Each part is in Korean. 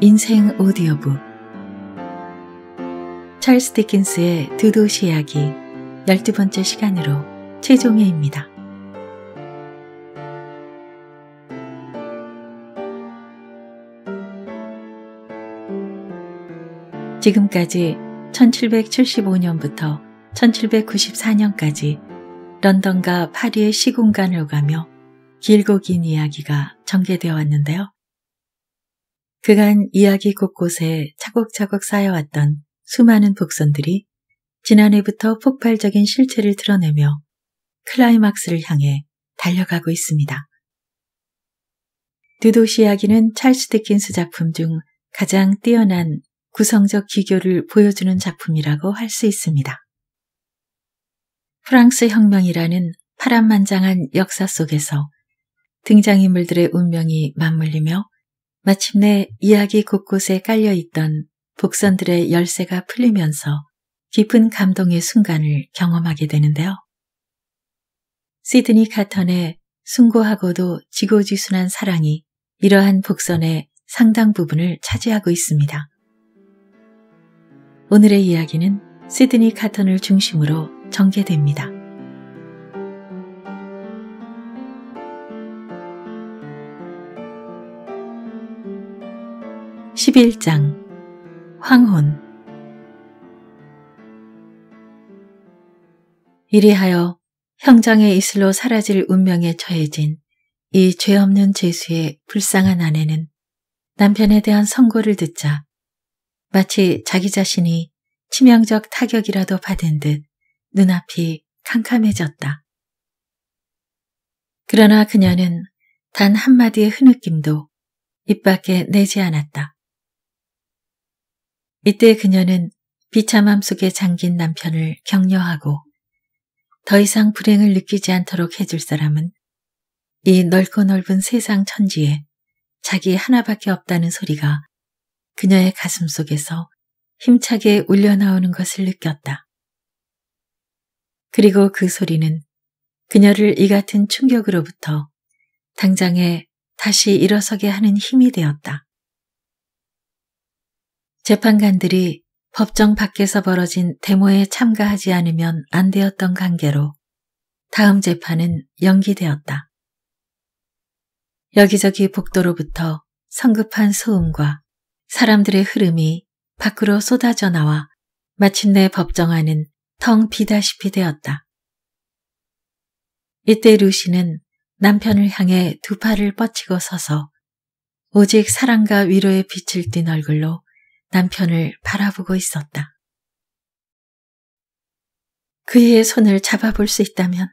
인생 오디오북 찰스 디킨스의 두 도시 이야기 1 2 번째 시간으로 최종회입니다. 지금까지 1775년부터 1794년까지 런던과 파리의 시공간을 가며 길고 긴 이야기가 전개되어 왔는데요. 그간 이야기 곳곳에 차곡차곡 쌓여왔던 수많은 복선들이 지난해부터 폭발적인 실체를 드러내며 클라이막스를 향해 달려가고 있습니다. 드도시 이야기는 찰스 디킨스 작품 중 가장 뛰어난 구성적 기교를 보여주는 작품이라고 할 수 있습니다. 프랑스 혁명이라는 파란만장한 역사 속에서 등장인물들의 운명이 맞물리며 마침내 이야기 곳곳에 깔려있던 복선들의 열쇠가 풀리면서 깊은 감동의 순간을 경험하게 되는데요. 시드니 카턴의 숭고하고도 지고지순한 사랑이 이러한 복선의 상당 부분을 차지하고 있습니다. 오늘의 이야기는 시드니 카턴을 중심으로 전개됩니다. 11장 황혼 이리하여 형장의 이슬로 사라질 운명에 처해진 이 죄 없는 죄수의 불쌍한 아내는 남편에 대한 선고를 듣자 마치 자기 자신이 치명적 타격이라도 받은 듯 눈앞이 캄캄해졌다. 그러나 그녀는 단 한마디의 흐느낌도 입 밖에 내지 않았다. 이때 그녀는 비참함 속에 잠긴 남편을 격려하고 더 이상 불행을 느끼지 않도록 해줄 사람은 이 넓고 넓은 세상 천지에 자기 하나밖에 없다는 소리가 그녀의 가슴 속에서 힘차게 울려나오는 것을 느꼈다. 그리고 그 소리는 그녀를 이 같은 충격으로부터 당장에 다시 일어서게 하는 힘이 되었다. 재판관들이 법정 밖에서 벌어진 데모에 참가하지 않으면 안 되었던 관계로 다음 재판은 연기되었다. 여기저기 복도로부터 성급한 소음과 사람들의 흐름이 밖으로 쏟아져 나와 마침내 법정 안은 텅 비다시피 되었다. 이때 루시는 남편을 향해 두 팔을 뻗치고 서서 오직 사랑과 위로의 빛을 띤 얼굴로 남편을 바라보고 있었다. 그의 손을 잡아볼 수 있다면,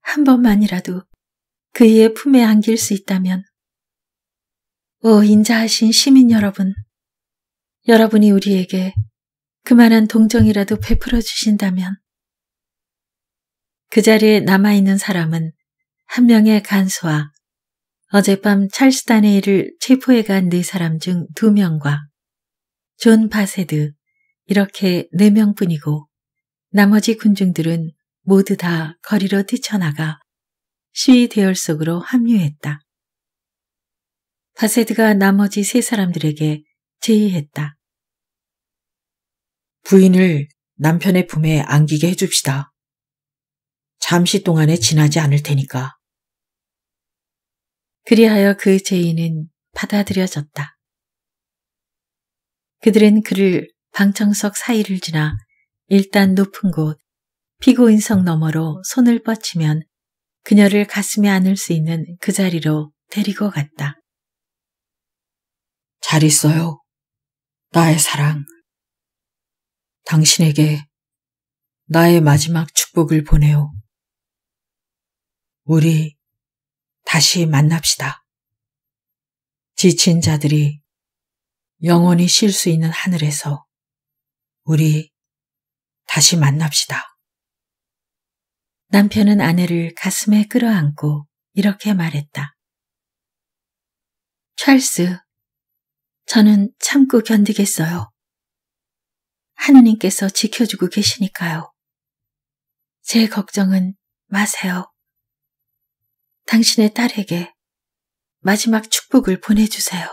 한 번만이라도 그의 품에 안길 수 있다면, 오 인자하신 시민 여러분, 여러분이 우리에게 그만한 동정이라도 베풀어 주신다면, 그 자리에 남아있는 사람은 한 명의 간수와 어젯밤 찰스단의 일을 체포해간 네 사람 중 두 명과 존 바세드 이렇게 네명뿐이고 나머지 군중들은 모두 다 거리로 뛰쳐나가 시위 대열 속으로 합류했다. 바세드가 나머지 세 사람들에게 제의했다. 부인을 남편의 품에 안기게 해줍시다. 잠시 동안에 지나지 않을 테니까. 그리하여 그 제의는 받아들여졌다. 그들은 그를 방청석 사이를 지나 일단 높은 곳 피고인석 너머로 손을 뻗치면 그녀를 가슴에 안을 수 있는 그 자리로 데리고 갔다. 잘 있어요. 나의 사랑. 당신에게 나의 마지막 축복을 보내오 우리 다시 만납시다. 지친 자들이 영원히 쉴 수 있는 하늘에서 우리 다시 만납시다. 남편은 아내를 가슴에 끌어안고 이렇게 말했다. 찰스, 저는 참고 견디겠어요. 하느님께서 지켜주고 계시니까요. 제 걱정은 마세요. 당신의 딸에게 마지막 축복을 보내주세요.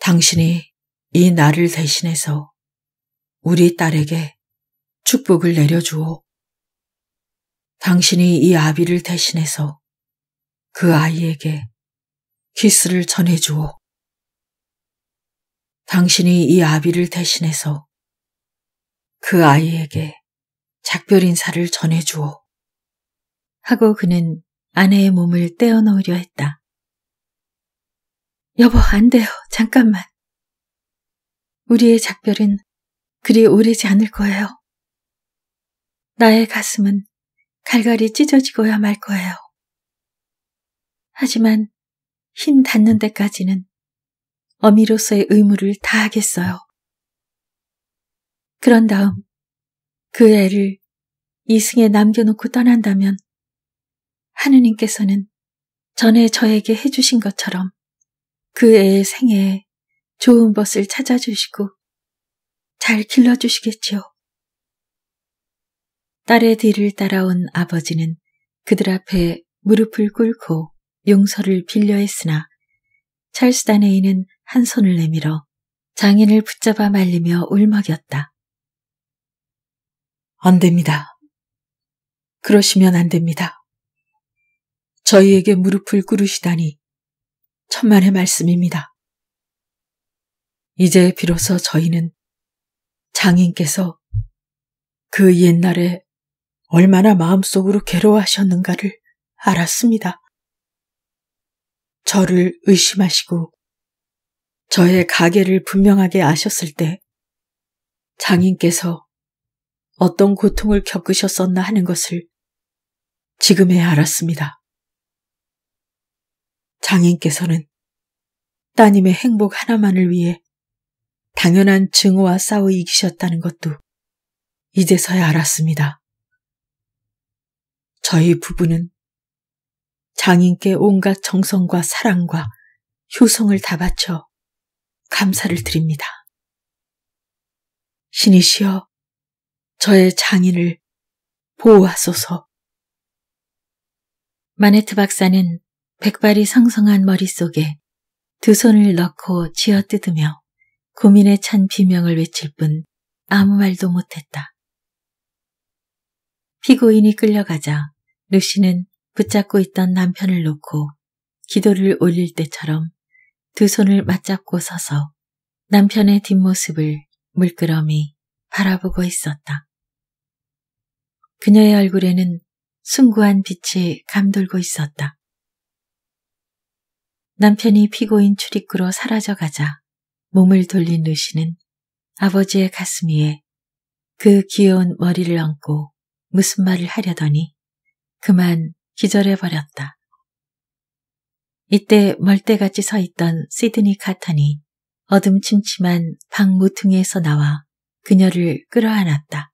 당신이 이 나를 대신해서 우리 딸에게 축복을 내려주오. 당신이 이 아비를 대신해서 그 아이에게 키스를 전해주오. 당신이 이 아비를 대신해서 그 아이에게 작별 인사를 전해주오. 하고 그는 아내의 몸을 떼어놓으려 했다. 여보, 안 돼요. 잠깐만. 우리의 작별은 그리 오래지 않을 거예요. 나의 가슴은 갈갈이 찢어지고야 말 거예요. 하지만 흰 닿는 데까지는 어미로서의 의무를 다하겠어요. 그런 다음 그 애를 이승에 남겨놓고 떠난다면 하느님께서는 전에 저에게 해주신 것처럼 그 애의 생애에 좋은 벗을 찾아주시고 잘 길러주시겠지요. 딸의 뒤를 따라온 아버지는 그들 앞에 무릎을 꿇고 용서를 빌려 했으나 찰스 단에인는한 손을 내밀어 장인을 붙잡아 말리며 울먹였다. 안 됩니다. 그러시면 안 됩니다. 저희에게 무릎을 꿇으시다니 천만의 말씀입니다. 이제 비로소 저희는 장인께서 그 옛날에 얼마나 마음속으로 괴로워하셨는가를 알았습니다. 저를 의심하시고 저의 가계를 분명하게 아셨을 때 장인께서 어떤 고통을 겪으셨었나 하는 것을 지금에 알았습니다. 장인께서는 따님의 행복 하나만을 위해 당연한 증오와 싸워 이기셨다는 것도 이제서야 알았습니다. 저희 부부는 장인께 온갖 정성과 사랑과 효성을 다 바쳐 감사를 드립니다. 신이시여 저의 장인을 보호하소서. 마네트 박사는 백발이 성성한 머릿속에 두 손을 넣고 쥐어뜯으며 고민에 찬 비명을 외칠 뿐 아무 말도 못했다. 피고인이 끌려가자 르시는 붙잡고 있던 남편을 놓고 기도를 올릴 때처럼 두 손을 맞잡고 서서 남편의 뒷모습을 물끄러미 바라보고 있었다. 그녀의 얼굴에는 숭고한 빛이 감돌고 있었다. 남편이 피고인 출입구로 사라져가자 몸을 돌린 루시는 아버지의 가슴 위에 그 귀여운 머리를 얹고 무슨 말을 하려더니 그만 기절해버렸다. 이때 멀대같이서 있던 시드니 카탄이 어둠침침한 방 모퉁이에서 나와 그녀를 끌어안았다.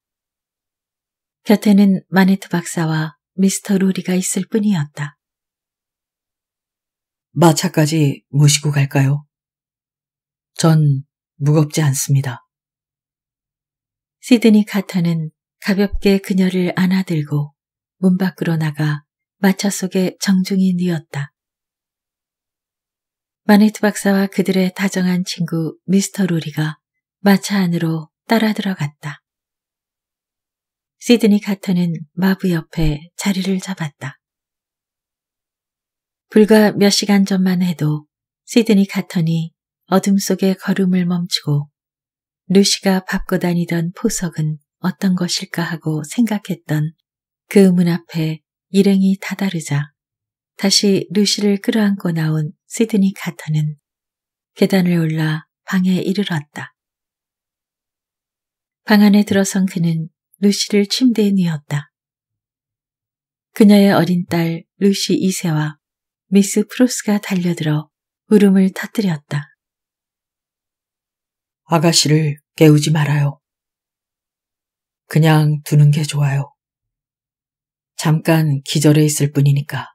곁에는 마네트 박사와 미스터 로리가 있을 뿐이었다. 마차까지 모시고 갈까요? 전 무겁지 않습니다. 시드니 카타는 가볍게 그녀를 안아들고 문 밖으로 나가 마차 속에 정중히 누었다 마네트 박사와 그들의 다정한 친구 미스터 루리가 마차 안으로 따라 들어갔다. 시드니 카터는 마부 옆에 자리를 잡았다. 불과 몇 시간 전만 해도 시드니 카턴이 어둠 속에 걸음을 멈추고 루시가 밟고 다니던 포석은 어떤 것일까 하고 생각했던 그 문 앞에 일행이 다다르자 다시 루시를 끌어안고 나온 시드니 카터는 계단을 올라 방에 이르렀다. 방 안에 들어선 그는 루시를 침대에 누웠다. 그녀의 어린 딸 루시 2세와 미스 프로스가 달려들어 울음을 터뜨렸다. 아가씨를 깨우지 말아요. 그냥 두는 게 좋아요. 잠깐 기절해 있을 뿐이니까.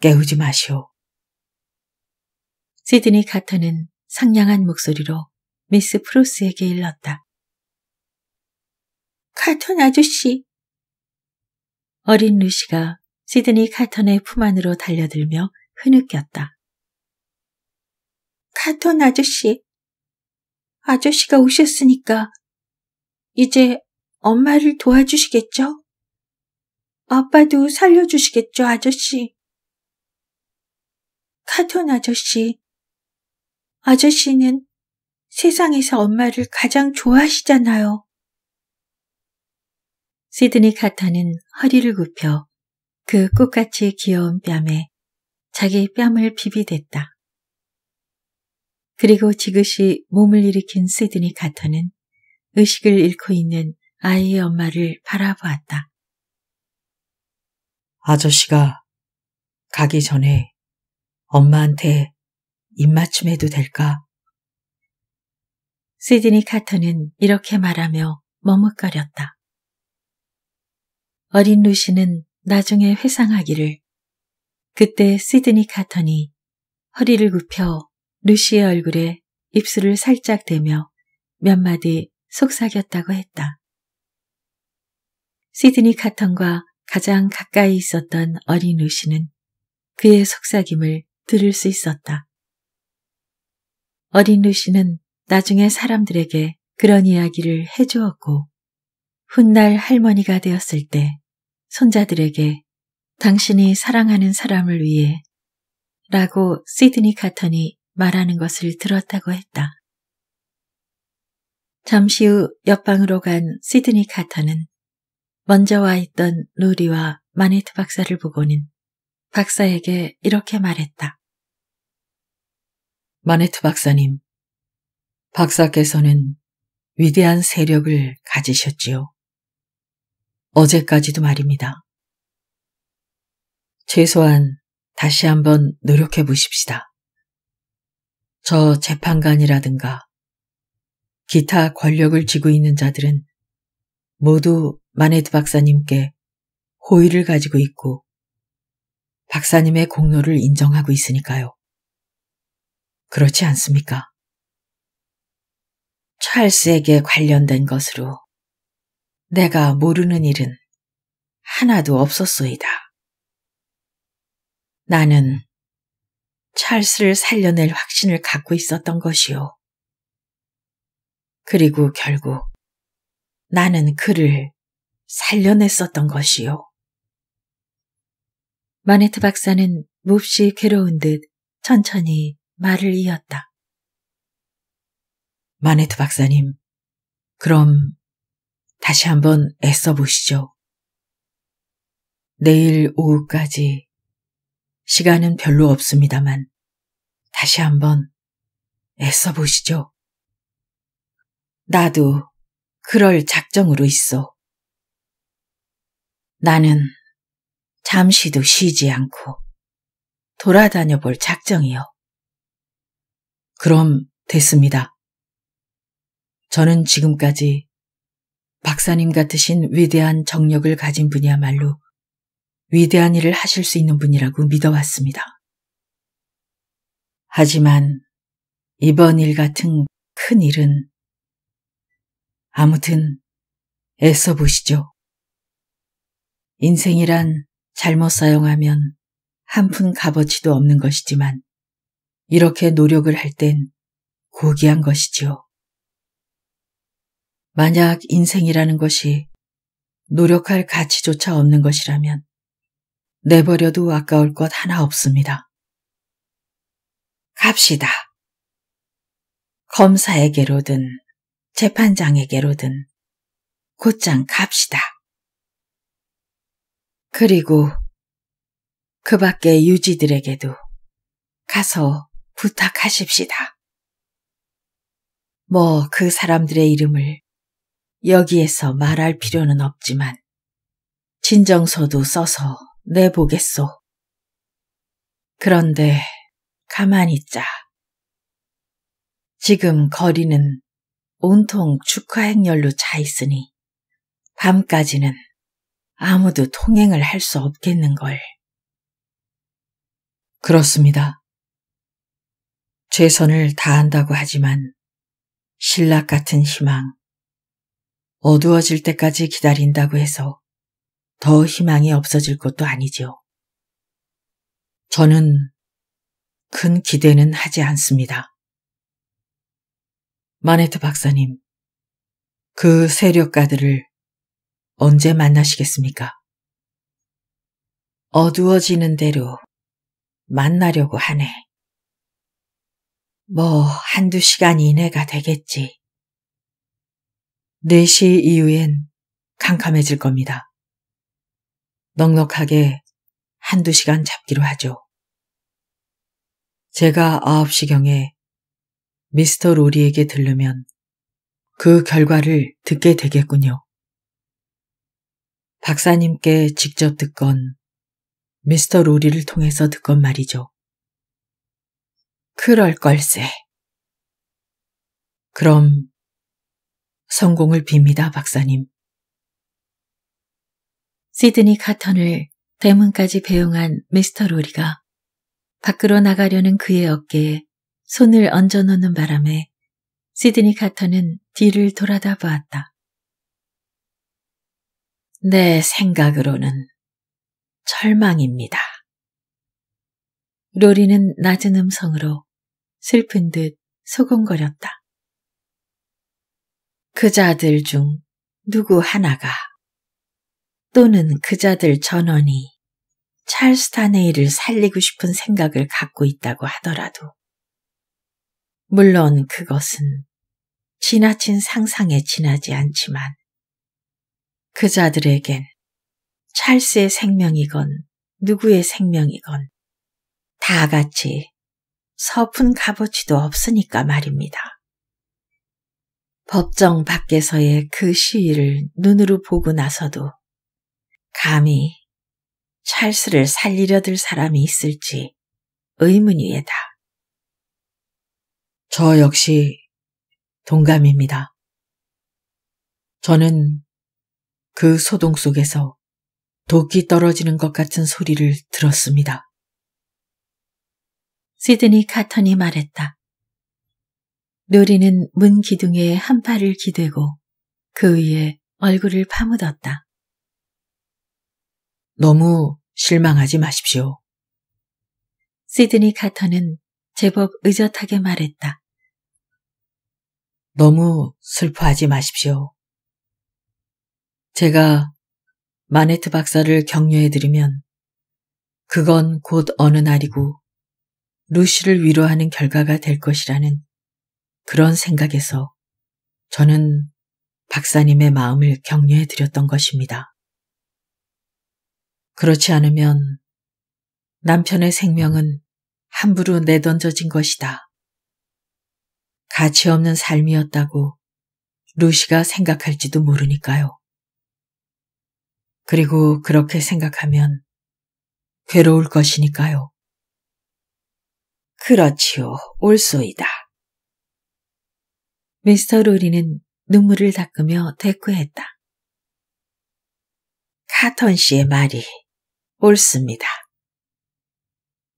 깨우지 마시오. 시드니 카터는 상냥한 목소리로 미스 프로스에게 일렀다. 카톤 아저씨. 어린 루시가 시드니 카턴의 품 안으로 달려들며 흐느꼈다. 카턴 아저씨, 아저씨가 오셨으니까 이제 엄마를 도와주시겠죠? 아빠도 살려주시겠죠, 아저씨? 카톤 아저씨, 아저씨는 세상에서 엄마를 가장 좋아하시잖아요. 시드니 카타는 허리를 굽혀 그 꽃같이 귀여운 뺨에 자기 뺨을 비비댔다. 그리고 지그시 몸을 일으킨 시드니 카터는 의식을 잃고 있는 아이의 엄마를 바라보았다. 아저씨가 가기 전에 엄마한테 입맞춤해도 될까? 시드니 카터는 이렇게 말하며 머뭇거렸다. 어린 루시는 나중에 회상하기를 그때 시드니 카턴이 허리를 굽혀 루시의 얼굴에 입술을 살짝 대며 몇 마디 속삭였다고 했다. 시드니 카턴과 가장 가까이 있었던 어린 루시는 그의 속삭임을 들을 수 있었다. 어린 루시는 나중에 사람들에게 그런 이야기를 해주었고 훗날 할머니가 되었을 때 손자들에게 당신이 사랑하는 사람을 위해 라고 시드니 카턴이 말하는 것을 들었다고 했다. 잠시 후 옆방으로 간 시드니 카터는 먼저 와 있던 루리와 마네트 박사를 보고는 박사에게 이렇게 말했다. 마네트 박사님, 박사께서는 위대한 세력을 가지셨지요. 어제까지도 말입니다. 최소한 다시 한번 노력해 보십시다. 저 재판관이라든가 기타 권력을 쥐고 있는 자들은 모두 마네드 박사님께 호의를 가지고 있고 박사님의 공로를 인정하고 있으니까요. 그렇지 않습니까? 찰스에게 관련된 것으로 내가 모르는 일은 하나도 없었소이다. 나는 찰스를 살려낼 확신을 갖고 있었던 것이요. 그리고 결국 나는 그를 살려냈었던 것이요. 마네트 박사는 몹시 괴로운 듯 천천히 말을 이었다. 마네트 박사님, 그럼 다시 한번 애써 보시죠. 내일 오후까지 시간은 별로 없습니다만 다시 한번 애써 보시죠. 나도 그럴 작정으로 있어. 나는 잠시도 쉬지 않고 돌아다녀 볼 작정이요. 그럼 됐습니다. 저는 지금까지 박사님 같으신 위대한 정력을 가진 분이야말로 위대한 일을 하실 수 있는 분이라고 믿어왔습니다. 하지만 이번 일 같은 큰 일은 아무튼 애써 보시죠. 인생이란 잘못 사용하면 한 푼 값어치도 없는 것이지만 이렇게 노력을 할 땐 고귀한 것이지요. 만약 인생이라는 것이 노력할 가치조차 없는 것이라면 내버려도 아까울 것 하나 없습니다. 갑시다. 검사에게로든 재판장에게로든 곧장 갑시다. 그리고 그 밖의 유지들에게도 가서 부탁하십시다. 뭐 그 사람들의 이름을 여기에서 말할 필요는 없지만 진정서도 써서 내보겠소. 그런데 가만히 있자. 지금 거리는 온통 축하 행렬로 차 있으니 밤까지는 아무도 통행을 할 수 없겠는걸. 그렇습니다. 최선을 다한다고 하지만 신락 같은 희망, 어두워질 때까지 기다린다고 해서 더 희망이 없어질 것도 아니지요. 저는 큰 기대는 하지 않습니다. 마네트 박사님, 그 세력가들을 언제 만나시겠습니까? 어두워지는 대로 만나려고 하네. 뭐 한두 시간 이내가 되겠지. 4시 이후엔 캄캄해질 겁니다. 넉넉하게 한두 시간 잡기로 하죠. 제가 9시경에 미스터 로리에게 들르면 그 결과를 듣게 되겠군요. 박사님께 직접 듣건 미스터 로리를 통해서 듣건 말이죠. 그럴 걸세. 그럼 성공을 빕니다, 박사님. 시드니 카턴을 대문까지 배웅한 미스터 로리가 밖으로 나가려는 그의 어깨에 손을 얹어 놓는 바람에 시드니 카터는 뒤를 돌아다 보았다. 내 생각으로는 절망입니다. 로리는 낮은 음성으로 슬픈 듯 소곤거렸다. 그 자들 중 누구 하나가 또는 그 자들 전원이 찰스 타네이를 살리고 싶은 생각을 갖고 있다고 하더라도 물론 그것은 지나친 상상에 지나지 않지만 그 자들에겐 찰스의 생명이건 누구의 생명이건 다 같이 서푼 값어치도 없으니까 말입니다. 법정 밖에서의 그 시위를 눈으로 보고 나서도 감히 찰스를 살리려 들 사람이 있을지 의문이에다. 저 역시 동감입니다. 저는 그 소동 속에서 도끼 떨어지는 것 같은 소리를 들었습니다. 시드니 카턴이 말했다. 노리는 문 기둥에 한 팔을 기대고 그 위에 얼굴을 파묻었다. 너무 실망하지 마십시오. 시드니 카터는 제법 의젓하게 말했다. 너무 슬퍼하지 마십시오. 제가 마네트 박사를 격려해드리면 그건 곧 어느 날이고 루시를 위로하는 결과가 될 것이라는 그런 생각에서 저는 박사님의 마음을 격려해 드렸던 것입니다. 그렇지 않으면 남편의 생명은 함부로 내던져진 것이다. 가치 없는 삶이었다고 루시가 생각할지도 모르니까요. 그리고 그렇게 생각하면 괴로울 것이니까요. 그렇지요, 올소이다. 미스터 로리는 눈물을 닦으며 대꾸했다. 카턴 씨의 말이 옳습니다.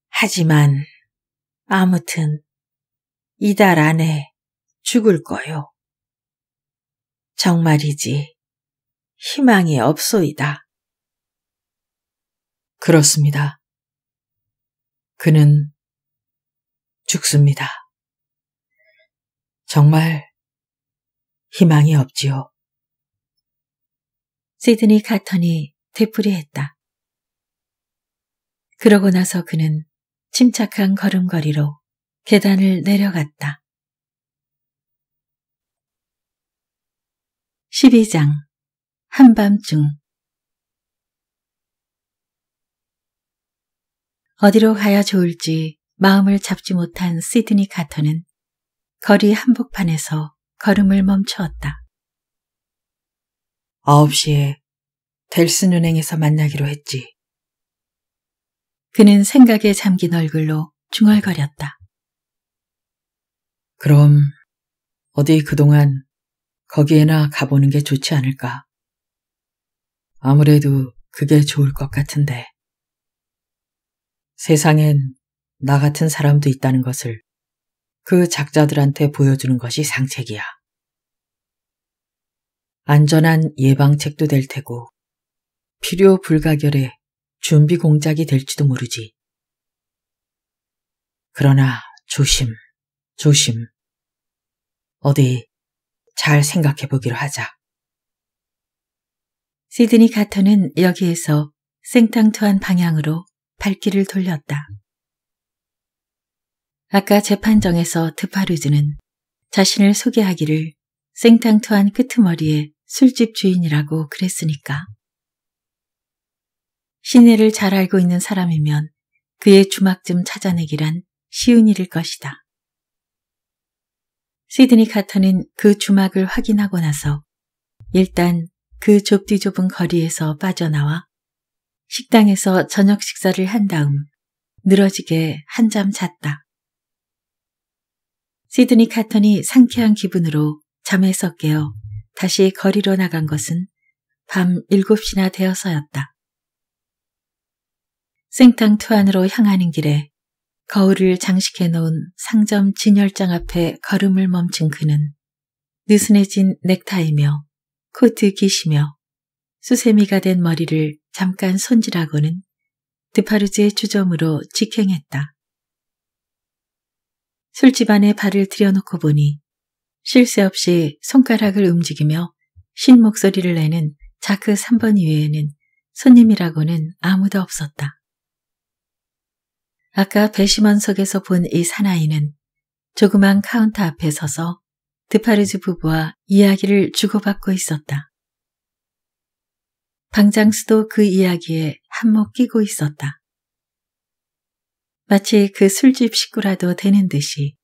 하지만 아무튼 이달 안에 죽을 거요. 정말이지 희망이 없소이다. 그렇습니다. 그는 죽습니다. 정말 희망이 없지요. 시드니 카턴이 되풀이했다. 그러고 나서 그는 침착한 걸음걸이로 계단을 내려갔다. 12장 한밤중 어디로 가야 좋을지 마음을 잡지 못한 시드니 카터는 거리 한복판에서 걸음을 멈추었다. 9시에 델슨 은행에서 만나기로 했지. 그는 생각에 잠긴 얼굴로 중얼거렸다. 그럼 어디 그동안 거기에나 가보는 게 좋지 않을까? 아무래도 그게 좋을 것 같은데. 세상엔 나 같은 사람도 있다는 것을 그 작자들한테 보여주는 것이 상책이야. 안전한 예방책도 될 테고 필요 불가결의 준비 공작이 될지도 모르지. 그러나 조심, 조심. 어디 잘 생각해 보기로 하자. 시드니 카터는 여기에서 생탕투한 방향으로 발길을 돌렸다. 아까 재판정에서 드파르즈는 자신을 소개하기를 생탕투한 끄트머리의 술집 주인이라고 그랬으니까. 시내를 잘 알고 있는 사람이면 그의 주막쯤 찾아내기란 쉬운 일일 것이다. 시드니 카터는 그 주막을 확인하고 나서 일단 그 좁디 좁은 거리에서 빠져나와 식당에서 저녁 식사를 한 다음 늘어지게 한 잠 잤다. 시드니 카턴이 상쾌한 기분으로 잠에서 깨어 다시 거리로 나간 것은 밤 7시나 되어서였다. 생탕 투안으로 향하는 길에 거울을 장식해 놓은 상점 진열장 앞에 걸음을 멈춘 그는 느슨해진 넥타이며 코트 기시며 수세미가 된 머리를 잠깐 손질하고는 드파르즈의 주점으로 직행했다. 술집 안에 발을 들여놓고 보니 쉴 새 없이 손가락을 움직이며 쉰 목소리를 내는 자크 3번 이외에는 손님이라고는 아무도 없었다. 아까 배심원석에서 본 이 사나이는 조그만 카운터 앞에 서서 드파르즈 부부와 이야기를 주고받고 있었다. 방장수도 그 이야기에 한몫 끼고 있었다. 마치 그 술집 식구라도 되는 듯이.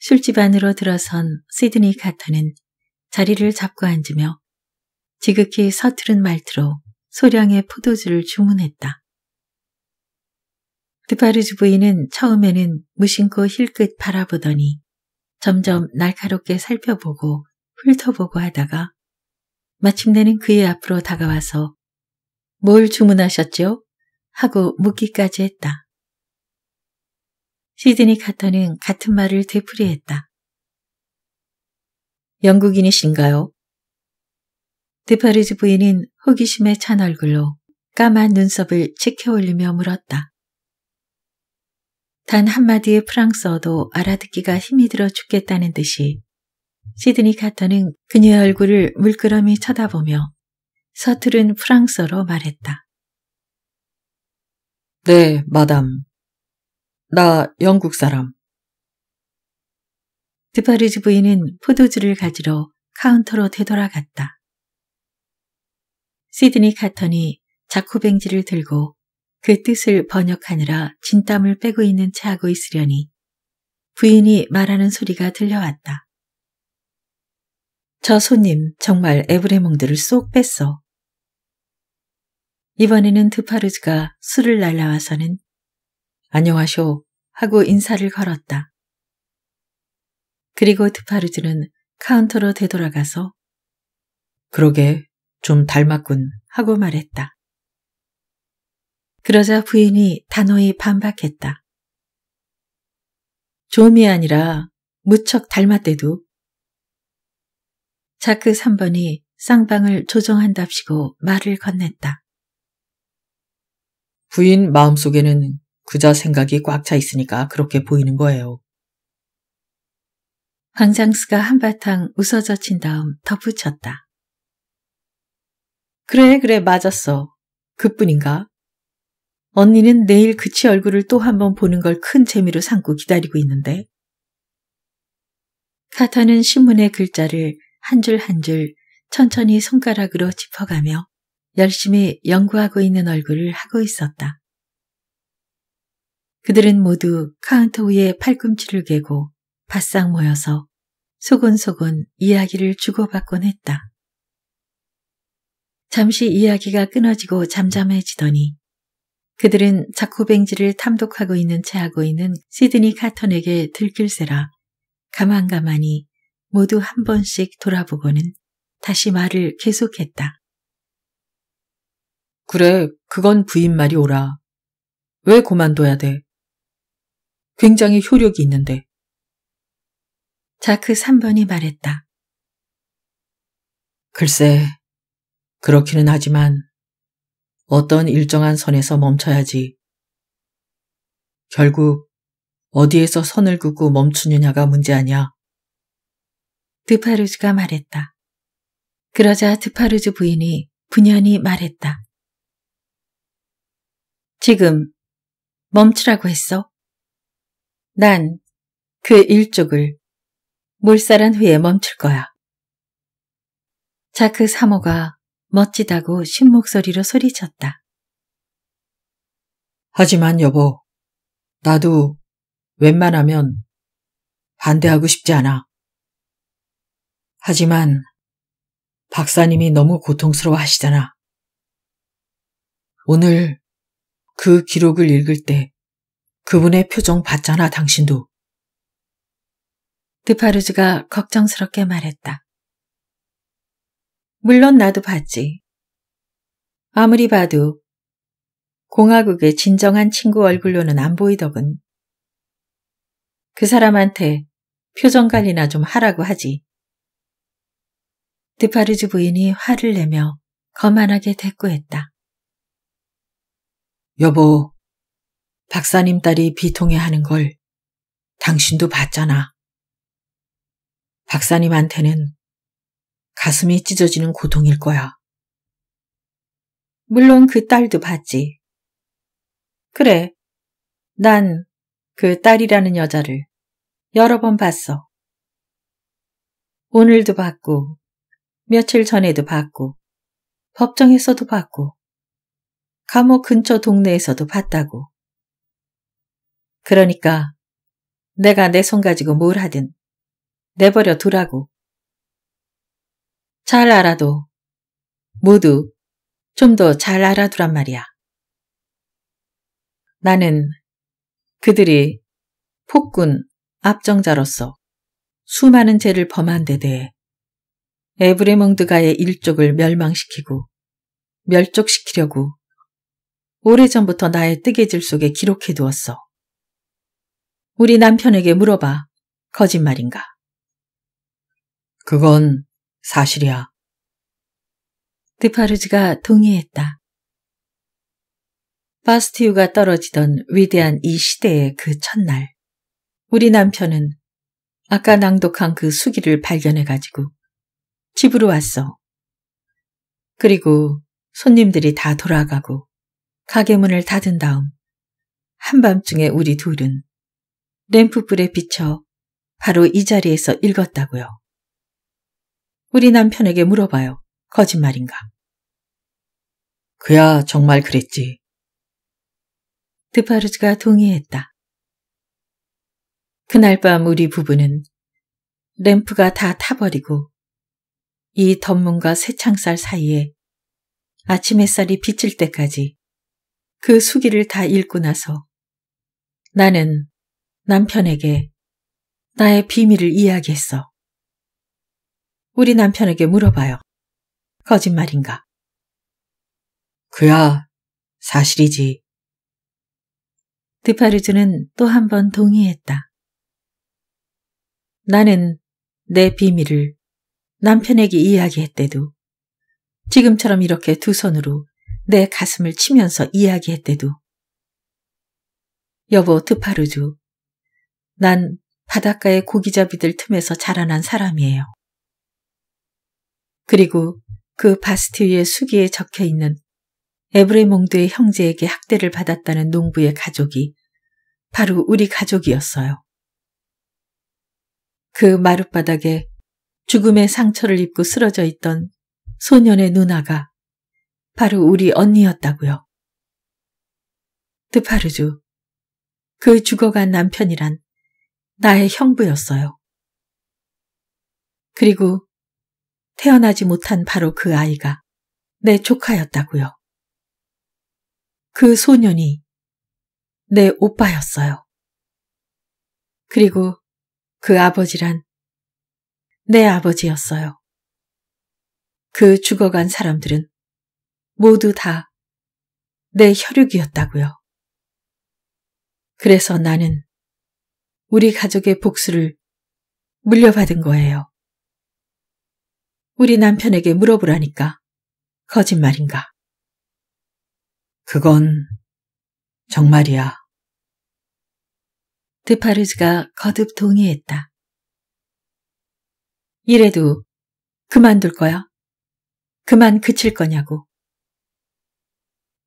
술집 안으로 들어선 시드니 카터는 자리를 잡고 앉으며 지극히 서투른 말투로 소량의 포도주를 주문했다. 드파르즈 부인은 처음에는 무심코 힐끗 바라보더니 점점 날카롭게 살펴보고 훑어보고 하다가 마침내는 그의 앞으로 다가와서 뭘 주문하셨죠? 하고 묻기까지 했다. 시드니 카터는 같은 말을 되풀이했다. 영국인이신가요? 드파르즈 부인은 호기심에 찬 얼굴로 까만 눈썹을 치켜올리며 물었다. 단 한마디의 프랑스어도 알아듣기가 힘이 들어 죽겠다는 듯이 시드니 카터는 그녀의 얼굴을 물끄러미 쳐다보며 서투른 프랑스어로 말했다. 네, 마담. 나 영국 사람. 드파르즈 부인은 포도주를 가지러 카운터로 되돌아갔다. 시드니 카턴이 자코뱅지를 들고 그 뜻을 번역하느라 진땀을 빼고 있는 채 하고 있으려니 부인이 말하는 소리가 들려왔다. 저 손님 정말 에브레몽들을쏙 뺐어. 이번에는 드파르즈가 술을 날라와서는 안녕하쇼 하고 인사를 걸었다. 그리고 드파르즈는 카운터로 되돌아가서 그러게 좀 닮았군 하고 말했다. 그러자 부인이 단호히 반박했다. 좀이 아니라 무척 닮았대도 자크 3번이 쌍방을 조정한답시고 말을 건넸다. 부인 마음속에는 그저 생각이 꽉 차 있으니까 그렇게 보이는 거예요. 황상수가 한바탕 웃어젖힌 다음 덧붙였다. 그래 그래 맞았어. 그뿐인가? 언니는 내일 그치 얼굴을 또 한 번 보는 걸 큰 재미로 삼고 기다리고 있는데. 카타는 신문의 글자를 한 줄 한 줄 천천히 손가락으로 짚어가며 열심히 연구하고 있는 얼굴을 하고 있었다. 그들은 모두 카운터 위에 팔꿈치를 개고 바싹 모여서 소곤소곤 이야기를 주고받곤 했다. 잠시 이야기가 끊어지고 잠잠해지더니 그들은 자코뱅지를 탐독하고 있는 채 하고 있는 시드니 카턴에게 들킬세라 가만가만히 모두 한 번씩 돌아보고는 다시 말을 계속했다. 그래, 그건 부인 말이 오라. 왜 그만둬야 돼? 굉장히 효력이 있는데. 자크 3번이 그 말했다. 글쎄, 그렇기는 하지만 어떤 일정한 선에서 멈춰야지. 결국 어디에서 선을 긋고 멈추느냐가 문제 아니야. 드파르즈가 말했다. 그러자 드파르즈 부인이 분연히 말했다. 지금 멈추라고 했어? 난 그 일족을 몰살한 후에 멈출 거야. 자크 사모가 멋지다고 신목소리로 소리쳤다. 하지만 여보, 나도 웬만하면 반대하고 싶지 않아. 하지만 박사님이 너무 고통스러워 하시잖아. 오늘 그 기록을 읽을 때 그분의 표정 봤잖아, 당신도. 드파르즈가 걱정스럽게 말했다. 물론 나도 봤지. 아무리 봐도 공화국의 진정한 친구 얼굴로는 안 보이더군. 그 사람한테 표정 관리나 좀 하라고 하지. 드파르즈 부인이 화를 내며 거만하게 대꾸했다. 여보, 박사님 딸이 비통해하는 걸 당신도 봤잖아. 박사님한테는 가슴이 찢어지는 고통일 거야. 물론 그 딸도 봤지. 그래, 난 그 딸이라는 여자를 여러 번 봤어. 오늘도 봤고, 며칠 전에도 봤고, 법정에서도 봤고, 감옥 근처 동네에서도 봤다고. 그러니까 내가 내 손 가지고 뭘 하든 내버려 두라고. 잘 알아도 모두 좀 더 잘 알아두란 말이야. 나는 그들이 폭군 압정자로서 수많은 죄를 범한 데 대해 에브레몽드가의 일족을 멸망시키고 멸족시키려고 오래전부터 나의 뜨개질 속에 기록해 두었어. 우리 남편에게 물어봐. 거짓말인가? 그건 사실이야. 드파르즈가 동의했다. 바스티유가 떨어지던 위대한 이 시대의 그 첫날, 우리 남편은 아까 낭독한 그 수기를 발견해가지고 집으로 왔어. 그리고 손님들이 다 돌아가고 가게 문을 닫은 다음 한밤중에 우리 둘은 램프불에 비쳐 바로 이 자리에서 읽었다고요. 우리 남편에게 물어봐요. 거짓말인가? 그야 정말 그랬지. 드파르즈가 동의했다. 그날 밤 우리 부부는 램프가 다 타버리고 이 덧문과 새창살 사이에 아침 햇살이 비칠 때까지 그 수기를 다 읽고 나서 나는 남편에게 나의 비밀을 이야기했어. 우리 남편에게 물어봐요. 거짓말인가? 그야, 사실이지. 드파르즈는또 한 번 동의했다. 나는 내 비밀을 남편에게 이야기했대도 지금처럼 이렇게 두 손으로 내 가슴을 치면서 이야기했대도. 여보 드파르주, 난 바닷가의 고기잡이들 틈에서 자라난 사람이에요. 그리고 그바스티 위의 수기에 적혀 있는 에브레몽드의 형제에게 학대를 받았다는 농부의 가족이 바로 우리 가족이었어요. 그 마룻바닥에 죽음의 상처를 입고 쓰러져 있던 소년의 누나가 바로 우리 언니였다고요. 드파르주, 그 죽어간 남편이란 나의 형부였어요. 그리고 태어나지 못한 바로 그 아이가 내 조카였다고요. 그 소년이 내 오빠였어요. 그리고 그 아버지란 내 아버지였어요. 그 죽어간 사람들은 모두 다 내 혈육이었다고요. 그래서 나는 우리 가족의 복수를 물려받은 거예요. 우리 남편에게 물어보라니까 거짓말인가? 그건 정말이야. 드파르즈가 거듭 동의했다. 이래도 그만둘 거야? 그만 그칠 거냐고.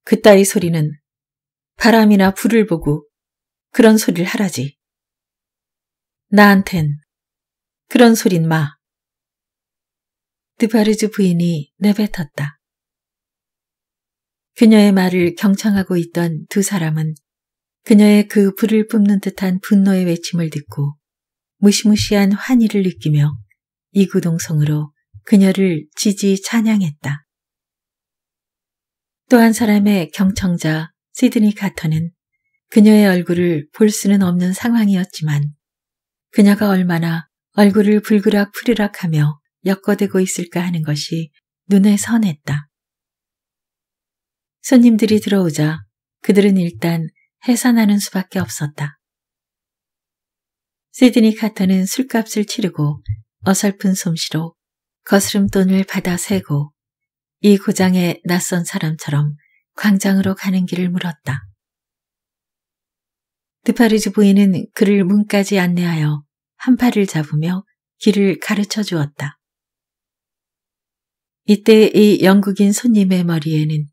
그따위 소리는 바람이나 불을 보고 그런 소리를 하라지. 나한텐 그런 소린 마. 드바르즈 부인이 내뱉었다. 그녀의 말을 경청하고 있던 두 사람은 그녀의 그 불을 뿜는 듯한 분노의 외침을 듣고 무시무시한 환희를 느끼며 이구동성으로 그녀를 지지 찬양했다. 또한 사람의 경청자 시드니 카터는 그녀의 얼굴을 볼 수는 없는 상황이었지만 그녀가 얼마나 얼굴을 불그락 푸르락 하며 엮어대고 있을까 하는 것이 눈에 선했다. 손님들이 들어오자 그들은 일단 해산하는 수밖에 없었다. 시드니 카터는 술값을 치르고 어설픈 솜씨로 거스름 돈을 받아 세고 이 고장에 낯선 사람처럼 광장으로 가는 길을 물었다. 드파르즈 부인은 그를 문까지 안내하여 한 팔을 잡으며 길을 가르쳐 주었다. 이때 이 영국인 손님의 머리에는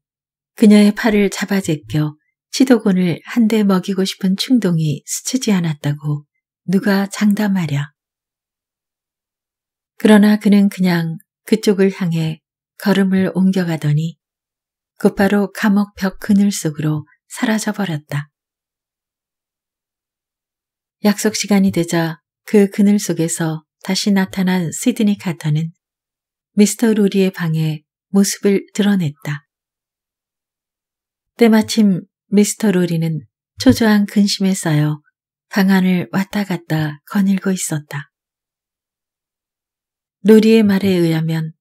그녀의 팔을 잡아 제껴 시도곤을 한 대 먹이고 싶은 충동이 스치지 않았다고 누가 장담하랴. 그러나 그는 그냥 그쪽을 향해 걸음을 옮겨가더니 곧바로 감옥 벽 그늘 속으로 사라져버렸다. 약속 시간이 되자 그 그늘 속에서 다시 나타난 시드니 카터는 미스터 루리의 방에 모습을 드러냈다. 때마침 미스터 루리는 초조한 근심에 쌓여 방 안을 왔다 갔다 거닐고 있었다. 루리의 말에 의하면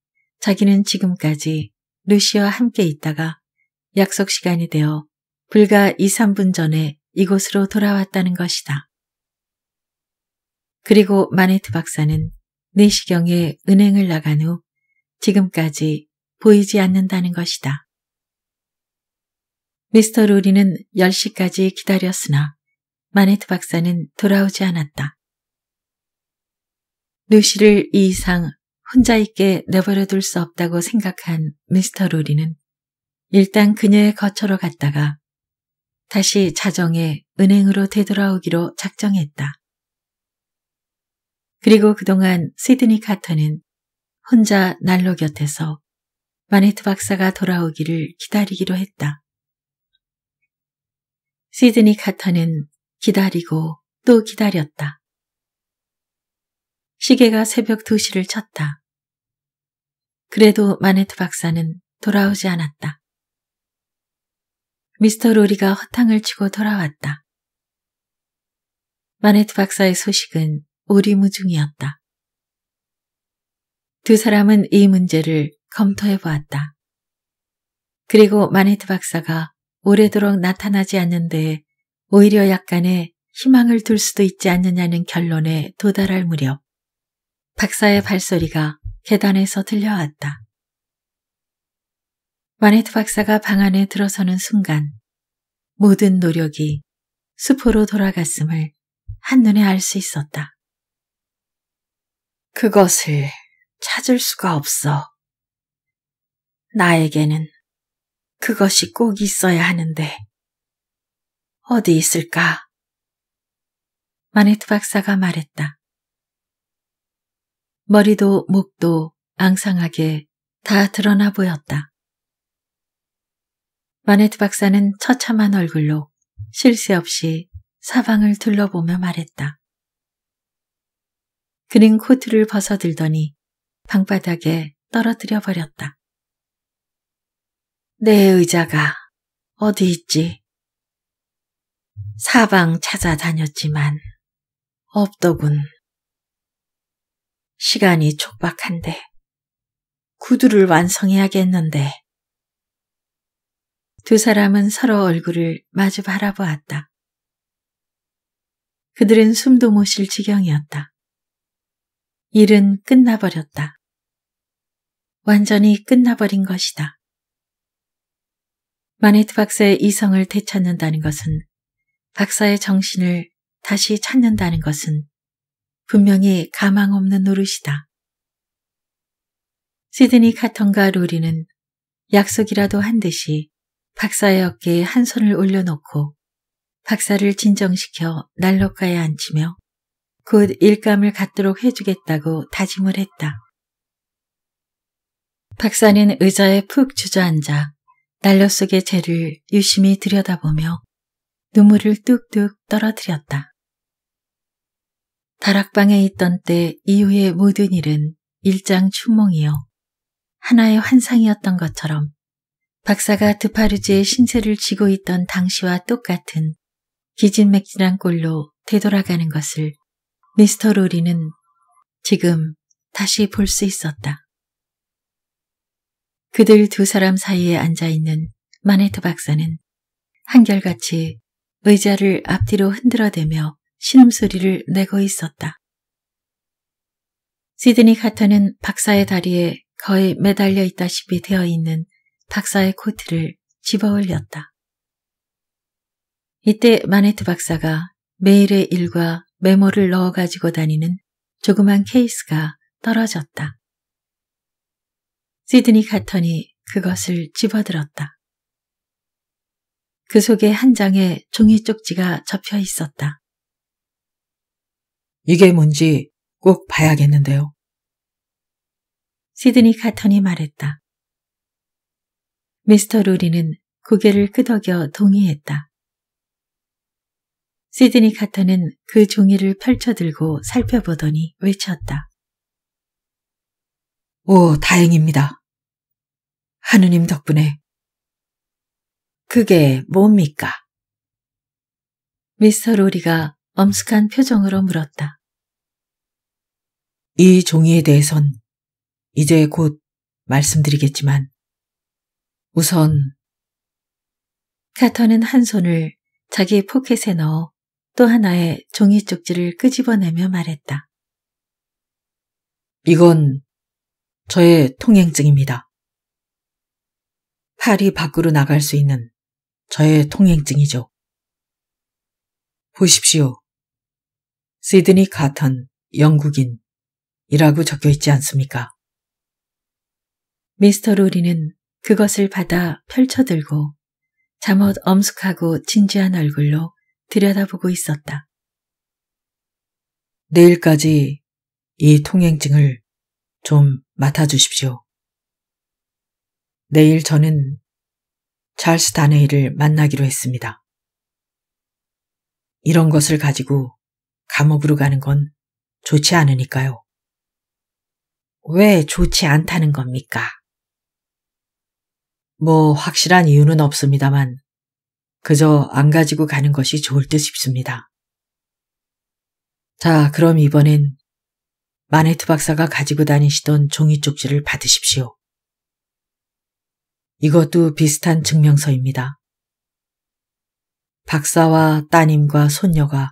자기는 지금까지 루시와 함께 있다가 약속 시간이 되어 불과 2, 3분 전에 이곳으로 돌아왔다는 것이다. 그리고 마네트 박사는 내시경에 은행을 나간 후 지금까지 보이지 않는다는 것이다. 미스터 루리는 10시까지 기다렸으나 마네트 박사는 돌아오지 않았다. 루시를 이 이상 혼자 있게 내버려둘 수 없다고 생각한 미스터 루리는 일단 그녀의 거처로 갔다가 다시 자정에 은행으로 되돌아오기로 작정했다. 그리고 그동안 시드니 카터는 혼자 난로 곁에서 마네트 박사가 돌아오기를 기다리기로 했다. 시드니 카터는 기다리고 또 기다렸다. 시계가 새벽 2시를 쳤다. 그래도 마네트 박사는 돌아오지 않았다. 미스터 로리가 허탕을 치고 돌아왔다. 마네트 박사의 소식은 오리무중이었다. 두 사람은 이 문제를 검토해 보았다. 그리고 마네트 박사가 오래도록 나타나지 않는데 오히려 약간의 희망을 둘 수도 있지 않느냐는 결론에 도달할 무렵 박사의 발소리가 계단에서 들려왔다. 마네트 박사가 방 안에 들어서는 순간 모든 노력이 숲으로 돌아갔음을 한눈에 알 수 있었다. 그것을 찾을 수가 없어. 나에게는 그것이 꼭 있어야 하는데 어디 있을까? 마네트 박사가 말했다. 머리도 목도 앙상하게 다 드러나 보였다. 마네트 박사는 처참한 얼굴로 실세 없이 사방을 둘러보며 말했다. 그는 코트를 벗어들더니 방바닥에 떨어뜨려 버렸다. 내 의자가 어디 있지? 사방 찾아다녔지만 없더군. 시간이 촉박한데 구두를 완성해야겠는데 두 사람은 서로 얼굴을 마주 바라보았다. 그들은 숨도 못 쉴 지경이었다. 일은 끝나버렸다. 완전히 끝나버린 것이다. 마네트 박사의 이성을 되찾는다는 것은 박사의 정신을 다시 찾는다는 것은 분명히 가망 없는 노릇이다. 시드니 카턴과 로리는 약속이라도 한 듯이 박사의 어깨에 한 손을 올려놓고 박사를 진정시켜 난로가에 앉히며 곧 일감을 갖도록 해주겠다고 다짐을 했다. 박사는 의자에 푹 주저앉아 난로 속의 죄를 유심히 들여다보며 눈물을 뚝뚝 떨어뜨렸다. 다락방에 있던 때 이후의 모든 일은 일장 추몽이요. 하나의 환상이었던 것처럼 박사가 드파르지의 신세를 지고 있던 당시와 똑같은 기진맥진한 꼴로 되돌아가는 것을 미스터 로리는 지금 다시 볼 수 있었다. 그들 두 사람 사이에 앉아있는 마네트 박사는 한결같이 의자를 앞뒤로 흔들어대며 신음소리를 내고 있었다. 시드니 카터는 박사의 다리에 거의 매달려 있다시피 되어 있는 박사의 코트를 집어 올렸다. 이때 마네트 박사가 매일의 일과 메모를 넣어 가지고 다니는 조그만 케이스가 떨어졌다. 시드니 카턴이 그것을 집어들었다. 그 속에 한 장의 종이 쪽지가 접혀 있었다. 이게 뭔지 꼭 봐야겠는데요. 시드니 카턴이 말했다. 미스터 루리는 고개를 끄덕여 동의했다. 시드니 카터는 그 종이를 펼쳐들고 살펴보더니 외쳤다. 오, 다행입니다. 하느님 덕분에. 그게 뭡니까? 미스터 로리가 엄숙한 표정으로 물었다. 이 종이에 대해선 이제 곧 말씀드리겠지만 우선 카터는 한 손을 자기 포켓에 넣어 또 하나의 종이 쪽지를 끄집어내며 말했다. 이건 저의 통행증입니다. 팔이 밖으로 나갈 수 있는 저의 통행증이죠. 보십시오. 시드니 카턴 영국인 이라고 적혀 있지 않습니까? 미스터 로리는 그것을 받아 펼쳐들고 잠옷 엄숙하고 진지한 얼굴로 들여다보고 있었다. 내일까지 이 통행증을 좀 맡아주십시오. 내일 저는 찰스 다네이를 만나기로 했습니다. 이런 것을 가지고 감옥으로 가는 건 좋지 않으니까요. 왜 좋지 않다는 겁니까? 뭐 확실한 이유는 없습니다만 그저 안 가지고 가는 것이 좋을 듯 싶습니다. 자, 그럼 이번엔 마네트 박사가 가지고 다니시던 종이 쪽지를 받으십시오. 이것도 비슷한 증명서입니다. 박사와 따님과 손녀가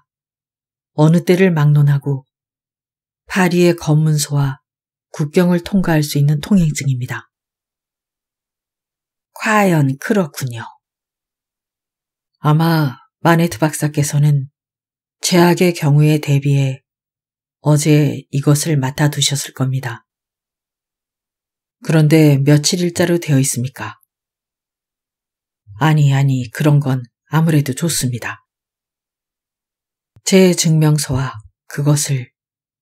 어느 때를 막론하고 파리의 검문소와 국경을 통과할 수 있는 통행증입니다. 과연 그렇군요. 아마 마네트 박사께서는 제약의 경우에 대비해 어제 이것을 맡아두셨을 겁니다. 그런데 며칠일자로 되어 있습니까? 아니, 아니, 그런 건 아무래도 좋습니다. 제 증명서와 그것을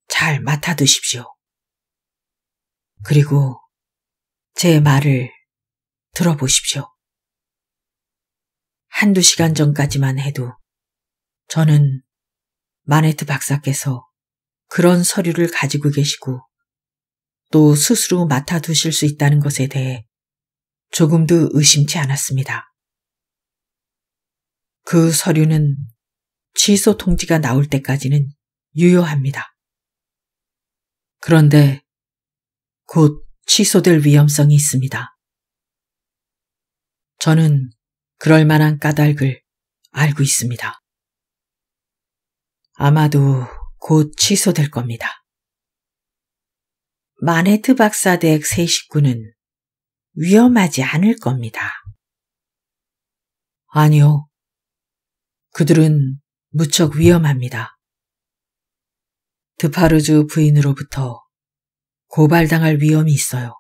잘 맡아두십시오. 그리고 제 말을 들어보십시오. 한두 시간 전까지만 해도 저는 마네트 박사께서 그런 서류를 가지고 계시고 또 스스로 맡아두실 수 있다는 것에 대해 조금도 의심치 않았습니다. 그 서류는 취소 통지가 나올 때까지는 유효합니다. 그런데 곧 취소될 위험성이 있습니다. 저는 그럴 만한 까닭을 알고 있습니다. 아마도 곧 취소될 겁니다. 마네트 박사 댁세 식구는 위험하지 않을 겁니다. 아니요. 그들은 무척 위험합니다. 드파르즈 부인으로부터 고발당할 위험이 있어요.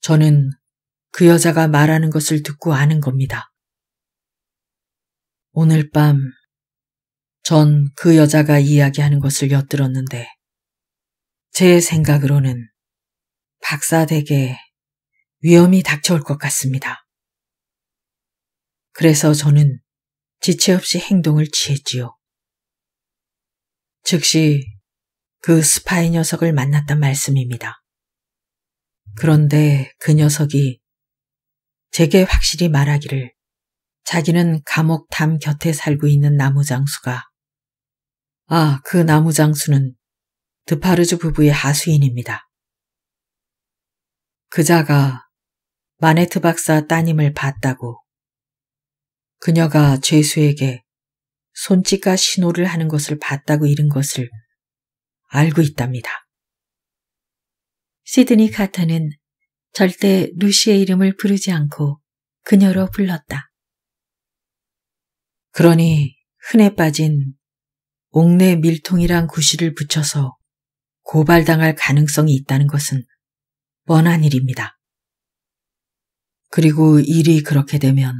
저는 그 여자가 말하는 것을 듣고 아는 겁니다. 오늘 밤, 전 그 여자가 이야기하는 것을 엿들었는데, 제 생각으로는 박사댁에 위험이 닥쳐올 것 같습니다. 그래서 저는 지체 없이 행동을 취했지요. 즉시 그 스파이 녀석을 만났단 말씀입니다. 그런데 그 녀석이 제게 확실히 말하기를 자기는 감옥 담 곁에 살고 있는 나무장수가 아, 그 나무장수는 드파르주 부부의 하수인입니다. 그자가 마네트 박사 따님을 봤다고 그녀가 죄수에게 손짓과 신호를 하는 것을 봤다고 잃은 것을 알고 있답니다. 시드니 카터는 절대 루시의 이름을 부르지 않고 그녀로 불렀다. 그러니 흔해 빠진 옥내 밀통이란 구실을 붙여서 고발당할 가능성이 있다는 것은 뻔한 일입니다. 그리고 일이 그렇게 되면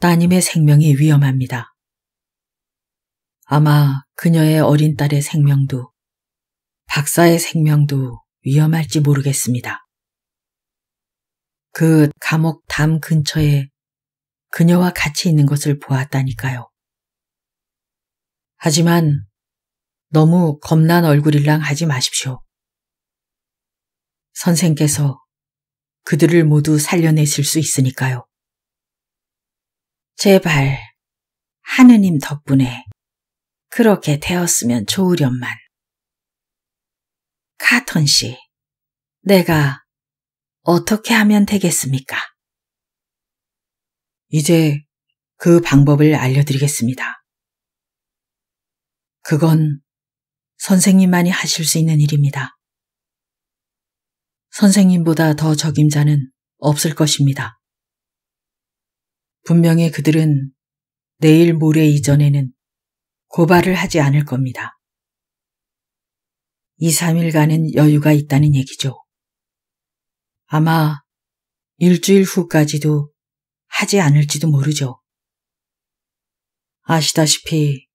따님의 생명이 위험합니다. 아마 그녀의 어린 딸의 생명도 박사의 생명도 위험할지 모르겠습니다. 그 감옥 담 근처에 그녀와 같이 있는 것을 보았다니까요. 하지만 너무 겁난 얼굴이랑 하지 마십시오. 선생께서 그들을 모두 살려내실 수 있으니까요. 제발 하느님 덕분에 그렇게 되었으면 좋으련만. 카턴 씨, 내가 어떻게 하면 되겠습니까? 이제 그 방법을 알려드리겠습니다. 그건 선생님만이 하실 수 있는 일입니다. 선생님보다 더 적임자는 없을 것입니다. 분명히 그들은 내일 모레 이전에는 고발을 하지 않을 겁니다. 2, 3일간은 여유가 있다는 얘기죠. 아마 일주일 후까지도 하지 않을지도 모르죠. 아시다시피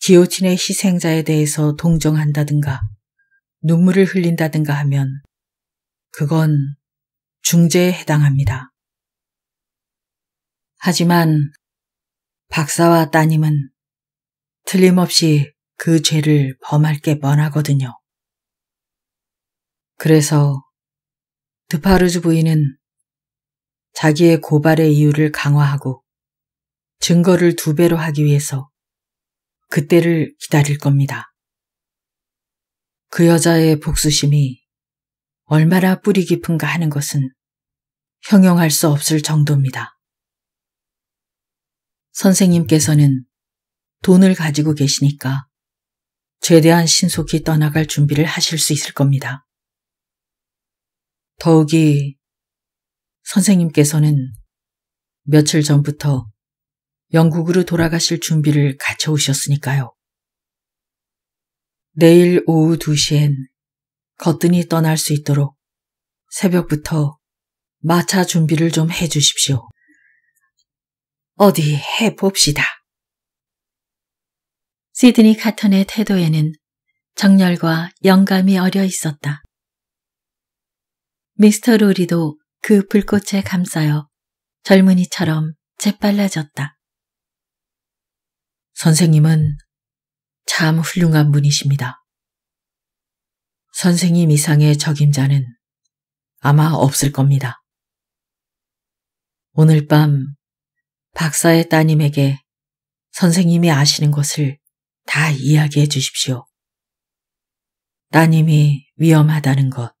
기오틴의 희생자에 대해서 동정한다든가 눈물을 흘린다든가 하면 그건 중재에 해당합니다. 하지만 박사와 따님은 틀림없이 그 죄를 범할 게 뻔하거든요. 그래서 드파르즈 부인은 자기의 고발의 이유를 강화하고 증거를 두 배로 하기 위해서 그때를 기다릴 겁니다. 그 여자의 복수심이 얼마나 뿌리 깊은가 하는 것은 형용할 수 없을 정도입니다. 선생님께서는 돈을 가지고 계시니까 최대한 신속히 떠나갈 준비를 하실 수 있을 겁니다. 더욱이 선생님께서는 며칠 전부터 영국으로 돌아가실 준비를 갖춰 오셨으니까요. 내일 오후 2시엔 거뜬히 떠날 수 있도록 새벽부터 마차 준비를 좀 해주십시오. 어디 해봅시다. 시드니 카턴의 태도에는 정열과 영감이 어려 있었다. 미스터 로리도 그 불꽃에 감싸여 젊은이처럼 재빨라졌다. 선생님은 참 훌륭한 분이십니다. 선생님 이상의 적임자는 아마 없을 겁니다. 오늘 밤 박사의 따님에게 선생님이 아시는 것을 다 이야기해 주십시오. 따님이 위험하다는 것.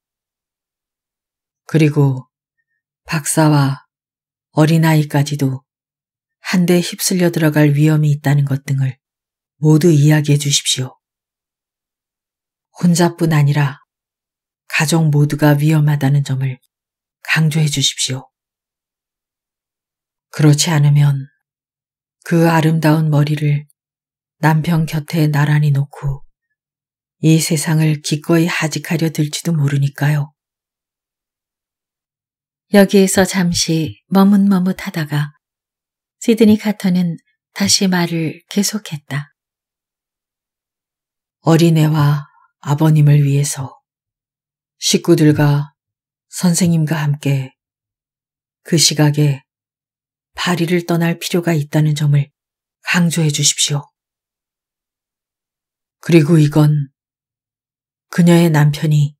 그리고 박사와 어린아이까지도 한데 휩쓸려 들어갈 위험이 있다는 것 등을 모두 이야기해 주십시오. 혼자뿐 아니라 가족 모두가 위험하다는 점을 강조해 주십시오. 그렇지 않으면 그 아름다운 머리를 남편 곁에 나란히 놓고 이 세상을 기꺼이 하직하려 들지도 모르니까요. 여기에서 잠시 머뭇머뭇하다가 시드니 카터는 다시 말을 계속했다. 어린애와 아버님을 위해서 식구들과 선생님과 함께 그 시각에 파리를 떠날 필요가 있다는 점을 강조해 주십시오. 그리고 이건 그녀의 남편이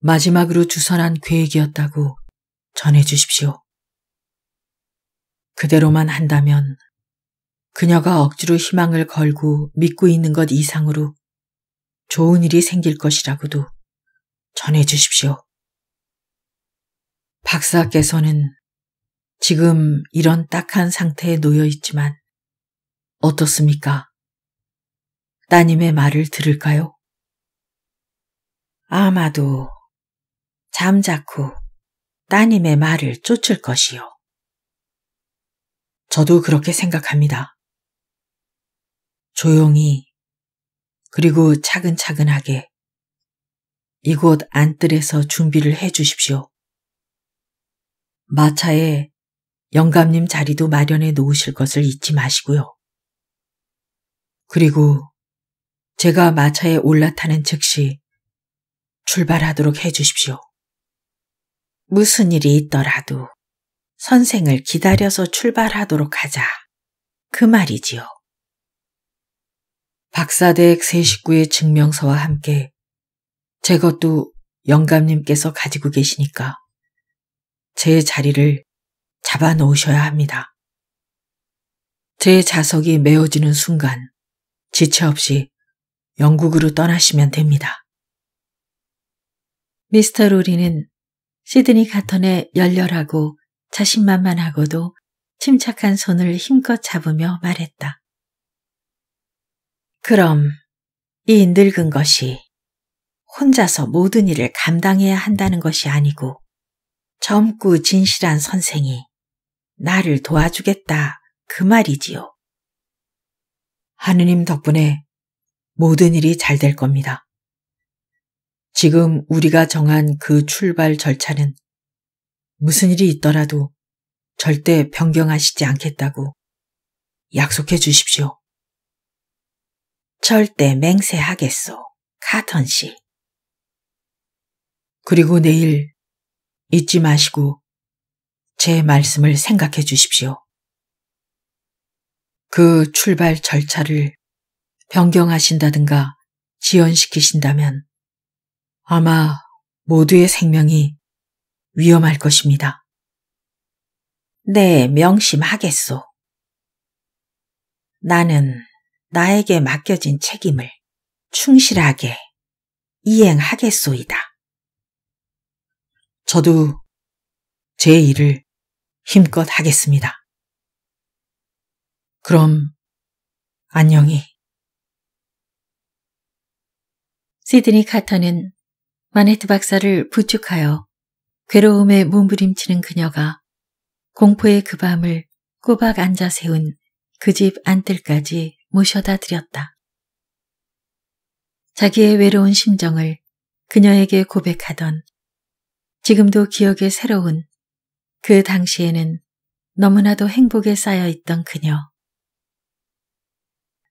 마지막으로 주선한 계획이었다고 전해 주십시오. 그대로만 한다면 그녀가 억지로 희망을 걸고 믿고 있는 것 이상으로 좋은 일이 생길 것이라고도 전해 주십시오. 박사께서는 지금 이런 딱한 상태에 놓여 있지만 어떻습니까? 따님의 말을 들을까요? 아마도 잠자코 따님의 말을 쫓을 것이요. 저도 그렇게 생각합니다. 조용히 그리고 차근차근하게 이곳 안뜰에서 준비를 해 주십시오. 마차에 영감님 자리도 마련해 놓으실 것을 잊지 마시고요. 그리고 제가 마차에 올라타는 즉시 출발하도록 해주십시오. 무슨 일이 있더라도 선생을 기다려서 출발하도록 하자. 그 말이지요. 박사댁 세 식구의 증명서와 함께 제 것도 영감님께서 가지고 계시니까 제 자리를 잡아 놓으셔야 합니다. 제 자석이 메어지는 순간 지체 없이 영국으로 떠나시면 됩니다. 미스터 로리는 시드니 카턴의 열렬하고 자신만만하고도 침착한 손을 힘껏 잡으며 말했다. 그럼 이 늙은 것이 혼자서 모든 일을 감당해야 한다는 것이 아니고 젊고 진실한 선생이 나를 도와주겠다. 그 말이지요. 하느님 덕분에 모든 일이 잘 될 겁니다. 지금 우리가 정한 그 출발 절차는 무슨 일이 있더라도 절대 변경하시지 않겠다고 약속해 주십시오. 절대 맹세하겠소, 카턴 씨. 그리고 내일 잊지 마시고 제 말씀을 생각해 주십시오. 그 출발 절차를 변경하신다든가 지연시키신다면 아마 모두의 생명이 위험할 것입니다. 네, 명심하겠소. 나는 나에게 맡겨진 책임을 충실하게 이행하겠소이다. 저도 제 일을 힘껏 하겠습니다. 그럼 안녕히. 시드니 카터는 마네트 박사를 부축하여 괴로움에 몸부림치는 그녀가 공포의 그 밤을 꼬박 앉아 세운 그 집 안뜰까지 모셔다 드렸다. 자기의 외로운 심정을 그녀에게 고백하던 지금도 기억에 새로운 그 당시에는 너무나도 행복에 쌓여있던 그녀.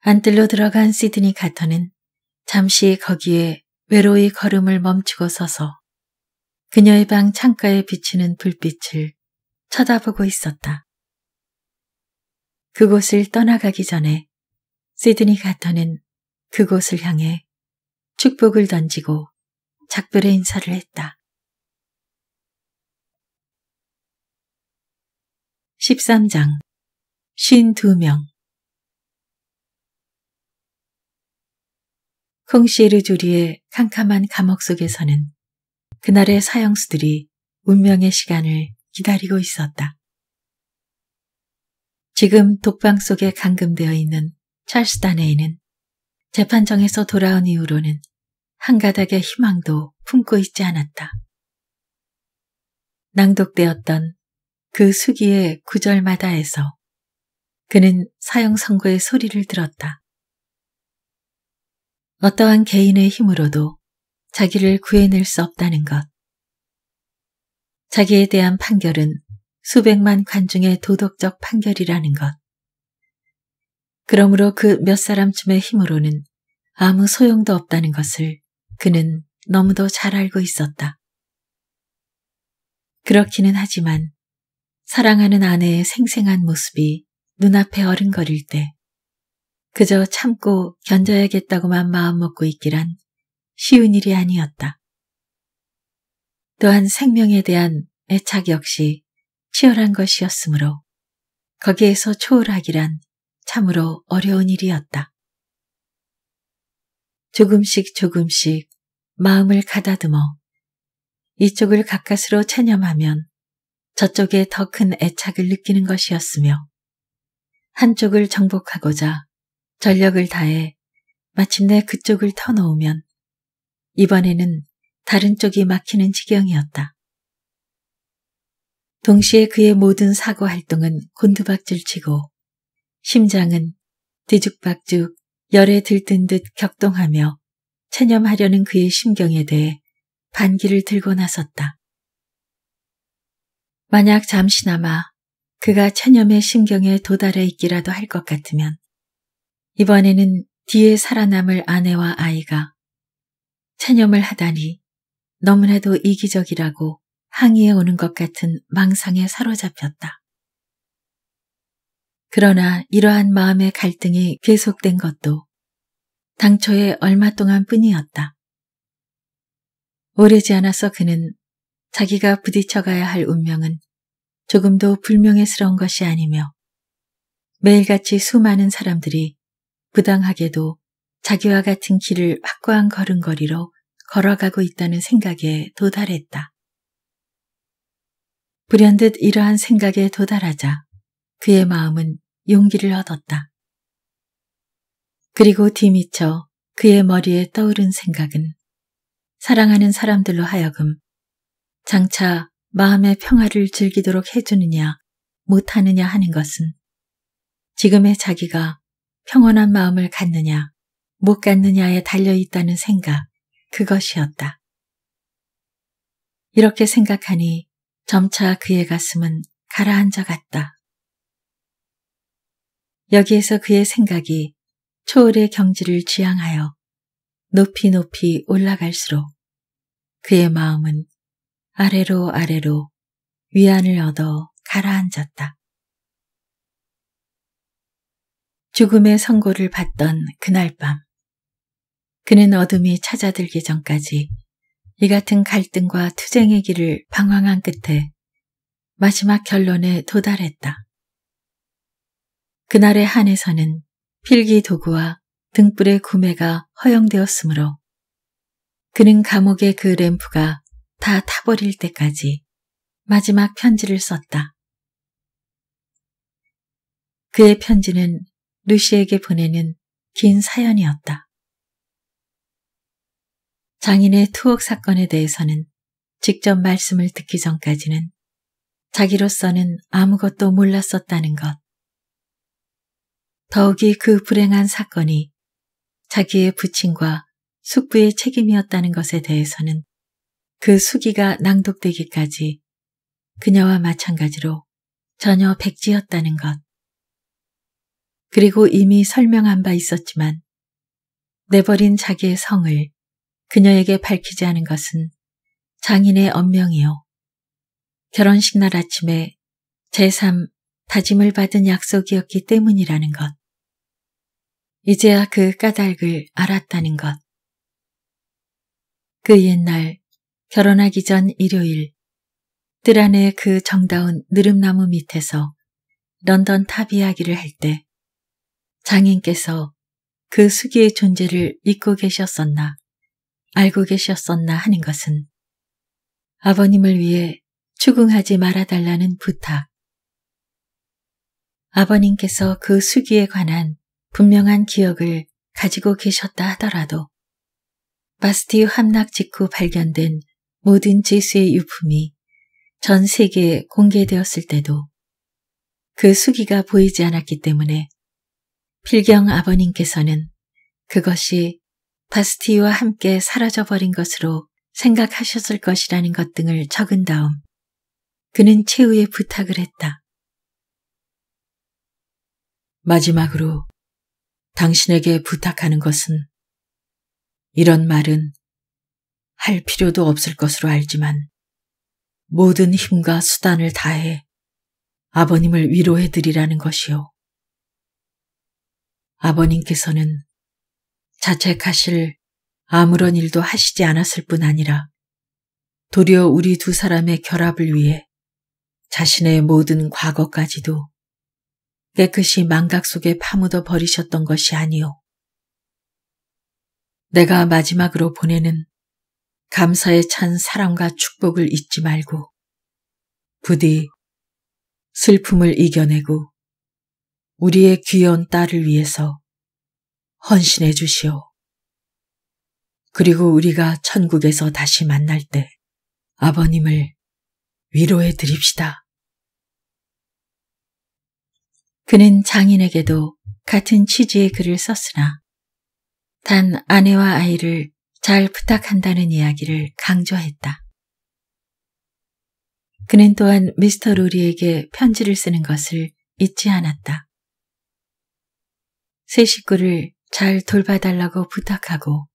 안뜰로 들어간 시드니 가터는 잠시 거기에 외로이 걸음을 멈추고 서서 그녀의 방 창가에 비치는 불빛을 쳐다보고 있었다. 그곳을 떠나가기 전에 시드니 가터는 그곳을 향해 축복을 던지고 작별의 인사를 했다. 13장 52명 콩시에르 조리의 캄캄한 감옥 속에서는 그날의 사형수들이 운명의 시간을 기다리고 있었다. 지금 독방 속에 감금되어 있는 찰스 단에이는 재판정에서 돌아온 이후로는 한 가닥의 희망도 품고 있지 않았다. 낭독되었던 그 수기의 구절마다에서 그는 사형 선고의 소리를 들었다. 어떠한 개인의 힘으로도 자기를 구해낼 수 없다는 것. 자기에 대한 판결은 수백만 관중의 도덕적 판결이라는 것. 그러므로 그 몇 사람쯤의 힘으로는 아무 소용도 없다는 것을 그는 너무도 잘 알고 있었다. 그렇기는 하지만 사랑하는 아내의 생생한 모습이 눈앞에 어른거릴 때 그저 참고 견뎌야겠다고만 마음먹고 있기란 쉬운 일이 아니었다. 또한 생명에 대한 애착 역시 치열한 것이었으므로 거기에서 초월하기란 참으로 어려운 일이었다. 조금씩 조금씩 마음을 가다듬어 이쪽을 가까스로 체념하면 저쪽에 더 큰 애착을 느끼는 것이었으며 한쪽을 정복하고자 전력을 다해 마침내 그쪽을 터놓으면 이번에는 다른 쪽이 막히는 지경이었다. 동시에 그의 모든 사고 활동은 곤두박질치고 심장은 뒤죽박죽 열에 들뜬 듯 격동하며 체념하려는 그의 심경에 대해 반기를 들고 나섰다. 만약 잠시나마 그가 체념의 심경에 도달해 있기라도 할 것 같으면 이번에는 뒤에 살아남을 아내와 아이가 체념을 하다니 너무나도 이기적이라고 항의해 오는 것 같은 망상에 사로잡혔다. 그러나 이러한 마음의 갈등이 계속된 것도 당초에 얼마 동안 뿐이었다. 오래지 않아서 그는 자기가 부딪혀가야 할 운명은 조금도 불명예스러운 것이 아니며 매일같이 수많은 사람들이 부당하게도 자기와 같은 길을 확고한 걸음걸이로 걸어가고 있다는 생각에 도달했다. 불현듯 이러한 생각에 도달하자 그의 마음은 용기를 얻었다. 그리고 뒤미쳐 그의 머리에 떠오른 생각은 사랑하는 사람들로 하여금 장차 마음의 평화를 즐기도록 해주느냐 못하느냐 하는 것은 지금의 자기가 평온한 마음을 갖느냐 못 갖느냐에 달려있다는 생각 그것이었다. 이렇게 생각하니 점차 그의 가슴은 가라앉아 갔다. 여기에서 그의 생각이 초월의 경지를 지향하여 높이 높이 올라갈수록 그의 마음은 아래로 아래로 위안을 얻어 가라앉았다. 죽음의 선고를 받던 그날 밤 그는 어둠이 찾아들기 전까지 이 같은 갈등과 투쟁의 길을 방황한 끝에 마지막 결론에 도달했다. 그날의 한에서는 필기 도구와 등불의 구매가 허용되었으므로 그는 감옥의 그 램프가 다 타버릴 때까지 마지막 편지를 썼다. 그의 편지는 루시에게 보내는 긴 사연이었다. 장인의 투옥 사건에 대해서는 직접 말씀을 듣기 전까지는 자기로서는 아무것도 몰랐었다는 것. 더욱이 그 불행한 사건이 자기의 부친과 숙부의 책임이었다는 것에 대해서는 그 수기가 낭독되기까지 그녀와 마찬가지로 전혀 백지였다는 것. 그리고 이미 설명한 바 있었지만 내버린 자기의 성을 그녀에게 밝히지 않은 것은 장인의 엄명이요. 결혼식 날 아침에 제3 다짐을 받은 약속이었기 때문이라는 것. 이제야 그 까닭을 알았다는 것. 그 옛날 결혼하기 전 일요일, 드란의그 정다운 느릅나무 밑에서 런던 탑 이야기를 할 때 장인께서 그 수기의 존재를 잊고 계셨었나, 알고 계셨었나 하는 것은 아버님을 위해 추궁하지 말아달라는 부탁. 아버님께서 그 수기에 관한 분명한 기억을 가지고 계셨다 하더라도 마스티유 함락 직후 발견된 모든 제수의 유품이 전 세계에 공개되었을 때도 그 수기가 보이지 않았기 때문에 필경 아버님께서는 그것이 바스티와 함께 사라져버린 것으로 생각하셨을 것이라는 것 등을 적은 다음 그는 최후의 부탁을 했다. 마지막으로 당신에게 부탁하는 것은 이런 말은 할 필요도 없을 것으로 알지만 모든 힘과 수단을 다해 아버님을 위로해 드리라는 것이요. 아버님께서는 자책하실 아무런 일도 하시지 않았을 뿐 아니라 도리어 우리 두 사람의 결합을 위해 자신의 모든 과거까지도 깨끗이 망각 속에 파묻어 버리셨던 것이 아니오 내가 마지막으로 보내는 감사에 찬 사랑과 축복을 잊지 말고 부디 슬픔을 이겨내고 우리의 귀여운 딸을 위해서 헌신해 주시오. 그리고 우리가 천국에서 다시 만날 때 아버님을 위로해 드립시다. 그는 장인에게도 같은 취지의 글을 썼으나 단 아내와 아이를 잘 부탁한다는 이야기를 강조했다. 그는 또한 미스터 로리에게 편지를 쓰는 것을 잊지 않았다. 새 식구를 잘 돌봐달라고 부탁하고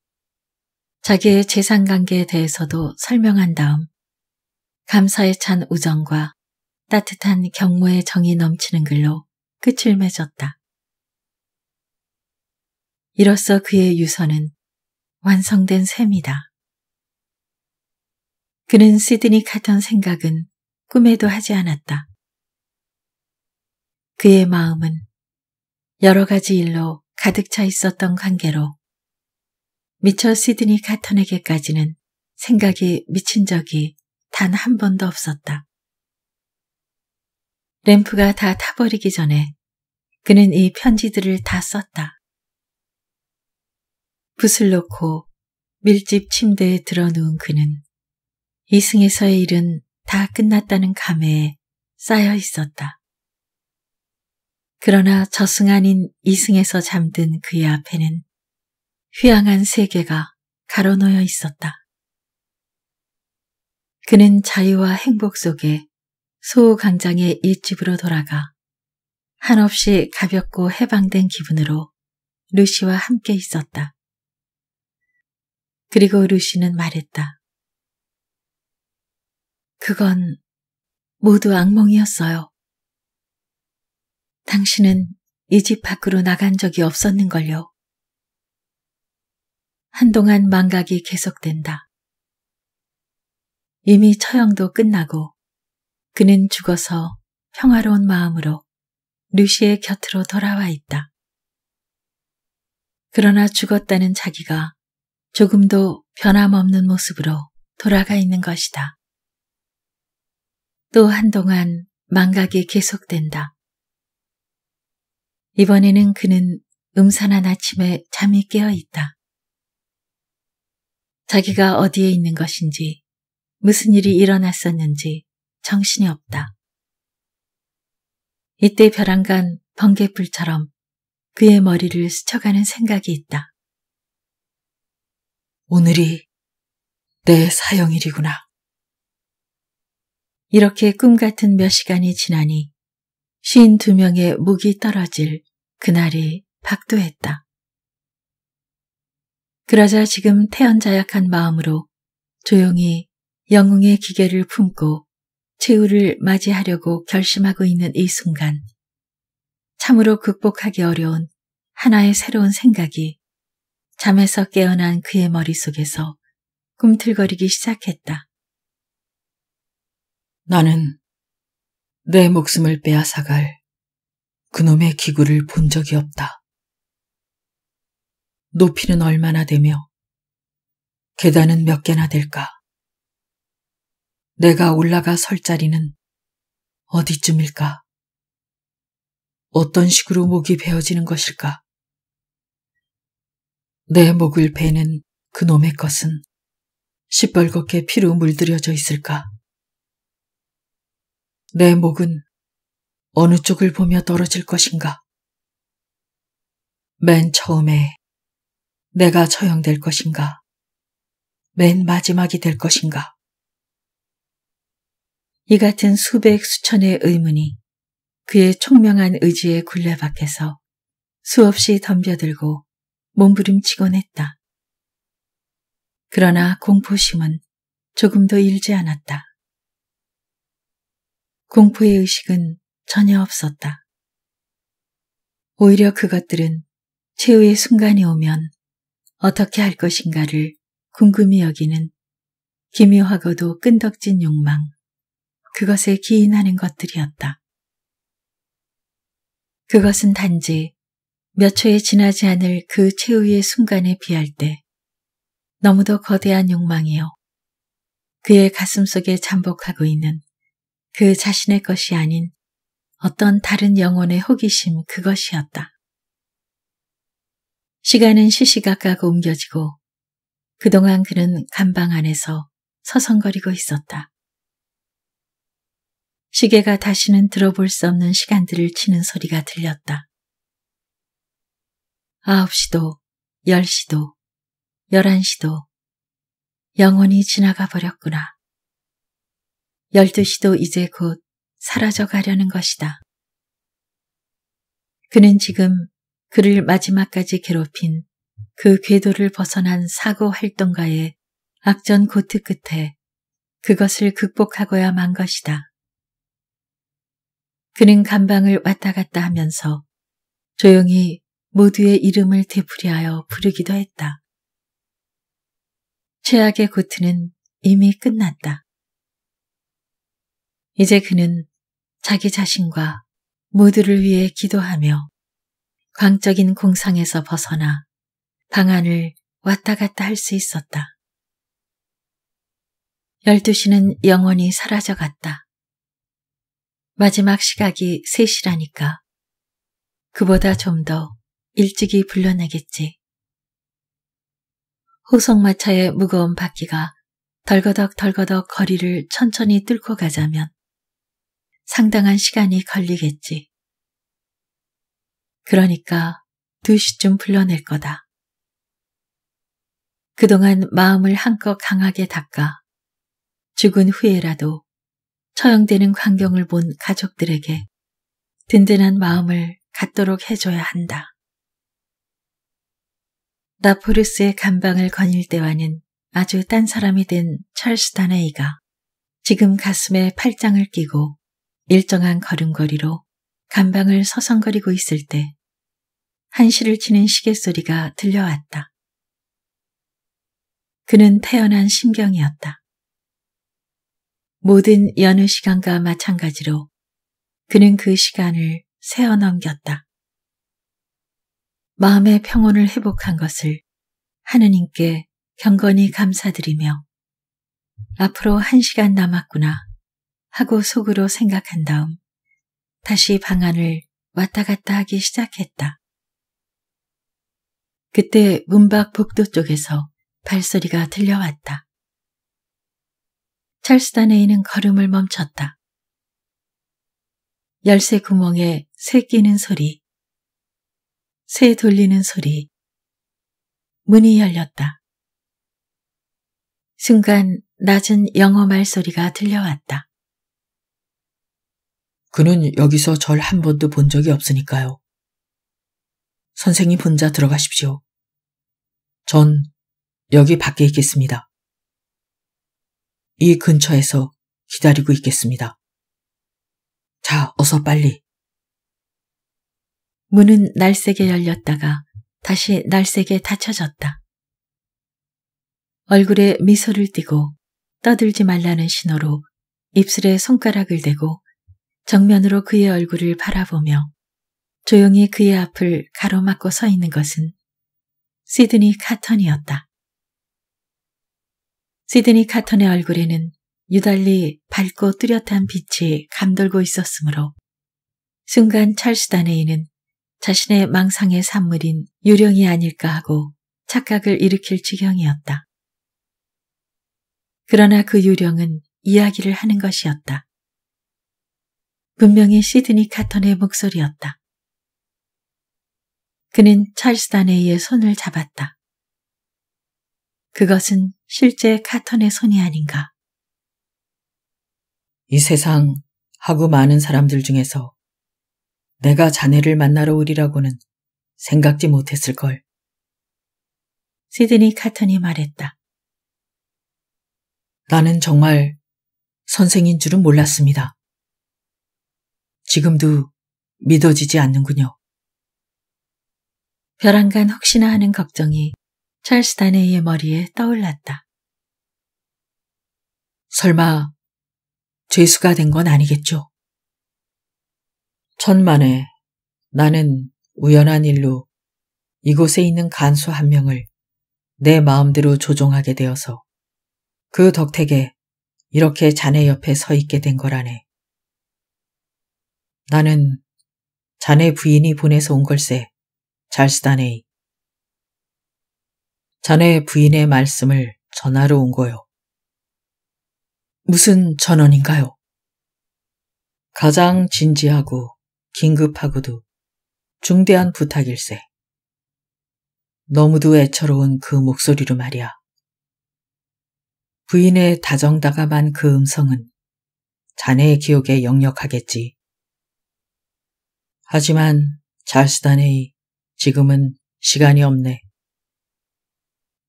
자기의 재산 관계에 대해서도 설명한 다음 감사에 찬 우정과 따뜻한 경무의 정이 넘치는 글로 끝을 맺었다. 이로써 그의 유서는 완성된 셈이다. 그는 시드니 카턴 생각은 꿈에도 하지 않았다. 그의 마음은 여러 가지 일로 가득 차 있었던 관계로 미처 시드니 카턴에게까지는 생각이 미친 적이 단 한 번도 없었다. 램프가 다 타버리기 전에 그는 이 편지들을 다 썼다. 붓을 놓고 밀집 침대에 들어누운 그는 이승에서의 일은 다 끝났다는 감에 쌓여 있었다. 그러나 저승 아닌 이승에서 잠든 그의 앞에는 휘황한 세계가 가로놓여 있었다. 그는 자유와 행복 속에 소강장의 우 일집으로 돌아가 한없이 가볍고 해방된 기분으로 루시와 함께 있었다. 그리고 루시는 말했다. 그건 모두 악몽이었어요. 당신은 이 집 밖으로 나간 적이 없었는걸요. 한동안 망각이 계속된다. 이미 처형도 끝나고 그는 죽어서 평화로운 마음으로 루시의 곁으로 돌아와 있다. 그러나 죽었다는 자기가 조금도 변함없는 모습으로 돌아가 있는 것이다. 또 한동안 망각이 계속된다. 이번에는 그는 음산한 아침에 잠이 깨어 있다. 자기가 어디에 있는 것인지, 무슨 일이 일어났었는지 정신이 없다. 이때 벼랑간 번개불처럼 그의 머리를 스쳐가는 생각이 있다. 오늘이 내 사형일이구나. 이렇게 꿈 같은 몇 시간이 지나니 5두 명의 목이 떨어질 그날이 박도했다. 그러자 지금 태연자약한 마음으로 조용히 영웅의 기계를 품고 최후를 맞이하려고 결심하고 있는 이 순간 참으로 극복하기 어려운 하나의 새로운 생각이 잠에서 깨어난 그의 머릿속에서 꿈틀거리기 시작했다. 나는 내 목숨을 빼앗아갈 그놈의 기구를 본 적이 없다. 높이는 얼마나 되며 계단은 몇 개나 될까? 내가 올라가 설 자리는 어디쯤일까? 어떤 식으로 목이 베어지는 것일까? 내 목을 베는 그놈의 것은 시뻘겋게 피로 물들여져 있을까? 내 목은 어느 쪽을 보며 떨어질 것인가? 맨 처음에 내가 처형될 것인가? 맨 마지막이 될 것인가? 이 같은 수백 수천의 의문이 그의 총명한 의지의 굴레 밖에서 수없이 덤벼들고 몸부림치곤 했다. 그러나 공포심은 조금 도 일지 않았다. 공포의 의식은 전혀 없었다. 오히려 그것들은 최후의 순간이 오면 어떻게 할 것인가를 궁금히 여기는 기묘하고도 끈덕진 욕망, 그것에 기인하는 것들이었다. 그것은 단지 몇 초에 지나지 않을 그 최후의 순간에 비할 때 너무도 거대한 욕망이요. 그의 가슴 속에 잠복하고 있는 그 자신의 것이 아닌 어떤 다른 영혼의 호기심 그것이었다. 시간은 시시각각 옮겨지고 그동안 그는 감방 안에서 서성거리고 있었다. 시계가 다시는 들어볼 수 없는 시간들을 치는 소리가 들렸다. 9시도, 10시도, 11시도 영원히 지나가 버렸구나. 12시도 이제 곧 사라져 가려는 것이다. 그는 지금 그를 마지막까지 괴롭힌 그 궤도를 벗어난 사고 활동가의 악전 고트 끝에 그것을 극복하고야만 것이다. 그는 감방을 왔다 갔다 하면서 조용히 모두의 이름을 되풀이하여 부르기도 했다. 최악의 고트는 이미 끝났다. 이제 그는 자기 자신과 모두를 위해 기도하며 광적인 공상에서 벗어나 방안을 왔다 갔다 할 수 있었다. 12시는 영원히 사라져 갔다. 마지막 시각이 3시라니까 그보다 좀더 일찍이 불러내겠지. 호송마차의 무거운 바퀴가 덜거덕덜거덕 거리를 천천히 뚫고 가자면 상당한 시간이 걸리겠지. 그러니까 두시쯤 불러낼 거다. 그동안 마음을 한껏 강하게 닦아 죽은 후에라도 처형되는 광경을 본 가족들에게 든든한 마음을 갖도록 해줘야 한다. 나포르스의 감방을 거닐 때와는 아주 딴 사람이 된 찰스 다네이가 지금 가슴에 팔짱을 끼고 일정한 걸음걸이로 감방을 서성거리고 있을 때 한시를 치는 시계 소리가 들려왔다. 그는 태어난 심경이었다. 모든 여느 시간과 마찬가지로 그는 그 시간을 세어넘겼다 마음의 평온을 회복한 것을 하느님께 경건히 감사드리며 앞으로 한 시간 남았구나 하고 속으로 생각한 다음 다시 방안을 왔다 갔다 하기 시작했다. 그때 문밖 복도 쪽에서 발소리가 들려왔다. 찰스 단에이는 걸음을 멈췄다. 열쇠 구멍에 새 끼는 소리, 새 돌리는 소리. 문이 열렸다. 순간 낮은 영어 말소리가 들려왔다. 그는 여기서 절 한 번도 본 적이 없으니까요. 선생님 혼자 들어가십시오. 전 여기 밖에 있겠습니다. 이 근처에서 기다리고 있겠습니다. 자, 어서 빨리. 문은 날색에 열렸다가 다시 날색에 닫혀졌다. 얼굴에 미소를 띠고 떠들지 말라는 신호로 입술에 손가락을 대고 정면으로 그의 얼굴을 바라보며 조용히 그의 앞을 가로막고 서 있는 것은 시드니 카턴이었다. 시드니 카턴의 얼굴에는 유달리 밝고 뚜렷한 빛이 감돌고 있었으므로 순간 찰스 단네이는 자신의 망상의 산물인 유령이 아닐까 하고 착각을 일으킬 지경이었다. 그러나 그 유령은 이야기를 하는 것이었다. 분명히 시드니 카턴의 목소리였다. 그는 찰스 단에의 손을 잡았다. 그것은 실제 카턴의 손이 아닌가. 이 세상 하고 많은 사람들 중에서 내가 자네를 만나러 오리라고는 생각지 못했을걸. 시드니 카턴이 말했다. 나는 정말 선생인 줄은 몰랐습니다. 지금도 믿어지지 않는군요. 벼랑간 혹시나 하는 걱정이 찰스 다네이의 머리에 떠올랐다. 설마 죄수가 된 건 아니겠죠? 천만에 나는 우연한 일로 이곳에 있는 간수 한 명을 내 마음대로 조종하게 되어서 그 덕택에 이렇게 자네 옆에 서 있게 된 거라네. 나는 자네 부인이 보내서 온 걸세. 잘 쓰다네. 자네 부인의 말씀을 전하러 온 거요. 무슨 전언인가요? 가장 진지하고 긴급하고도 중대한 부탁일세. 너무도 애처로운 그 목소리로 말이야. 부인의 다정다감한 그 음성은 자네의 기억에 역력하겠지. 하지만 잘스단의 지금은 시간이 없네.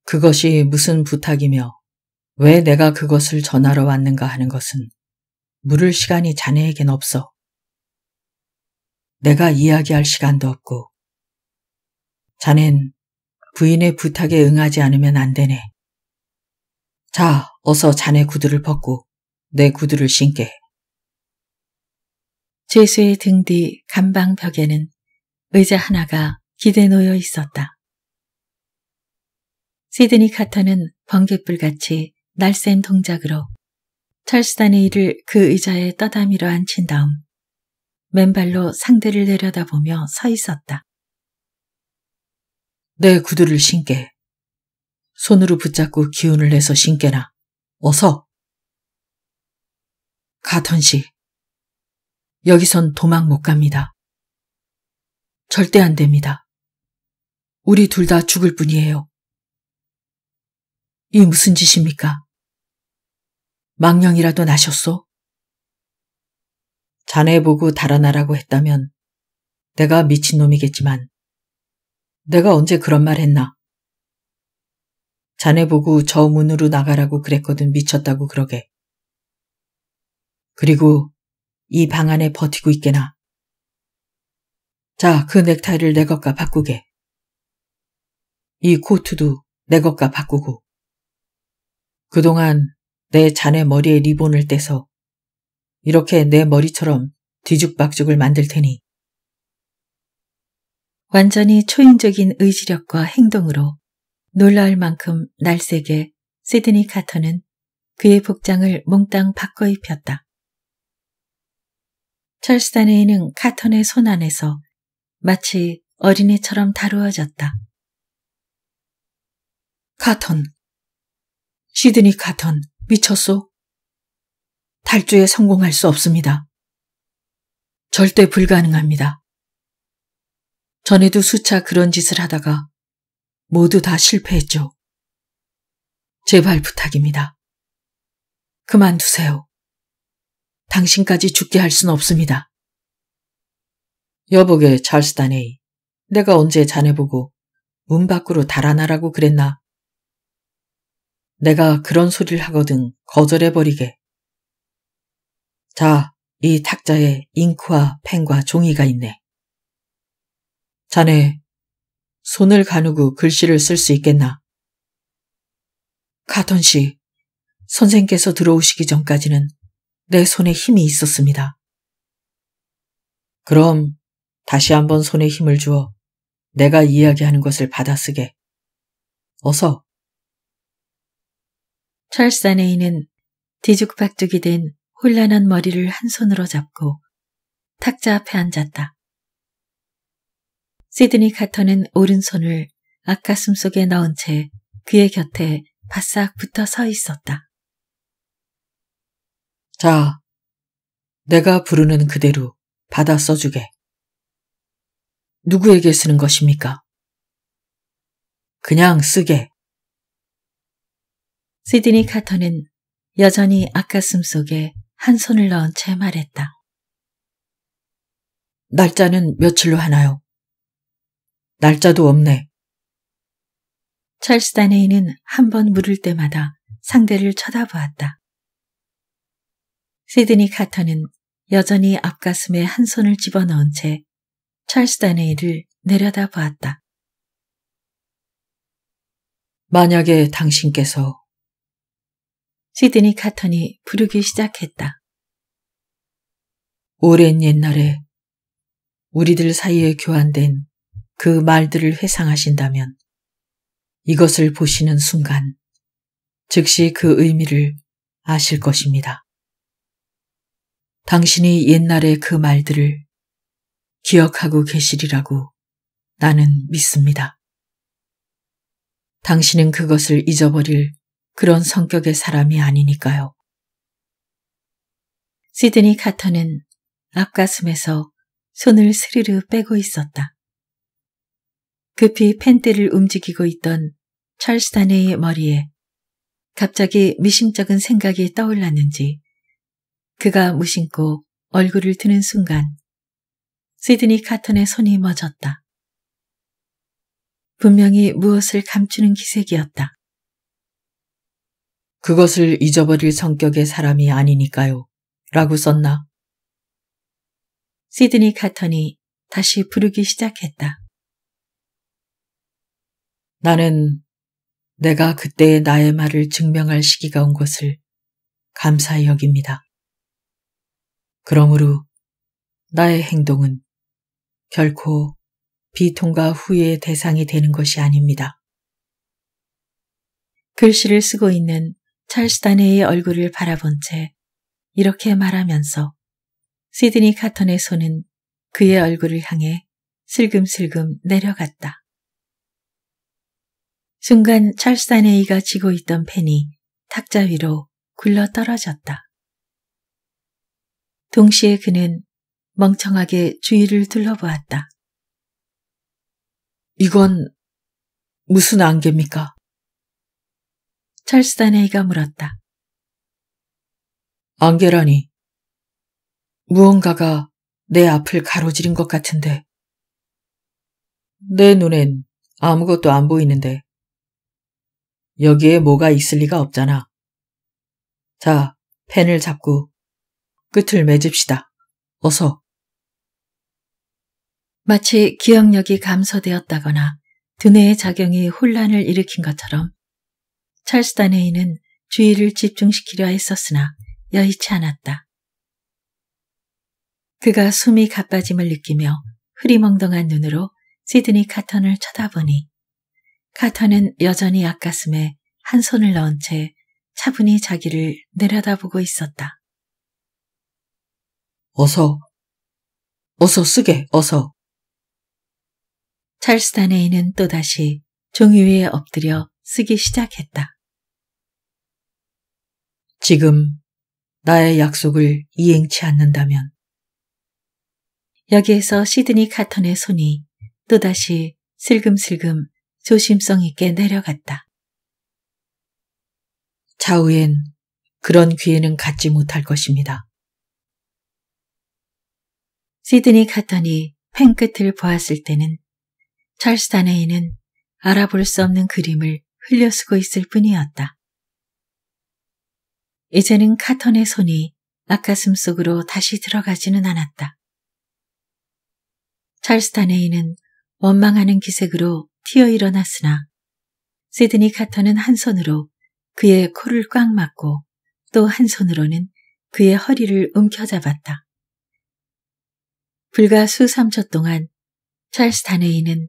그것이 무슨 부탁이며 왜 내가 그것을 전하러 왔는가 하는 것은 물을 시간이 자네에겐 없어. 내가 이야기할 시간도 없고. 자넨 부인의 부탁에 응하지 않으면 안 되네. 자, 어서 자네 구두를 벗고 내 구두를 신게. 죄수의 등 뒤감방 벽에는 의자 하나가 기대 놓여 있었다. 시드니 카터는 번갯불같이 날쌘 동작으로 철수단의 이를 그 의자에 떠다미어 앉힌 다음 맨발로 상대를 내려다보며 서 있었다. 내 구두를 신게. 손으로 붙잡고 기운을 내서 신게나. 어서. 가턴 씨. 여기선 도망 못 갑니다. 절대 안 됩니다. 우리 둘 다 죽을 뿐이에요. 이 무슨 짓입니까? 망령이라도 나셨소? 자네 보고 달아나라고 했다면 내가 미친놈이겠지만 내가 언제 그런 말 했나? 자네 보고 저 문으로 나가라고 그랬거든 미쳤다고 그러게. 그리고 이 방 안에 버티고 있게나. 자, 그 넥타이를 내 것과 바꾸게. 이 코트도 내 것과 바꾸고. 그동안 내 자네 머리에 리본을 떼서 이렇게 내 머리처럼 뒤죽박죽을 만들 테니. 완전히 초인적인 의지력과 행동으로 놀라울 만큼 날색에 시드니 카터는 그의 복장을 몽땅 바꿔 입혔다. 철스단네이는 카턴의 손 안에서 마치 어린이처럼 다루어졌다. 카턴, 시드니 카턴, 미쳤소? 탈주에 성공할 수 없습니다. 절대 불가능합니다. 전에도 수차 그런 짓을 하다가 모두 다 실패했죠. 제발 부탁입니다. 그만두세요. 당신까지 죽게 할 순 없습니다. 여보게 찰스 다네이, 내가 언제 자네 보고 문 밖으로 달아나라고 그랬나? 내가 그런 소리를 하거든 거절해버리게. 자, 이 탁자에 잉크와 펜과 종이가 있네. 자네, 손을 가누고 글씨를 쓸 수 있겠나? 카톤 씨, 선생께서 들어오시기 전까지는 내 손에 힘이 있었습니다. 그럼 다시 한번 손에 힘을 주어 내가 이야기하는 것을 받아쓰게. 어서. 철스아내는 뒤죽박죽이 된 혼란한 머리를 한 손으로 잡고 탁자 앞에 앉았다. 시드니 카터는 오른손을 아가슴 속에 넣은 채 그의 곁에 바싹 붙어 서 있었다. 자, 내가 부르는 그대로 받아 써주게. 누구에게 쓰는 것입니까? 그냥 쓰게. 시드니 카터는 여전히 아가슴 속에 한 손을 넣은 채 말했다. 날짜는 며칠로 하나요? 날짜도 없네. 찰스 다네이는 한 번 물을 때마다 상대를 쳐다보았다. 시드니 카터는 여전히 앞가슴에 한 손을 집어넣은 채 찰스 다네이를 내려다보았다. 만약에 당신께서 시드니 카턴이 부르기 시작했다. 오랜 옛날에 우리들 사이에 교환된 그 말들을 회상하신다면 이것을 보시는 순간 즉시 그 의미를 아실 것입니다. 당신이 옛날의 그 말들을 기억하고 계시리라고 나는 믿습니다. 당신은 그것을 잊어버릴 그런 성격의 사람이 아니니까요. 시드니 카터는 앞가슴에서 손을 스르르 빼고 있었다. 급히 팬대를 움직이고 있던 찰스단의 머리에 갑자기 미심쩍은 생각이 떠올랐는지 그가 무심코 얼굴을 드는 순간 시드니 카턴의 손이 멎었다. 분명히 무엇을 감추는 기색이었다. 그것을 잊어버릴 성격의 사람이 아니니까요. 라고 썼나? 시드니 카턴이 다시 부르기 시작했다. 나는 내가 그때의 나의 말을 증명할 시기가 온 것을 감사히 여깁니다. 그러므로 나의 행동은 결코 비통과 후회의 대상이 되는 것이 아닙니다. 글씨를 쓰고 있는 찰스 다네의 얼굴을 바라본 채 이렇게 말하면서 시드니 카턴의 손은 그의 얼굴을 향해 슬금슬금 내려갔다. 순간 찰스 다네이가 쥐고 있던 펜이 탁자 위로 굴러 떨어졌다. 동시에 그는 멍청하게 주위를 둘러보았다. 이건 무슨 안개입니까? 찰스 다네이가 물었다. 안개라니. 무언가가 내 앞을 가로지른 것 같은데. 내 눈엔 아무것도 안 보이는데. 여기에 뭐가 있을 리가 없잖아. 자, 펜을 잡고 끝을 맺읍시다. 어서. 마치 기억력이 감소되었다거나 두뇌의 작용이 혼란을 일으킨 것처럼 찰스 다네이는 주의를 집중시키려 했었으나 여의치 않았다. 그가 숨이 가빠짐을 느끼며 흐리멍덩한 눈으로 시드니 카턴을 쳐다보니 카턴은 여전히 앞가슴에 한 손을 넣은 채 차분히 자기를 내려다보고 있었다. 어서, 어서 쓰게, 어서. 찰스 다네이는 또다시 종이 위에 엎드려 쓰기 시작했다. 지금 나의 약속을 이행치 않는다면. 여기에서 시드니 카턴의 손이 또다시 슬금슬금 조심성 있게 내려갔다. 좌우엔 그런 기회는 갖지 못할 것입니다. 시드니 카턴이 펜 끝을 보았을 때는 찰스 다네이는 알아볼 수 없는 그림을 흘려쓰고 있을 뿐이었다. 이제는 카턴의 손이 낙가슴 속으로 다시 들어가지는 않았다. 찰스타네이는 원망하는 기색으로 튀어 일어났으나 시드니 카터는 한 손으로 그의 코를 꽉 막고 또 한 손으로는 그의 허리를 움켜잡았다. 불과 수삼초 동안 찰스 다네이는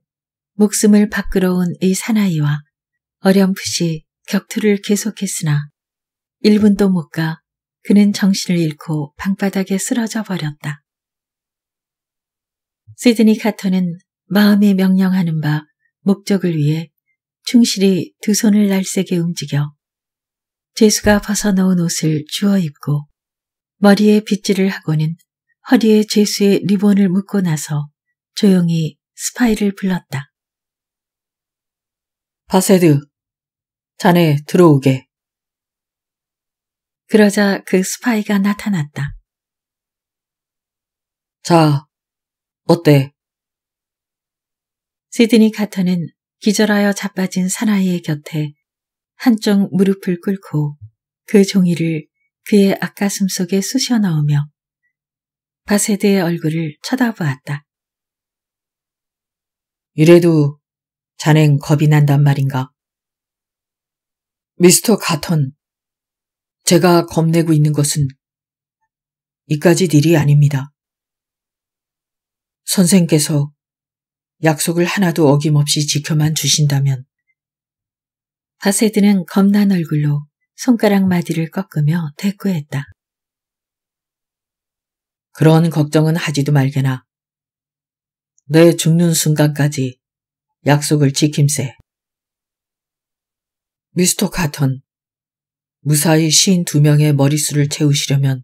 목숨을 밖으로 온이 사나이와 어렴풋이 격투를 계속했으나 1분도 못 가 그는 정신을 잃고 방바닥에 쓰러져 버렸다. 시드니 카터는 마음이 명령하는 바 목적을 위해 충실히 두 손을 날쌔게 움직여 제수가 벗어놓은 옷을 주워 입고 머리에 빗질을 하고는 허리에 제수의 리본을 묶고 나서 조용히 스파이를 불렀다. 바세드, 자네 들어오게. 그러자 그 스파이가 나타났다. 자, 어때? 시드니 카터는 기절하여 자빠진 사나이의 곁에 한쪽 무릎을 꿇고 그 종이를 그의 앞가슴 속에 쑤셔 넣으며 바세드의 얼굴을 쳐다보았다. 이래도 자넨 겁이 난단 말인가? 미스터 가턴, 제가 겁내고 있는 것은 이까지 일이 아닙니다. 선생께서 약속을 하나도 어김없이 지켜만 주신다면 하세드는 겁난 얼굴로 손가락 마디를 꺾으며 대꾸했다. 그런 걱정은 하지도 말게나. 내 죽는 순간까지 약속을 지킴세. 미스터 카턴, 무사히 시인 두 명의 머릿수를 채우시려면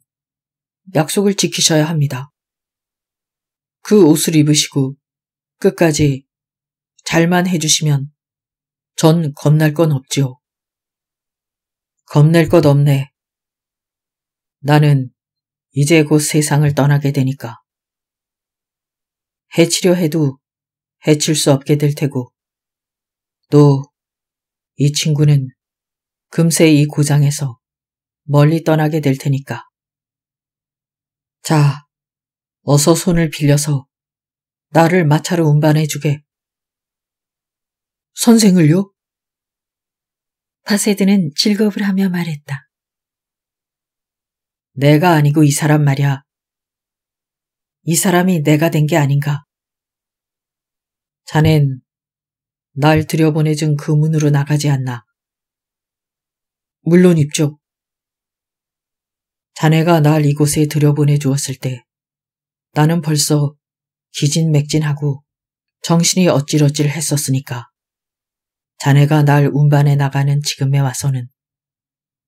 약속을 지키셔야 합니다. 그 옷을 입으시고 끝까지 잘만 해주시면 전 겁날 건 없지요. 겁낼 것 없네. 나는 이제 곧 세상을 떠나게 되니까. 해치려 해도 해칠 수 없게 될 테고, 또 이 친구는 금세 이 고장에서 멀리 떠나게 될 테니까. 자, 어서 손을 빌려서 나를 마차로 운반해 주게. 선생을요? 파세드는 즐겁을 하며 말했다. 내가 아니고 이 사람 말이야. 이 사람이 내가 된 게 아닌가. 자넨 날 들여보내준 그 문으로 나가지 않나. 물론 입죠. 자네가 날 이곳에 들여보내 주었을 때 나는 벌써 기진맥진하고 정신이 어찔어찔 했었으니까. 자네가 날 운반해 나가는 지금에 와서는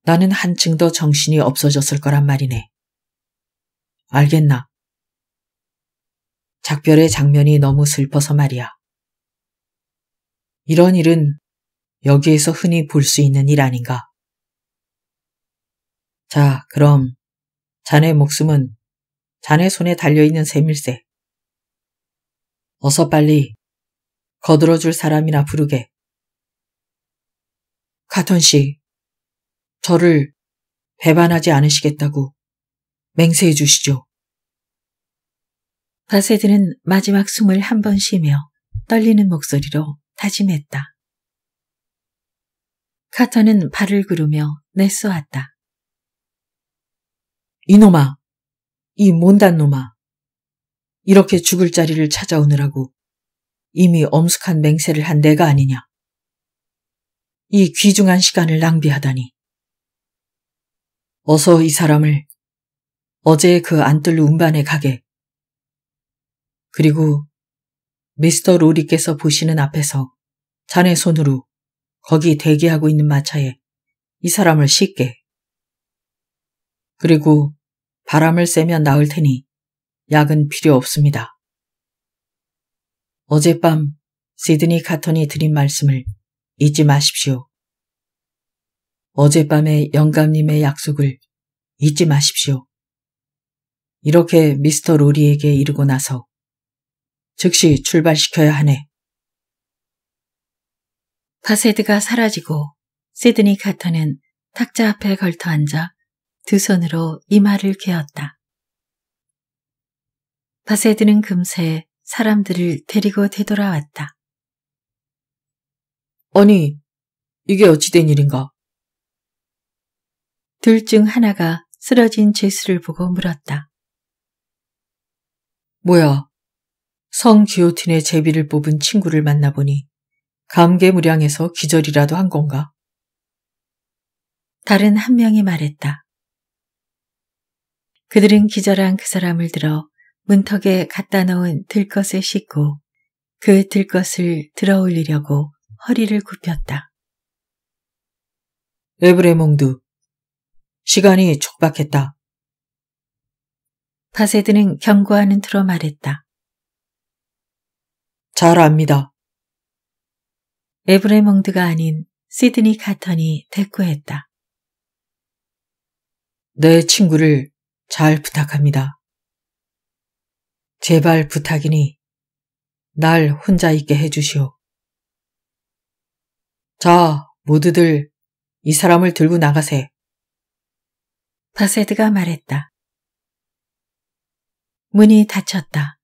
나는 한층 더 정신이 없어졌을 거란 말이네. 알겠나? 작별의 장면이 너무 슬퍼서 말이야. 이런 일은 여기에서 흔히 볼 수 있는 일 아닌가? 자, 그럼 자네 목숨은 자네 손에 달려있는 셈일세. 어서 빨리 거들어줄 사람이나 부르게. 카턴 씨, 저를 배반하지 않으시겠다고 맹세해 주시죠. 바세드는 마지막 숨을 한 번 쉬며 떨리는 목소리로 다짐했다. 카터는 발을 구르며 내쏘았다. 이놈아, 이 못난 놈아. 이렇게 죽을 자리를 찾아오느라고 이미 엄숙한 맹세를 한 내가 아니냐. 이 귀중한 시간을 낭비하다니. 어서 이 사람을 어제 그 안뜰루 운반에 가게. 그리고 미스터 로리께서 보시는 앞에서 자네 손으로 거기 대기하고 있는 마차에 이 사람을 씻게 그리고 바람을 쐬면 나을 테니 약은 필요 없습니다. 어젯밤 시드니 카턴이 드린 말씀을 잊지 마십시오. 어젯밤에 영감님의 약속을 잊지 마십시오. 이렇게 미스터 로리에게 이르고 나서 즉시 출발시켜야 하네. 파세드가 사라지고 시드니 카터는 탁자 앞에 걸터 앉아 두 손으로 이마를 괴었다. 바세드는 금세 사람들을 데리고 되돌아왔다. 아니, 이게 어찌된 일인가? 둘 중 하나가 쓰러진 죄수를 보고 물었다. 뭐야, 성 기오틴의 제비를 뽑은 친구를 만나보니 감개무량해서 기절이라도 한 건가? 다른 한 명이 말했다. 그들은 기절한 그 사람을 들어 문턱에 갖다 넣은 들것에 씻고 그 들것을 들어 올리려고 허리를 굽혔다. 에브레몽드 시간이 촉박했다. 파세드는 경고하는 틀어 말했다. 잘 압니다. 에브레몽드가 아닌 시드니 카턴이 대꾸했다. 내 친구를 잘 부탁합니다. 제발 부탁이니 날 혼자 있게 해주시오. 자, 모두들 이 사람을 들고 나가세. 바세드가 말했다. 문이 닫혔다.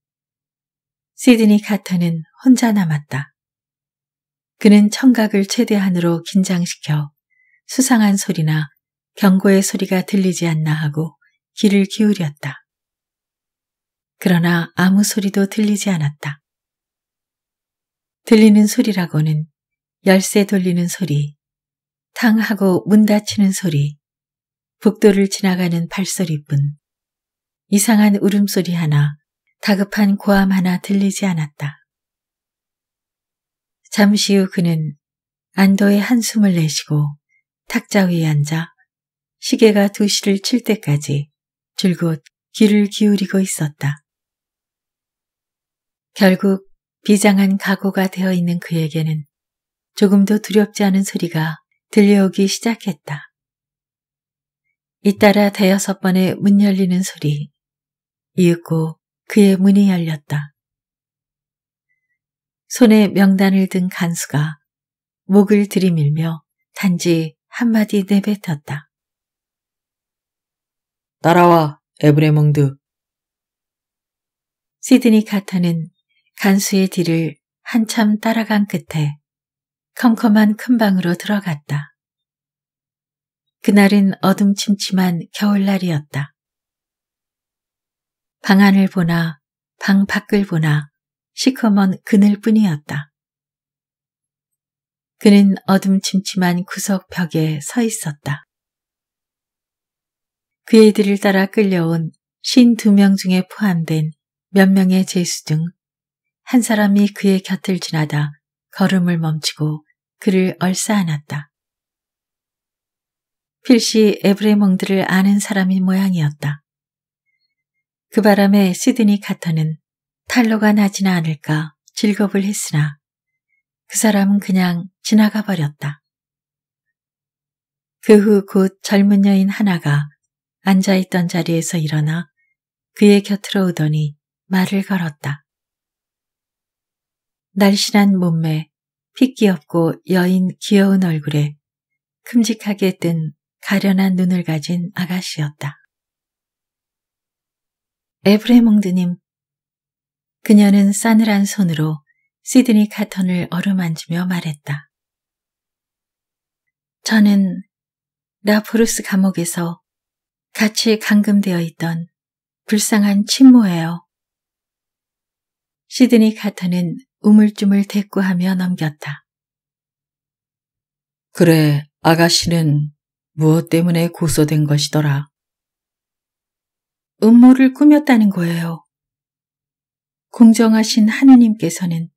시드니 카터는 혼자 남았다. 그는 청각을 최대한으로 긴장시켜 수상한 소리나 경고의 소리가 들리지 않나 하고 귀를 기울였다. 그러나 아무 소리도 들리지 않았다. 들리는 소리라고는 열쇠 돌리는 소리, 탕하고 문 닫히는 소리, 북도를 지나가는 발소리뿐 이상한 울음소리 하나, 다급한 고함 하나 들리지 않았다. 잠시 후 그는 안도의 한숨을 내쉬고 탁자 위에 앉아 시계가 두 시를 칠 때까지 줄곧 귀를 기울이고 있었다. 결국 비장한 각오가 되어 있는 그에게는 조금도 두렵지 않은 소리가 들려오기 시작했다. 잇따라 대여섯 번의 문 열리는 소리, 이윽고 그의 문이 열렸다. 손에 명단을 든 간수가 목을 들이밀며 단지 한마디 내뱉었다. 따라와, 에브레몽드. 시드니 카타는 간수의 뒤를 한참 따라간 끝에 컴컴한 큰 방으로 들어갔다. 그날은 어둠침침한 겨울날이었다. 방 안을 보나 방 밖을 보나 시커먼 그늘뿐이었다. 그는 어둠침침한 구석 벽에 서 있었다. 그의 뒤를 따라 끌려온 신 두 명 중에 포함된 몇 명의 제수 등 한 사람이 그의 곁을 지나다 걸음을 멈추고 그를 얼싸안았다. 필시 에브레몽들을 아는 사람인 모양이었다. 그 바람에 시드니 카터는 탈로가 나지나 않을까 즐겁을 했으나 그 사람은 그냥 지나가 버렸다. 그 후 곧 젊은 여인 하나가 앉아있던 자리에서 일어나 그의 곁으로 오더니 말을 걸었다. 날씬한 몸매, 핏기없고 여인 귀여운 얼굴에 큼직하게 뜬 가련한 눈을 가진 아가씨였다. 에브레몽드님, 그녀는 싸늘한 손으로 시드니 카턴을 어루만지며 말했다. 저는 라포르스 감옥에서 같이 감금되어 있던 불쌍한 친모예요. 시드니 카터는 우물쭈물 대꾸하며 넘겼다. 그래, 아가씨는 무엇 때문에 고소된 것이더라. 음모를 꾸몄다는 거예요. 공정하신 하느님께서는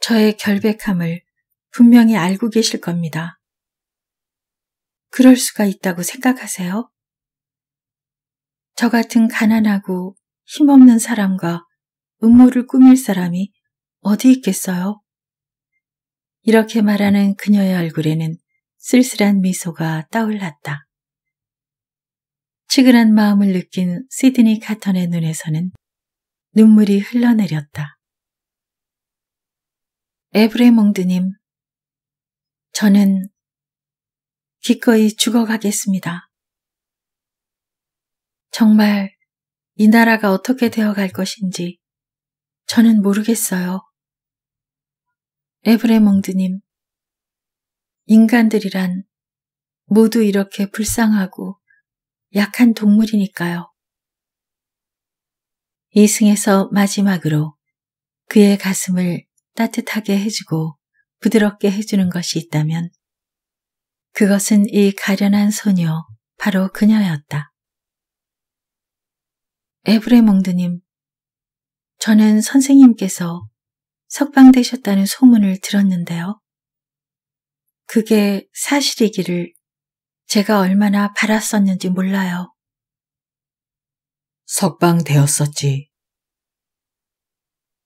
저의 결백함을 분명히 알고 계실 겁니다. 그럴 수가 있다고 생각하세요? 저 같은 가난하고 힘없는 사람과 음모를 꾸밀 사람이 어디 있겠어요? 이렇게 말하는 그녀의 얼굴에는 쓸쓸한 미소가 떠올랐다. 치근한 마음을 느낀 시드니 카턴의 눈에서는 눈물이 흘러내렸다. 에브레몽드님, 저는 기꺼이 죽어가겠습니다. 정말 이 나라가 어떻게 되어갈 것인지 저는 모르겠어요. 에브레몽드님, 인간들이란 모두 이렇게 불쌍하고 약한 동물이니까요. 이승에서 마지막으로 그의 가슴을 따뜻하게 해주고 부드럽게 해주는 것이 있다면 그것은 이 가련한 소녀, 바로 그녀였다. 에브레몽드님, 저는 선생님께서 석방되셨다는 소문을 들었는데요. 그게 사실이기를 제가 얼마나 바랐었는지 몰라요. 석방되었었지.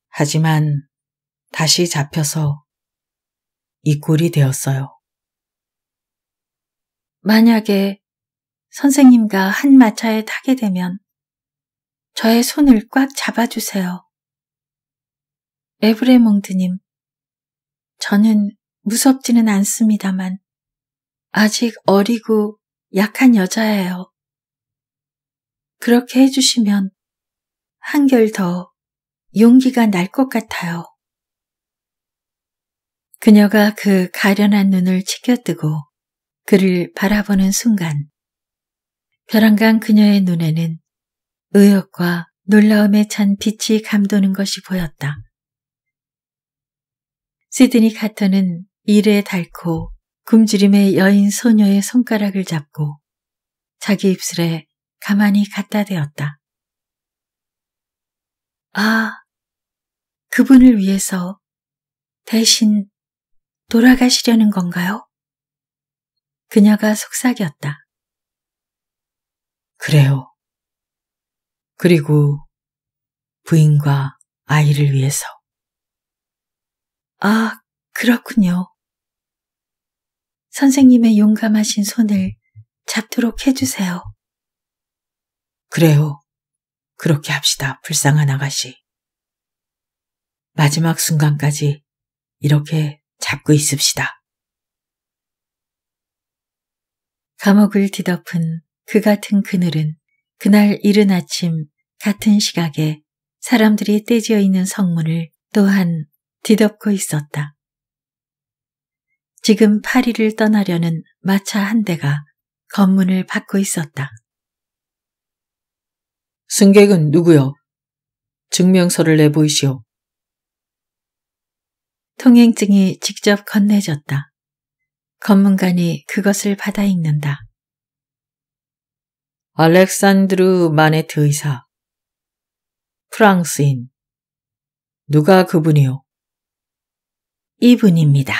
하지만 다시 잡혀서 이 꼴이 되었어요. 만약에 선생님과 한 마차에 타게 되면 저의 손을 꽉 잡아주세요. 에브레몽드님, 저는 무섭지는 않습니다만 아직 어리고 약한 여자예요. 그렇게 해주시면 한결 더 용기가 날 것 같아요. 그녀가 그 가련한 눈을 치켜뜨고 그를 바라보는 순간 벼랑간 그녀의 눈에는 의욕과 놀라움에 찬 빛이 감도는 것이 보였다. 시드니 카터는 이래 닳고 굶주림의 여인 소녀의 손가락을 잡고 자기 입술에 가만히 갖다 대었다. 아, 그분을 위해서 대신 돌아가시려는 건가요? 그녀가 속삭였다. 그래요. 그리고 부인과 아이를 위해서. 아, 그렇군요. 선생님의 용감하신 손을 잡도록 해주세요. 그래요. 그렇게 합시다, 불쌍한 아가씨. 마지막 순간까지 이렇게 잡고 있읍시다. 감옥을 뒤덮은 그 같은 그늘은 그날 이른 아침 같은 시각에 사람들이 떼지어 있는 성문을 또한 뒤덮고 있었다. 지금 파리를 떠나려는 마차 한 대가 검문을 받고 있었다. 승객은 누구요? 증명서를 내보이시오. 통행증이 직접 건네졌다. 검문관이 그것을 받아 읽는다. 알렉산드르 마네트 의사. 프랑스인. 누가 그분이요? 이분입니다.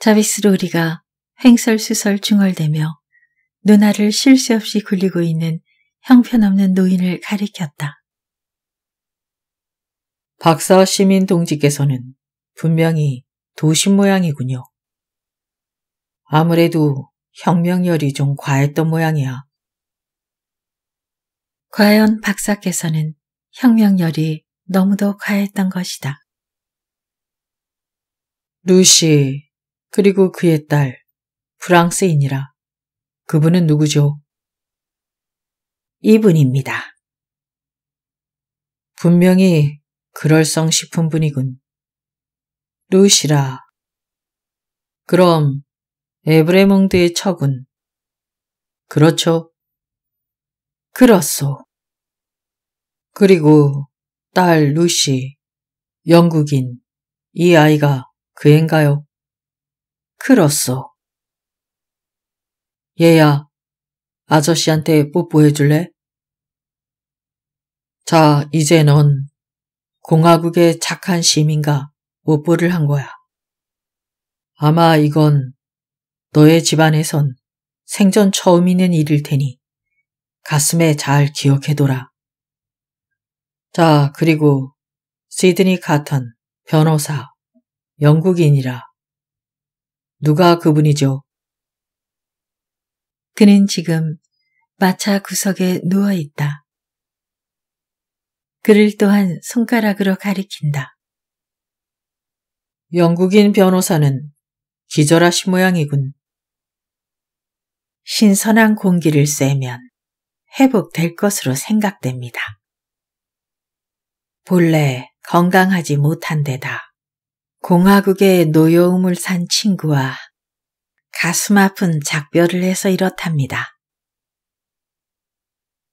자비스 로리가 횡설수설 중얼대며 누나를 쉴새 없이 굴리고 있는 형편없는 노인을 가리켰다. 박사 시민 동지께서는 분명히 도심 모양이군요. 아무래도 혁명열이 좀 과했던 모양이야. 과연 박사께서는 혁명열이 너무도 과했던 것이다. 루시, 그리고 그의 딸, 프랑스인이라. 그분은 누구죠? 이분입니다. 분명히 그럴성 싶은 분이군. 루시라. 그럼 에브레몽드의 처분. 그렇죠. 그렇소. 그리고 딸 루시, 영국인, 이 아이가 그앤가요? 그렇소. 얘야, 아저씨한테 뽀뽀해줄래? 자, 이제 넌 공화국의 착한 시민과 뽀뽀를 한 거야. 아마 이건 너의 집안에선 생전 처음 있는 일일 테니 가슴에 잘 기억해둬라. 자, 그리고 시드니 카턴 변호사 영국인이라. 누가 그분이죠? 그는 지금 마차 구석에 누워 있다. 그를 또한 손가락으로 가리킨다. 영국인 변호사는 기절하신 모양이군. 신선한 공기를 쐬면 회복될 것으로 생각됩니다. 본래 건강하지 못한 데다 공화국의 노여움을 산 친구와 가슴 아픈 작별을 해서 이렇답니다.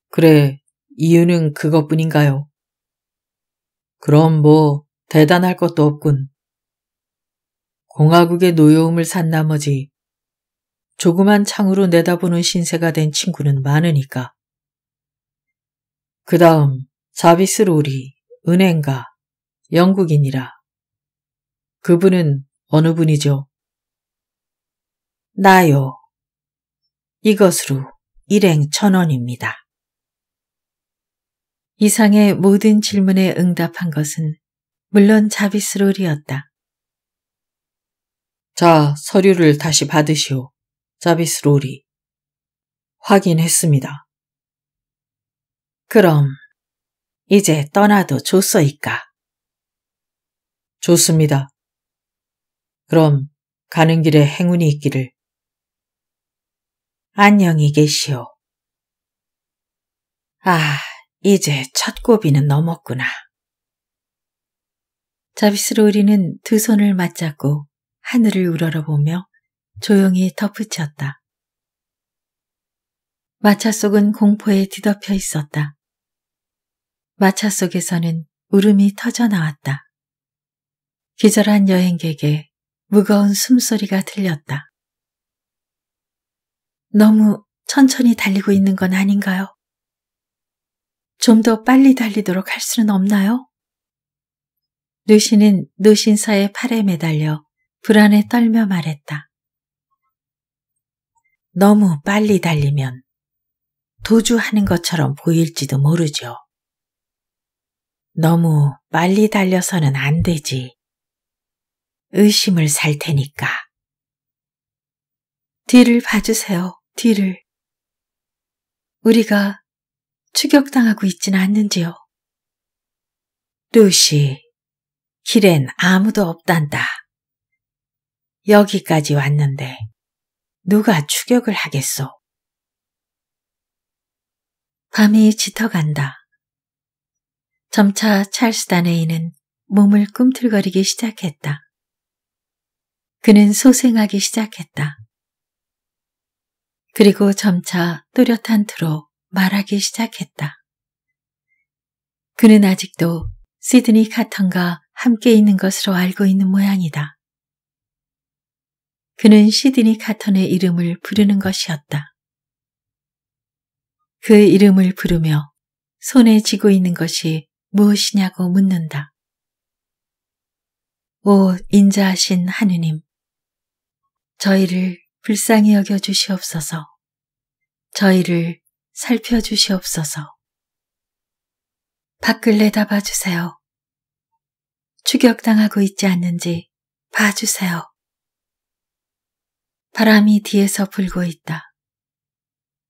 그래, 이유는 그것뿐인가요? 그럼 뭐 대단할 것도 없군. 공화국의 노여움을 산 나머지 조그만 창으로 내다보는 신세가 된 친구는 많으니까. 그 다음 자비스 로리, 은행가, 영국인이라. 그분은 어느 분이죠? 나요. 이것으로 일행 천원입니다. 이상의 모든 질문에 응답한 것은 물론 자비스롤이었다. 자, 서류를 다시 받으시오. 자비스 롤이 확인했습니다. 그럼 이제 떠나도 좋소이까? 좋습니다. 그럼 가는 길에 행운이 있기를. 안녕히 계시오. 아, 이제 첫 고비는 넘었구나. 자비스로리는 두 손을 맞잡고 하늘을 우러러보며 조용히 덧붙였다. 마차 속은 공포에 뒤덮여 있었다. 마차 속에서는 울음이 터져 나왔다. 기절한 여행객의 무거운 숨소리가 들렸다. 너무 천천히 달리고 있는 건 아닌가요? 좀 더 빨리 달리도록 할 수는 없나요? 루시는 노신사의 팔에 매달려 불안에 떨며 말했다. 너무 빨리 달리면 도주하는 것처럼 보일지도 모르죠. 너무 빨리 달려서는 안 되지. 의심을 살 테니까. 뒤를 봐주세요, 뒤를. 우리가 추격당하고 있진 않는지요. 루시, 길엔 아무도 없단다. 여기까지 왔는데 누가 추격을 하겠소? 밤이 짙어간다. 점차 찰스 단웨이는 몸을 꿈틀거리기 시작했다. 그는 소생하기 시작했다. 그리고 점차 또렷한 투로 말하기 시작했다. 그는 아직도 시드니 카턴과 함께 있는 것으로 알고 있는 모양이다. 그는 시드니 카턴의 이름을 부르는 것이었다. 그 이름을 부르며 손에 쥐고 있는 것이 무엇이냐고 묻는다. 오 인자하신 하느님, 저희를 불쌍히 여겨 주시옵소서. 저희를 살펴 주시옵소서. 밖을 내다봐 주세요. 추격당하고 있지 않는지 봐주세요. 바람이 뒤에서 불고 있다.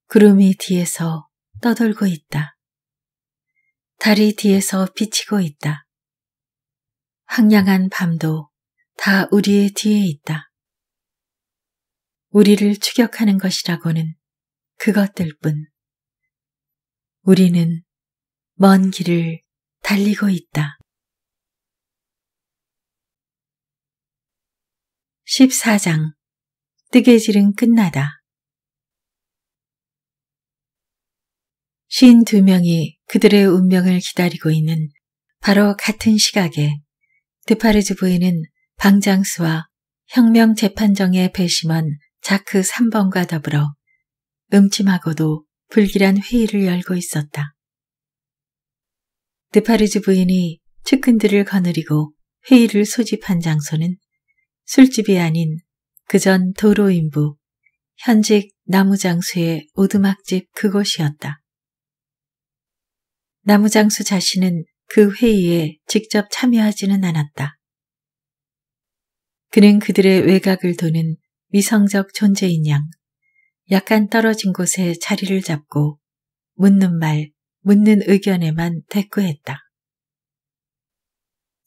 구름이 뒤에서 떠돌고 있다. 달이 뒤에서 비치고 있다. 황량한 밤도 다 우리의 뒤에 있다. 우리를 추격하는 것이라고는 그것들 뿐. 우리는 먼 길을 달리고 있다. 14장 뜨개질은 끝나다. 5두명이 그들의 운명을 기다리고 있는 바로 같은 시각에 드파르즈 부인은 방장수와 혁명재판정의 배심원 자크 3번과 더불어 음침하고도 불길한 회의를 열고 있었다. 드파르즈 부인이 측근들을 거느리고 회의를 소집한 장소는 술집이 아닌 그전 도로인부, 현직 나무장수의 오두막집 그곳이었다. 나무장수 자신은 그 회의에 직접 참여하지는 않았다. 그는 그들의 외곽을 도는 위성적 존재인 양, 약간 떨어진 곳에 자리를 잡고 묻는 말, 묻는 의견에만 대꾸했다.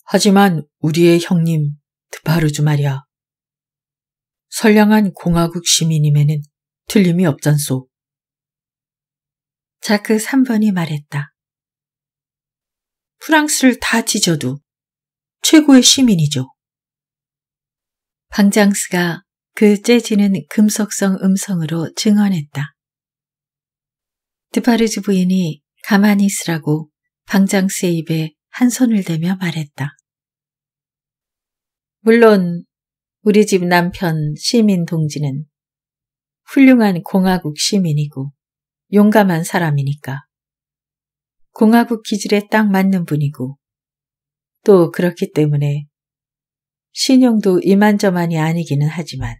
하지만 우리의 형님 드파르주 말이야. 선량한 공화국 시민임에는 틀림이 없잖소. 자크 3번이 그 말했다. 프랑스를 다 지져도 최고의 시민이죠. 방장스가 그째지는 금속성 음성으로 증언했다. 드파르즈 부인이 가만히 있으라고 방장스의 입에 한 손을 대며 말했다. 물론 우리 집 남편 시민 동지는 훌륭한 공화국 시민이고 용감한 사람이니까. 공화국 기질에 딱 맞는 분이고 또 그렇기 때문에 신용도 이만저만이 아니기는 하지만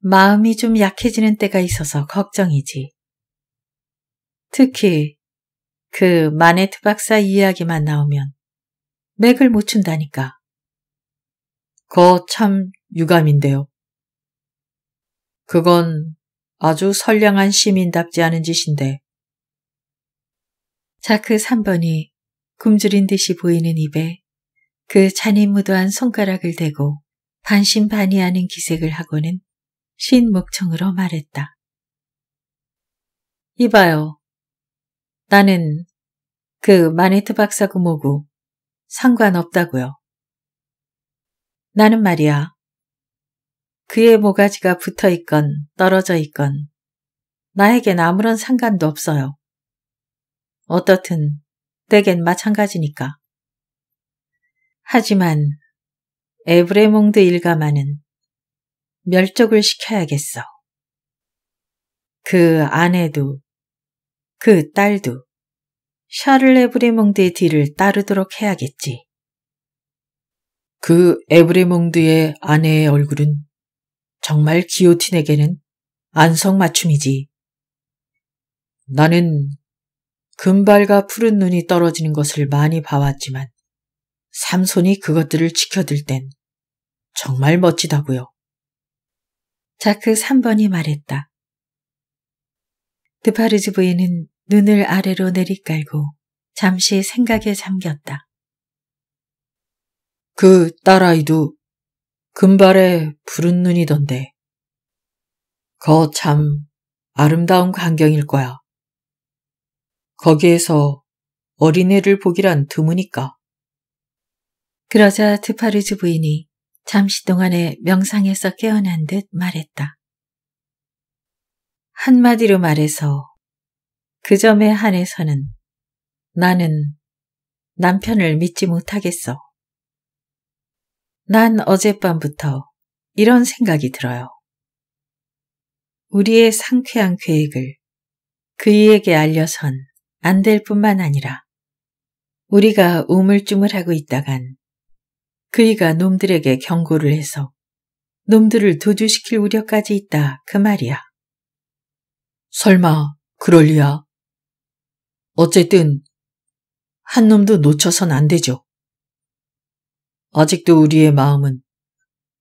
마음이 좀 약해지는 때가 있어서 걱정이지. 특히 그 마네트 박사 이야기만 나오면 맥을 못 춘다니까. 거참 유감인데요. 그건 아주 선량한 시민답지 않은 짓인데. 자크 3번이 그 굶주린 듯이 보이는 입에 그 잔인무도한 손가락을 대고 반신반의하는 기색을 하고는 신 목청으로 말했다. 이봐요. 나는 그 마네트 박사 구모고 상관없다고요. 나는 말이야. 그의 모가지가 붙어 있건 떨어져 있건 나에겐 아무런 상관도 없어요. 어떻든 내겐 마찬가지니까. 하지만 에브레몽드 일가만은 멸족을 시켜야겠어. 그 아내도 그 딸도 샤를 에브레몽드의 뒤를 따르도록 해야겠지. 그 에브레몽드의 아내의 얼굴은 정말 기오틴에게는 안성맞춤이지. 나는 금발과 푸른 눈이 떨어지는 것을 많이 봐왔지만 삼손이 그것들을 지켜들 땐 정말 멋지다고요. 자크 3번이 그 말했다. 드파르즈 부인은 눈을 아래로 내리깔고 잠시 생각에 잠겼다. 그 딸아이도 금발에 푸른 눈이던데. 거 참 아름다운 광경일 거야. 거기에서 어린애를 보기란 드무니까. 그러자 트파르즈 부인이 잠시 동안에 명상에서 깨어난 듯 말했다. 한마디로 말해서 그 점에 한해서는 나는 남편을 믿지 못하겠어. 난 어젯밤부터 이런 생각이 들어요. 우리의 상쾌한 계획을 그이에게 알려선 안 될 뿐만 아니라 우리가 우물쭈물하고 있다간 그이가 놈들에게 경고를 해서 놈들을 도주시킬 우려까지 있다 그 말이야. 설마 그럴리야. 어쨌든 한 놈도 놓쳐선 안 되죠. 아직도 우리의 마음은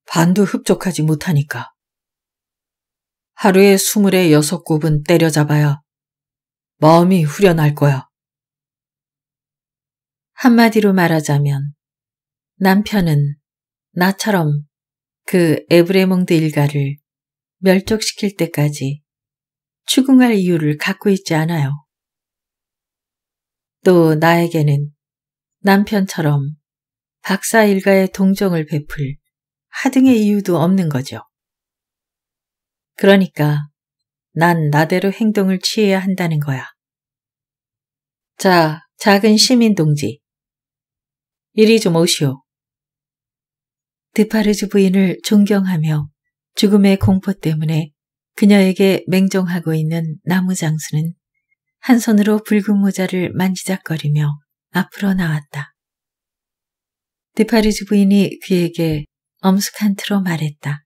반도 흡족하지 못하니까. 하루에 스물에 여섯 곱은 때려잡아야 마음이 후련할 거야. 한마디로 말하자면 남편은 나처럼 그 에브레몽드 일가를 멸족시킬 때까지 추궁할 이유를 갖고 있지 않아요. 또 나에게는 남편처럼 박사 일가의 동정을 베풀 하등의 이유도 없는 거죠. 그러니까 난 나대로 행동을 취해야 한다는 거야. 자, 작은 시민 동지. 이리 좀 오시오. 드파르즈 부인을 존경하며 죽음의 공포 때문에 그녀에게 맹종하고 있는 나무 장수는 한 손으로 붉은 모자를 만지작거리며 앞으로 나왔다. 데파리즈 부인이 그에게 엄숙한 틀어 말했다.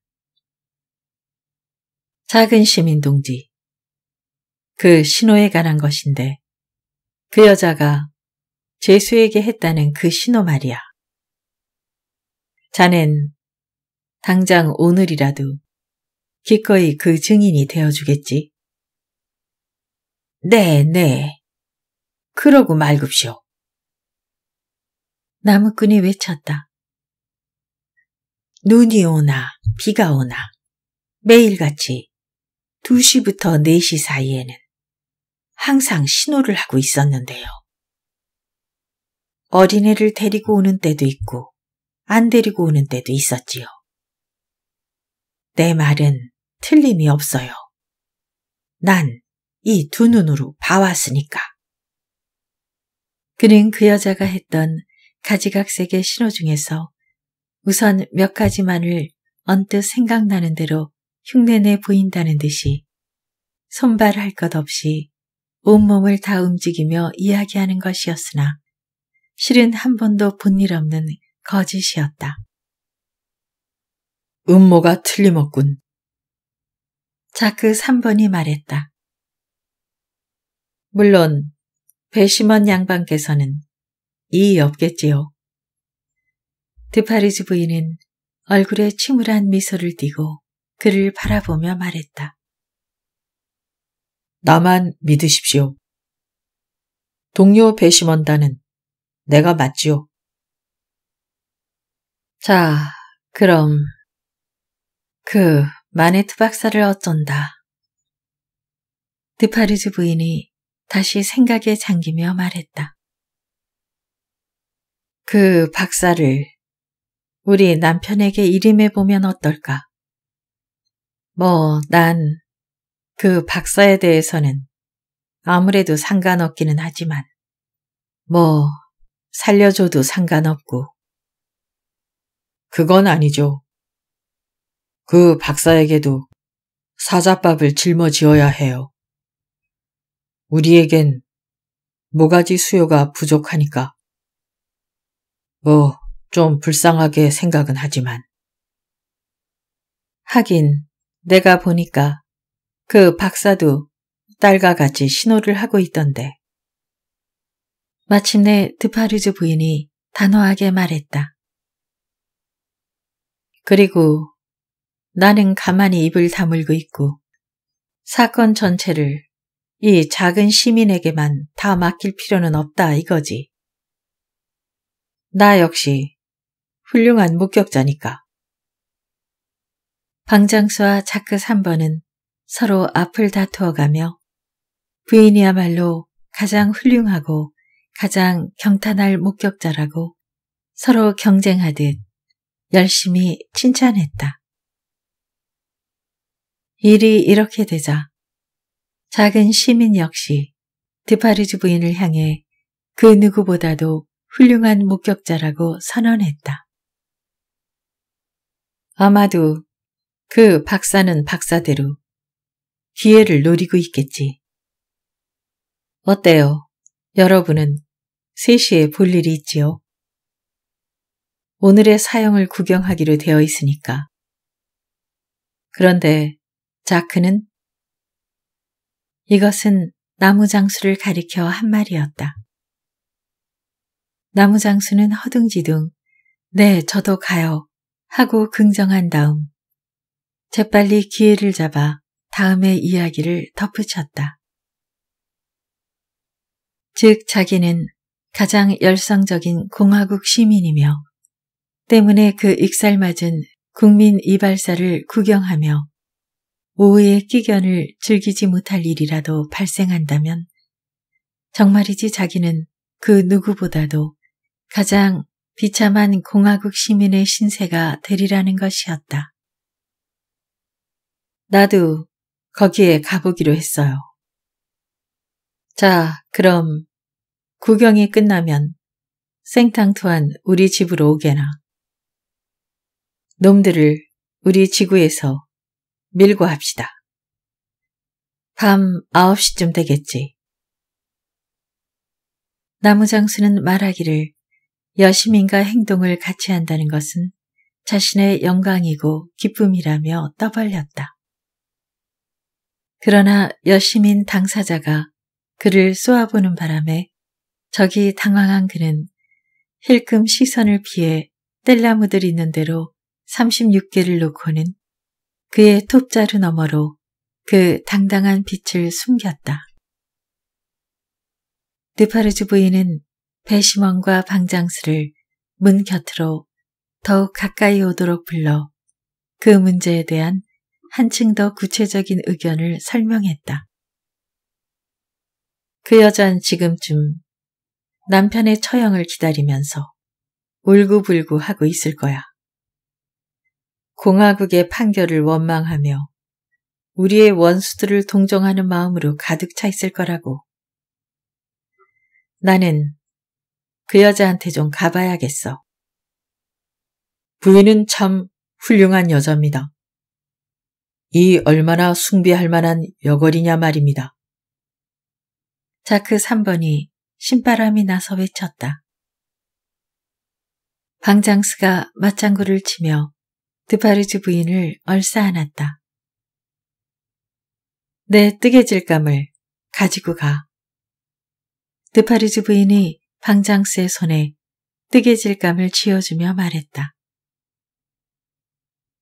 작은 시민동지. 그 신호에 관한 것인데 그 여자가 제수에게 했다는 그 신호 말이야. 자넨 당장 오늘이라도 기꺼이 그 증인이 되어주겠지. 네, 네. 그러고 말급시오. 나무꾼이 외쳤다. 눈이 오나 비가 오나 매일같이 2시부터 4시 사이에는 항상 신호를 하고 있었는데요. 어린애를 데리고 오는 때도 있고 안 데리고 오는 때도 있었지요. 내 말은 틀림이 없어요. 난 이 두 눈으로 봐왔으니까. 그는 그 여자가 했던 가지각색의 신호 중에서 우선 몇 가지만을 언뜻 생각나는 대로 흉내내 보인다는 듯이 손발할 것 없이 온몸을 다 움직이며 이야기하는 것이었으나 실은 한 번도 본 일 없는 거짓이었다. 음모가 틀림없군. 자크 3번이 그 말했다. 물론 배심원 양반께서는 이의 없겠지요. 드파리즈 부인은 얼굴에 침울한 미소를 띠고 그를 바라보며 말했다. 나만 믿으십시오. 동료 배심원단은 내가 맞지요. 자, 그럼 그 마네투 박사를 어쩐다. 드파리즈 부인이 다시 생각에 잠기며 말했다. 그 박사를 우리 남편에게 이름해보면 어떨까? 뭐, 난 그 박사에 대해서는 아무래도 상관없기는 하지만, 뭐, 살려줘도 상관없고. 그건 아니죠. 그 박사에게도 사자밥을 짊어지어야 해요. 우리에겐 모가지 수요가 부족하니까. 뭐, 좀 불쌍하게 생각은 하지만. 하긴, 내가 보니까 그 박사도 딸과 같이 신호를 하고 있던데. 마침내 드파르즈 부인이 단호하게 말했다. 그리고 나는 가만히 입을 다물고 있고 사건 전체를 이 작은 시민에게만 다 맡길 필요는 없다 이거지. 나 역시 훌륭한 목격자니까. 방장수와 자크 3번은 서로 앞을 다투어가며 부인이야말로 가장 훌륭하고 가장 경탄할 목격자라고 서로 경쟁하듯 열심히 칭찬했다. 일이 이렇게 되자 작은 시민 역시 드파르즈 부인을 향해 그 누구보다도 훌륭한 목격자라고 선언했다. 아마도 그 박사는 박사대로 기회를 노리고 있겠지. 어때요? 여러분은 3시에 볼 일이 있지요? 오늘의 사형을 구경하기로 되어 있으니까. 그런데 자크는 이것은 나무 장수를 가리켜 한 말이었다. 나무장수는 허둥지둥 네 저도 가요 하고 긍정한 다음 재빨리 기회를 잡아 다음의 이야기를 덧붙였다. 즉 자기는 가장 열성적인 공화국 시민이며 때문에 그 익살맞은 국민 이발사를 구경하며 오후의 끼견을 즐기지 못할 일이라도 발생한다면 정말이지 자기는 그 누구보다도 가장 비참한 공화국 시민의 신세가 되리라는 것이었다. 나도 거기에 가보기로 했어요. 자, 그럼 구경이 끝나면 생탕토한 우리 집으로 오게나. 놈들을 우리 지구에서 밀고 합시다. 밤 9시쯤 되겠지. 나무장수는 말하기를 여시민과 행동을 같이 한다는 것은 자신의 영광이고 기쁨이라며 떠벌렸다. 그러나 여시민 당사자가 그를 쏘아보는 바람에 저기 당황한 그는 힐끔 시선을 피해 뗄나무들 있는 대로 36개를 놓고는 그의 톱자루 너머로 그 당당한 빛을 숨겼다. 느파르즈 부인은 배심원과 방장수를 문 곁으로 더욱 가까이 오도록 불러 그 문제에 대한 한층 더 구체적인 의견을 설명했다. 그 여잔 지금쯤 남편의 처형을 기다리면서 울고불고 하고 있을 거야. 공화국의 판결을 원망하며 우리의 원수들을 동정하는 마음으로 가득 차 있을 거라고. 나는 그 여자한테 좀 가봐야겠어. 부인은 참 훌륭한 여자입니다. 이 얼마나 숭배할 만한 여걸이냐 말입니다. 자크 3번이 그 신바람이 나서 외쳤다. 방장스가 맞장구를 치며 드파르즈 부인을 얼싸 안았다. 내 뜨개질감을 가지고 가. 드파르즈 부인이 방장스의 손에 뜨개질감을 쥐어주며 말했다.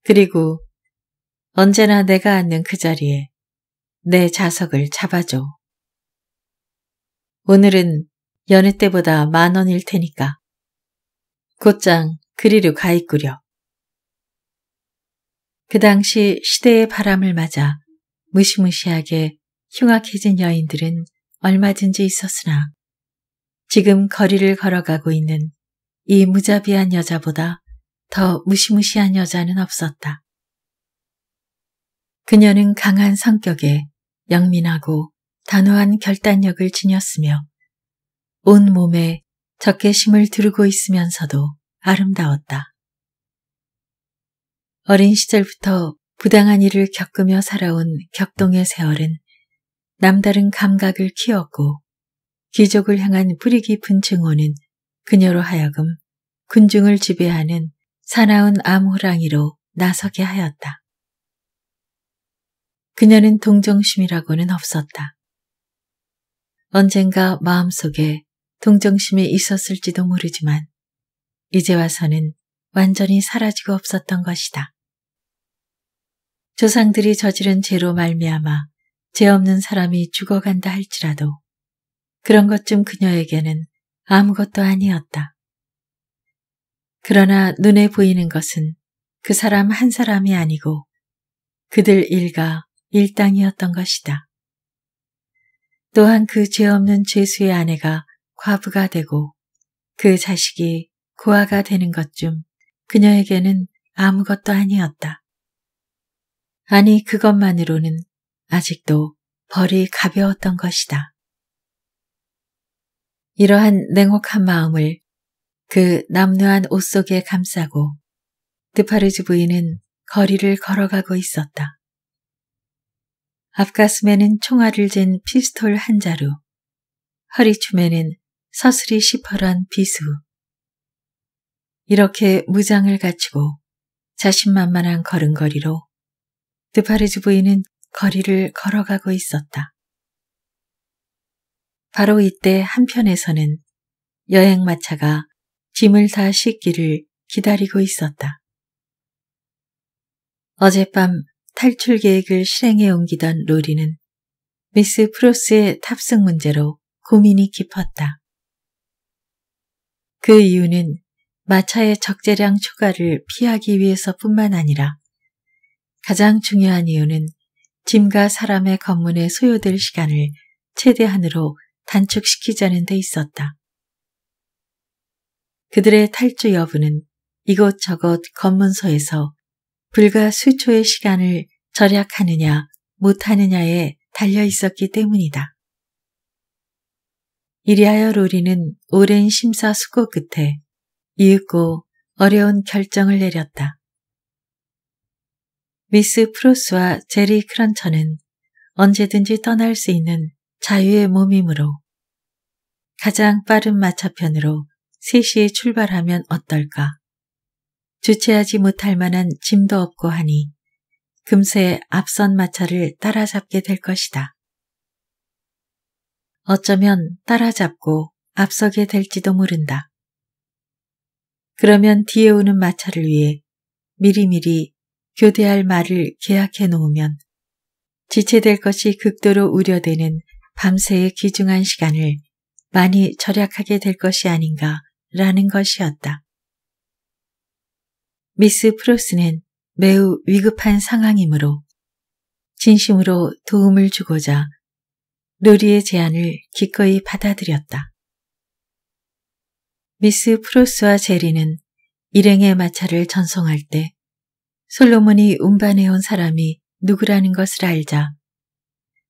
그리고 언제나 내가 앉는 그 자리에 내 자석을 잡아줘. 오늘은 연애 때보다 만 원일 테니까 곧장 그리로 가 있구려. 그 당시 시대의 바람을 맞아 무시무시하게 흉악해진 여인들은 얼마든지 있었으나 지금 거리를 걸어가고 있는 이 무자비한 여자보다 더 무시무시한 여자는 없었다. 그녀는 강한 성격에 영민하고 단호한 결단력을 지녔으며 온 몸에 적개심을 두르고 있으면서도 아름다웠다. 어린 시절부터 부당한 일을 겪으며 살아온 격동의 세월은 남다른 감각을 키웠고 기적을 향한 뿌리 깊은 증오는 그녀로 하여금 군중을 지배하는 사나운 암호랑이로 나서게 하였다. 그녀는 동정심이라고는 없었다. 언젠가 마음속에 동정심이 있었을지도 모르지만 이제 와서는 완전히 사라지고 없었던 것이다. 조상들이 저지른 죄로 말미암아 죄 없는 사람이 죽어간다 할지라도 그런 것쯤 그녀에게는 아무것도 아니었다. 그러나 눈에 보이는 것은 그 사람 한 사람이 아니고 그들 일가 일당이었던 것이다. 또한 그 죄 없는 죄수의 아내가 과부가 되고 그 자식이 고아가 되는 것쯤 그녀에게는 아무것도 아니었다. 아니 그것만으로는 아직도 벌이 가벼웠던 것이다. 이러한 냉혹한 마음을 그 남루한 옷 속에 감싸고 드파르즈 부인은 거리를 걸어가고 있었다. 앞가슴에는 총알을 잰 피스톨 한 자루, 허리춤에는 서슬이 시퍼런 비수. 이렇게 무장을 갖추고 자신만만한 걸음걸이로 드파르즈 부인은 거리를 걸어가고 있었다. 바로 이때 한편에서는 여행마차가 짐을 다 싣기를 기다리고 있었다. 어젯밤 탈출 계획을 실행해 옮기던 로리는 미스 프로스의 탑승 문제로 고민이 깊었다. 그 이유는 마차의 적재량 초과를 피하기 위해서뿐만 아니라 가장 중요한 이유는 짐과 사람의 검문에 소요될 시간을 최대한으로 단축시키자는 데 있었다. 그들의 탈주 여부는 이곳저곳 검문소에서 불과 수초의 시간을 절약하느냐 못하느냐에 달려 있었기 때문이다. 이리하여 로리는 오랜 심사숙고 끝에 이윽고 어려운 결정을 내렸다. 미스 프로스와 제리 크런처는 언제든지 떠날 수 있는 자유의 몸이므로 가장 빠른 마차편으로 3시에 출발하면 어떨까? 주체하지 못할 만한 짐도 없고 하니 금세 앞선 마차를 따라잡게 될 것이다. 어쩌면 따라잡고 앞서게 될지도 모른다. 그러면 뒤에 오는 마차를 위해 미리미리 교대할 말을 계약해 놓으면 지체될 것이 극도로 우려되는 밤새의 귀중한 시간을 많이 절약하게 될 것이 아닌가라는 것이었다. 미스 프로스는 매우 위급한 상황이므로 진심으로 도움을 주고자 로리의 제안을 기꺼이 받아들였다. 미스 프로스와 제리는 일행의 마차를 전송할 때 솔로몬이 운반해온 사람이 누구라는 것을 알자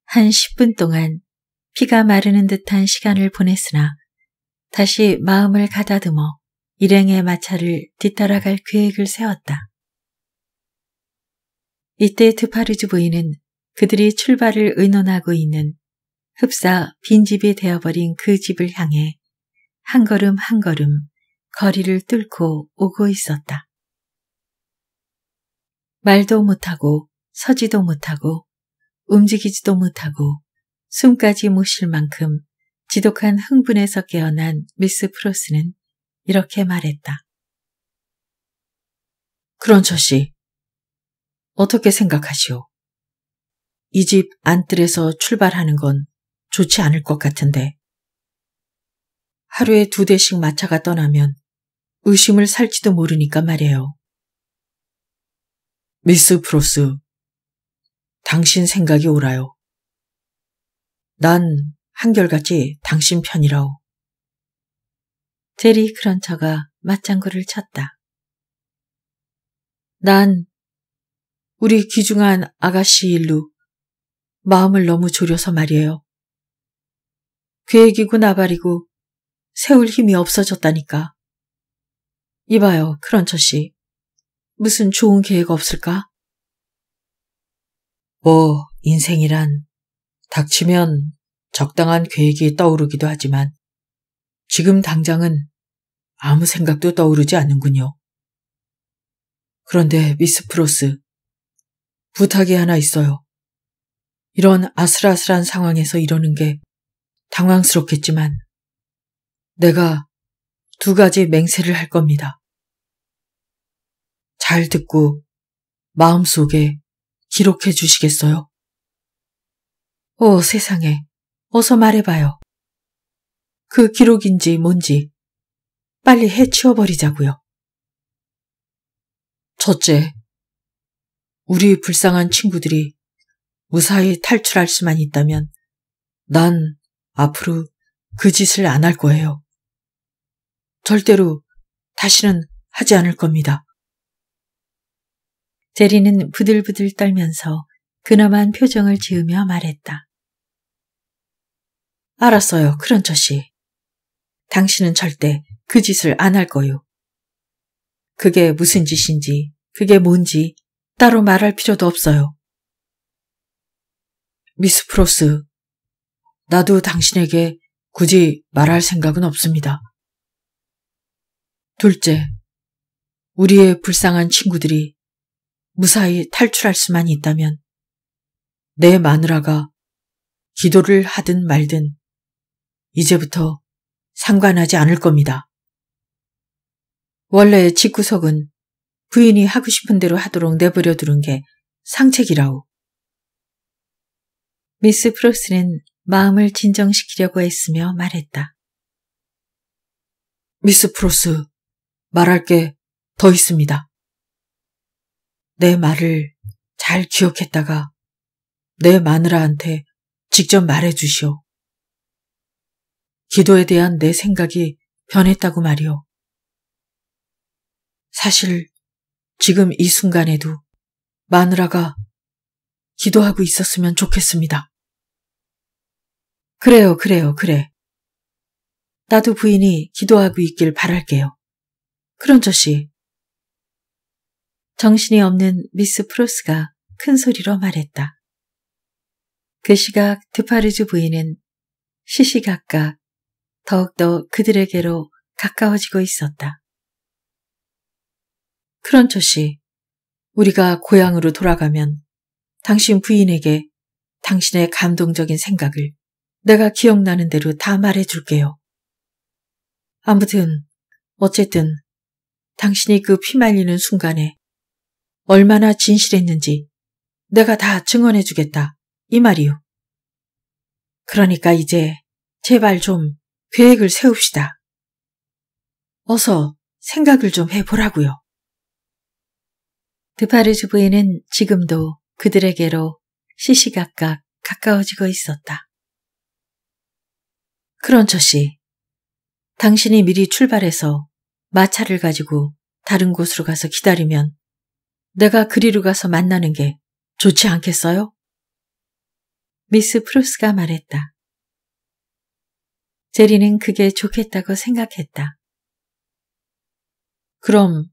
한 10분 동안 피가 마르는 듯한 시간을 보냈으나 다시 마음을 가다듬어 일행의 마차를 뒤따라갈 계획을 세웠다. 이때 드파르즈 부인은 그들이 출발을 의논하고 있는 흡사 빈집이 되어버린 그 집을 향해 한 걸음 한 걸음 거리를 뚫고 오고 있었다. 말도 못하고 서지도 못하고 움직이지도 못하고 숨까지 못실 만큼 지독한 흥분에서 깨어난 미스 프로스는 이렇게 말했다. 그런 저씨, 어떻게 생각하시오? 이 집 안뜰에서 출발하는 건 좋지 않을 것 같은데. 하루에 두 대씩 마차가 떠나면 의심을 살지도 모르니까 말이에요. 미스 프로스, 당신 생각이 옳아요. 난 한결같이 당신 편이라오. 제리 크런처가 맞장구를 쳤다. 난 우리 귀중한 아가씨 일루 마음을 너무 졸여서 말이에요. 괴기이고 나발이고 세울 힘이 없어졌다니까. 이봐요, 크런처 씨. 무슨 좋은 계획 없을까? 뭐, 인생이란 닥치면 적당한 계획이 떠오르기도 하지만 지금 당장은 아무 생각도 떠오르지 않는군요. 그런데 미스 프로스, 부탁이 하나 있어요. 이런 아슬아슬한 상황에서 이러는 게 당황스럽겠지만 내가 두 가지 맹세를 할 겁니다. 잘 듣고 마음속에 기록해 주시겠어요? 오 세상에, 어서 말해봐요. 그 기록인지 뭔지 빨리 해치워버리자고요. 첫째, 우리 불쌍한 친구들이 무사히 탈출할 수만 있다면 난 앞으로 그 짓을 안 할 거예요. 절대로 다시는 하지 않을 겁니다. 제리는 부들부들 떨면서 그나마한 표정을 지으며 말했다. 알았어요, 크런처 씨. 당신은 절대 그 짓을 안 할 거요. 그게 무슨 짓인지, 그게 뭔지 따로 말할 필요도 없어요. 미스 프로스, 나도 당신에게 굳이 말할 생각은 없습니다. 둘째, 우리의 불쌍한 친구들이 무사히 탈출할 수만 있다면 내 마누라가 기도를 하든 말든 이제부터 상관하지 않을 겁니다. 원래 집구석은 부인이 하고 싶은 대로 하도록 내버려 두는 게 상책이라우. 미스 프로스는 마음을 진정시키려고 했으며 말했다. 미스 프로스, 말할 게 더 있습니다. 내 말을 잘 기억했다가 내 마누라한테 직접 말해 주시오. 기도에 대한 내 생각이 변했다고 말이오. 사실 지금 이 순간에도 마누라가 기도하고 있었으면 좋겠습니다. 그래요, 그래요, 그래. 나도 부인이 기도하고 있길 바랄게요. 그런 저씨. 정신이 없는 미스 프로스가 큰 소리로 말했다. 그 시각 드파르즈 부인은 시시각각 더욱더 그들에게로 가까워지고 있었다. 크런처 씨, 우리가 고향으로 돌아가면 당신 부인에게 당신의 감동적인 생각을 내가 기억나는 대로 다 말해줄게요. 아무튼 어쨌든 당신이 그 피말리는 순간에 얼마나 진실했는지 내가 다 증언해주겠다 이 말이요. 그러니까 이제 제발 좀 계획을 세웁시다. 어서 생각을 좀 해보라고요. 드파르즈 부인은 지금도 그들에게로 시시각각 가까워지고 있었다. 그런 저씨, 당신이 미리 출발해서 마차를 가지고 다른 곳으로 가서 기다리면 내가 그리로 가서 만나는 게 좋지 않겠어요? 미스 프루스가 말했다. 제리는 그게 좋겠다고 생각했다. 그럼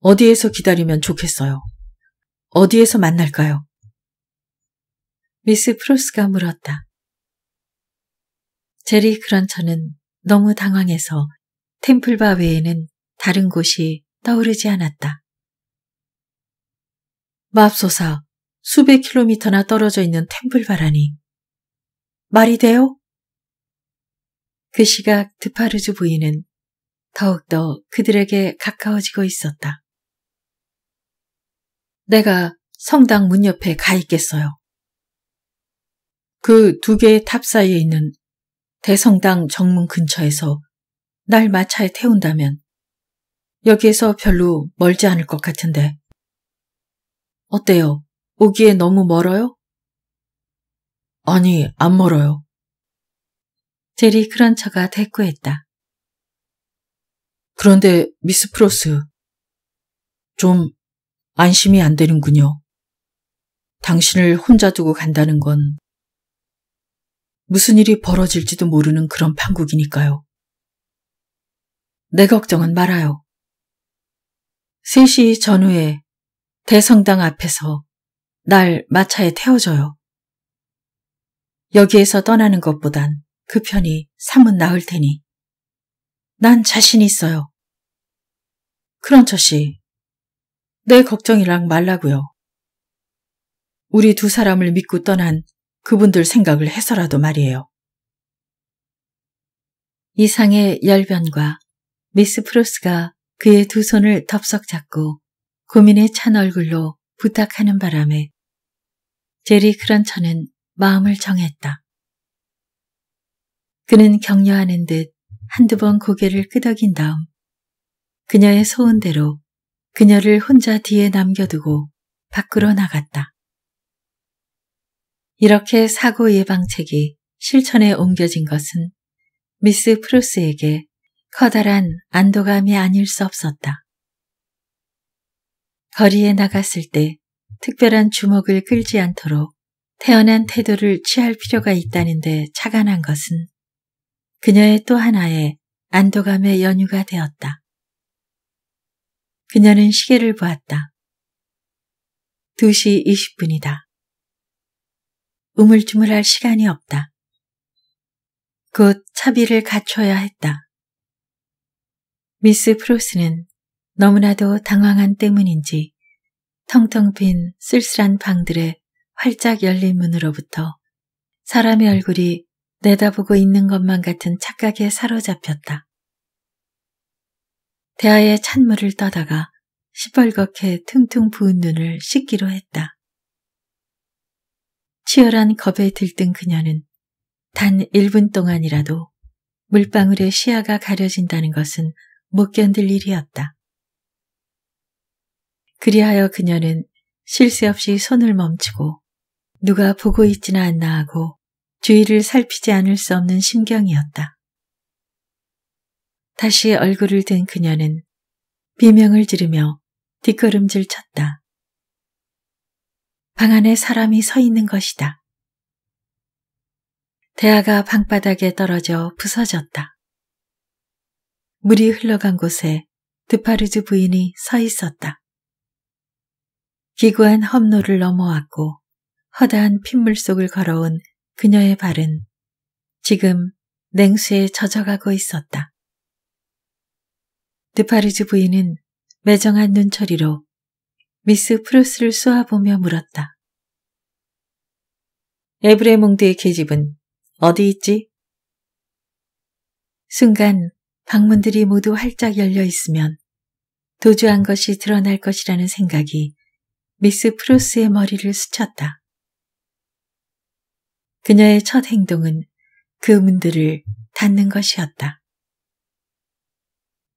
어디에서 기다리면 좋겠어요? 어디에서 만날까요? 미스 프로스가 물었다. 제리 그런처는 너무 당황해서 템플바 외에는 다른 곳이 떠오르지 않았다. 맙소사 수백 킬로미터나 떨어져 있는 템플바라니. 말이 돼요? 그 시각 드파르주 부인은 더욱더 그들에게 가까워지고 있었다. 내가 성당 문 옆에 가 있겠어요. 그 두 개의 탑 사이에 있는 대성당 정문 근처에서 날 마차에 태운다면 여기에서 별로 멀지 않을 것 같은데. 어때요? 오기에 너무 멀어요? 아니, 안 멀어요. 제리 크런처가 대꾸했다. 그런데 미스 프로스, 좀 안심이 안 되는군요. 당신을 혼자 두고 간다는 건 무슨 일이 벌어질지도 모르는 그런 판국이니까요. 내 걱정은 말아요. 3시 전후에 대성당 앞에서 날 마차에 태워줘요. 여기에서 떠나는 것보단 그 편이 삼은 나을 테니. 난 자신 있어요. 그런 처씨내 걱정이랑 말라고요. 우리 두 사람을 믿고 떠난 그분들 생각을 해서라도 말이에요. 이상의 열변과 미스 프로스가 그의 두 손을 덥석 잡고 고민에 찬 얼굴로 부탁하는 바람에 제리 크런처는 마음을 정했다. 그는 격려하는 듯 한두 번 고개를 끄덕인 다음 그녀의 소원대로 그녀를 혼자 뒤에 남겨두고 밖으로 나갔다. 이렇게 사고 예방책이 실천에 옮겨진 것은 미스 프루스에게 커다란 안도감이 아닐 수 없었다. 거리에 나갔을 때 특별한 주목을 끌지 않도록 태어난 태도를 취할 필요가 있다는데 착안한 것은 그녀의 또 하나의 안도감의 연유가 되었다. 그녀는 시계를 보았다. 2시 20분이다. 우물쭈물할 시간이 없다. 곧 차비를 갖춰야 했다. 미스 프로스는 너무나도 당황한 때문인지 텅텅 빈 쓸쓸한 방들의 활짝 열린 문으로부터 사람의 얼굴이 내다보고 있는 것만 같은 착각에 사로잡혔다. 대하의 찬물을 떠다가 시뻘겋게 퉁퉁 부은 눈을 씻기로 했다. 치열한 겁에 들뜬 그녀는 단 1분 동안이라도 물방울의 시야가 가려진다는 것은 못 견딜 일이었다. 그리하여 그녀는 실새 없이 손을 멈추고 누가 보고 있지는 않나 하고 주위를 살피지 않을 수 없는 심경이었다. 다시 얼굴을 든 그녀는 비명을 지르며 뒷걸음질 쳤다. 방 안에 사람이 서 있는 것이다. 대화가 방바닥에 떨어져 부서졌다. 물이 흘러간 곳에 드파르즈 부인이 서 있었다. 기구한 험로를 넘어왔고 허다한 핏물 속을 걸어온 그녀의 발은 지금 냉수에 젖어가고 있었다. 드파르즈 부인은 매정한 눈처리로 미스 프루스를 쏘아보며 물었다. 에브레몽드의 계집은 어디 있지? 순간 방문들이 모두 활짝 열려 있으면 도주한 것이 드러날 것이라는 생각이 미스 프루스의 머리를 스쳤다. 그녀의 첫 행동은 그 문들을 닫는 것이었다.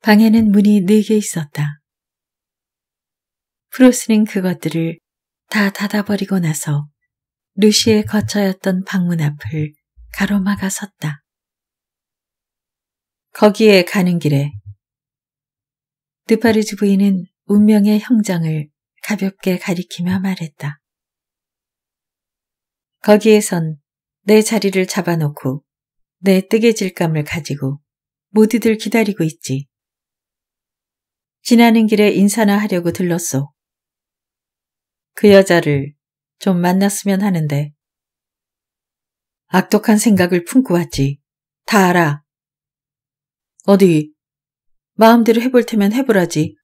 방에는 문이 네 개 있었다. 프로스는 그것들을 다 닫아버리고 나서 루시의 거처였던 방문 앞을 가로막아 섰다. 거기에 가는 길에 드파르즈 부인은 운명의 형장을 가볍게 가리키며 말했다. 거기에선 내 자리를 잡아놓고 내 뜨개질감을 가지고 모두들 기다리고 있지. 지나는 길에 인사나 하려고 들렀소. 그 여자를 좀 만났으면 하는데 악독한 생각을 품고 왔지. 다 알아. 어디 마음대로 해볼 테면 해보라지.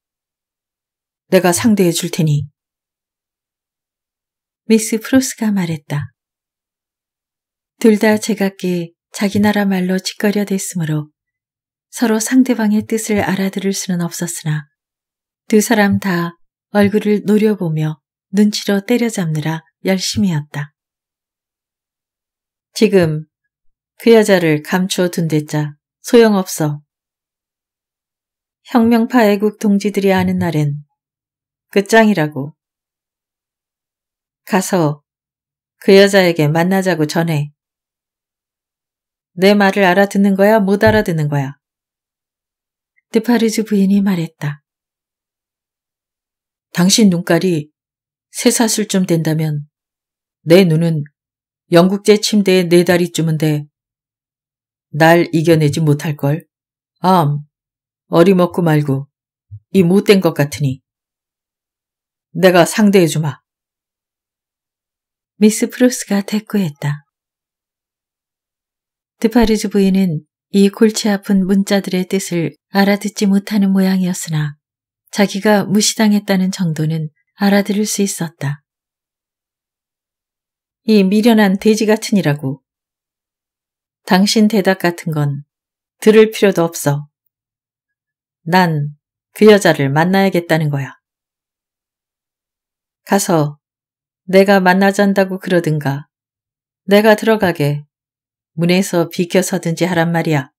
내가 상대해 줄 테니. 미스 프로스가 말했다. 둘다 제각기 자기 나라 말로 짓거려 댔으므로 서로 상대방의 뜻을 알아들을 수는 없었으나 두 사람 다 얼굴을 노려보며 눈치로 때려잡느라 열심히였다 지금 그 여자를 감추어 둔대자 소용없어. 혁명파 애국 동지들이 아는 날엔 끝장이라고. 가서 그 여자에게 만나자고 전해. 내 말을 알아듣는 거야, 못 알아듣는 거야? 드파르즈 부인이 말했다. 당신 눈깔이 새사슬쯤 된다면 내 눈은 영국제 침대에네 다리쯤인데 날 이겨내지 못할걸? 암, 어리먹고 말고 이 못된 것 같으니 내가 상대해주마. 미스 프루스가 대꾸했다. 드파르즈 부인은 이 골치 아픈 문자들의 뜻을 알아듣지 못하는 모양이었으나 자기가 무시당했다는 정도는 알아들을 수 있었다. 이 미련한 돼지 같은이라고. 당신 대답 같은 건 들을 필요도 없어. 난 그 여자를 만나야겠다는 거야. 가서 내가 만나잔다고 그러든가 내가 들어가게 문에서 비켜서든지 하란 말이야.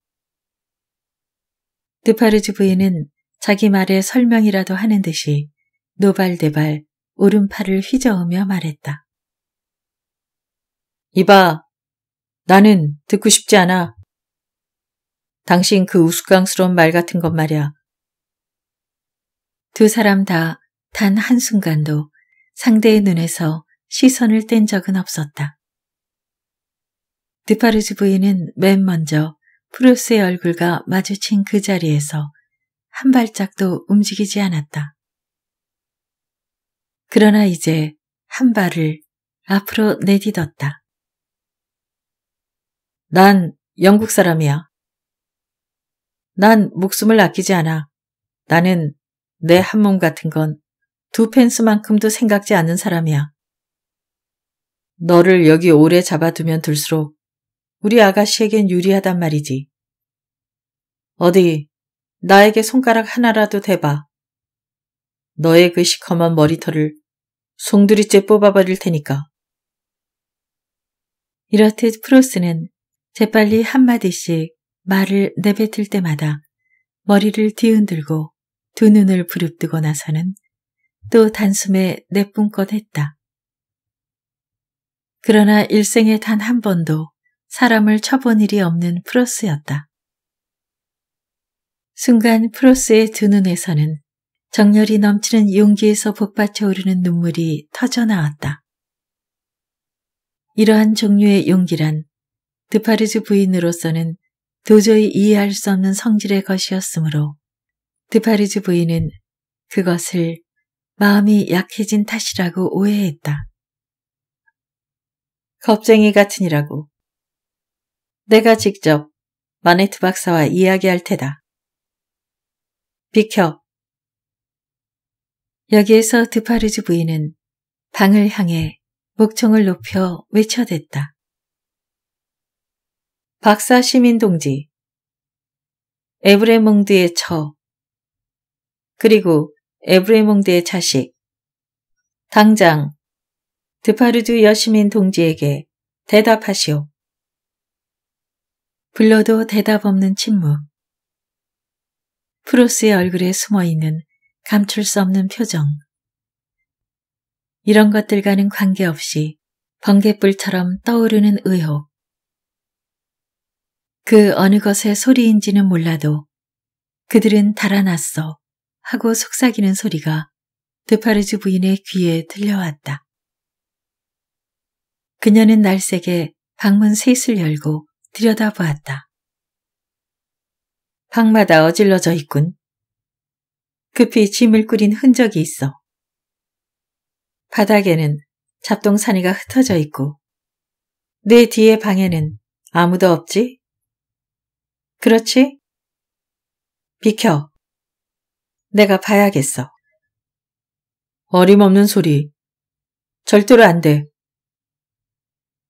드파르즈 부인은 자기 말에 설명이라도 하는 듯이 노발대발 오른팔을 휘저으며 말했다. 이봐, 나는 듣고 싶지 않아. 당신 그 우스꽝스러운 말 같은 것 말이야. 두 사람 다 단 한순간도 상대의 눈에서 시선을 뗀 적은 없었다. 디파르즈 부인은 맨 먼저 프루스의 얼굴과 마주친 그 자리에서 한 발짝도 움직이지 않았다. 그러나 이제 한 발을 앞으로 내딛었다. 난 영국 사람이야. 난 목숨을 아끼지 않아. 나는 내 한 몸 같은 건 두 펜스만큼도 생각지 않는 사람이야. 너를 여기 오래 잡아두면 들수록 우리 아가씨에겐 유리하단 말이지. 어디, 나에게 손가락 하나라도 대봐. 너의 그 시커먼 머리털을 송두리째 뽑아버릴 테니까. 이렇듯 프로스는 재빨리 한마디씩 말을 내뱉을 때마다 머리를 뒤흔들고 두 눈을 부릅뜨고 나서는 또 단숨에 내뿜껏 했다. 그러나 일생에 단 한 번도 사람을 쳐본 일이 없는 프로스였다. 순간 프로스의 두 눈에서는 정열이 넘치는 용기에서 복받쳐 오르는 눈물이 터져 나왔다. 이러한 종류의 용기란 드파르즈 부인으로서는 도저히 이해할 수 없는 성질의 것이었으므로 드파르즈 부인은 그것을 마음이 약해진 탓이라고 오해했다. 겁쟁이 같으니라고 내가 직접 마네트 박사와 이야기할 테다. 비켜. 여기에서 드파르즈 부인은 방을 향해 목청을 높여 외쳐댔다. 박사 시민 동지, 에브레몽드의 처, 그리고 에브레몽드의 자식, 당장 드파르즈 여시민 동지에게 대답하시오. 불러도 대답 없는 침묵. 프로스의 얼굴에 숨어있는 감출 수 없는 표정. 이런 것들과는 관계없이 번갯불처럼 떠오르는 의혹. 그 어느 것의 소리인지는 몰라도 그들은 달아났어 하고 속삭이는 소리가 드파르즈 부인의 귀에 들려왔다. 그녀는 날색에 방문 셋을 열고 들여다보았다. 방마다 어질러져 있군. 급히 짐을 꾸린 흔적이 있어. 바닥에는 잡동사니가 흩어져 있고 내 뒤에 방에는 아무도 없지? 그렇지? 비켜. 내가 봐야겠어. 어림없는 소리. 절대로 안 돼.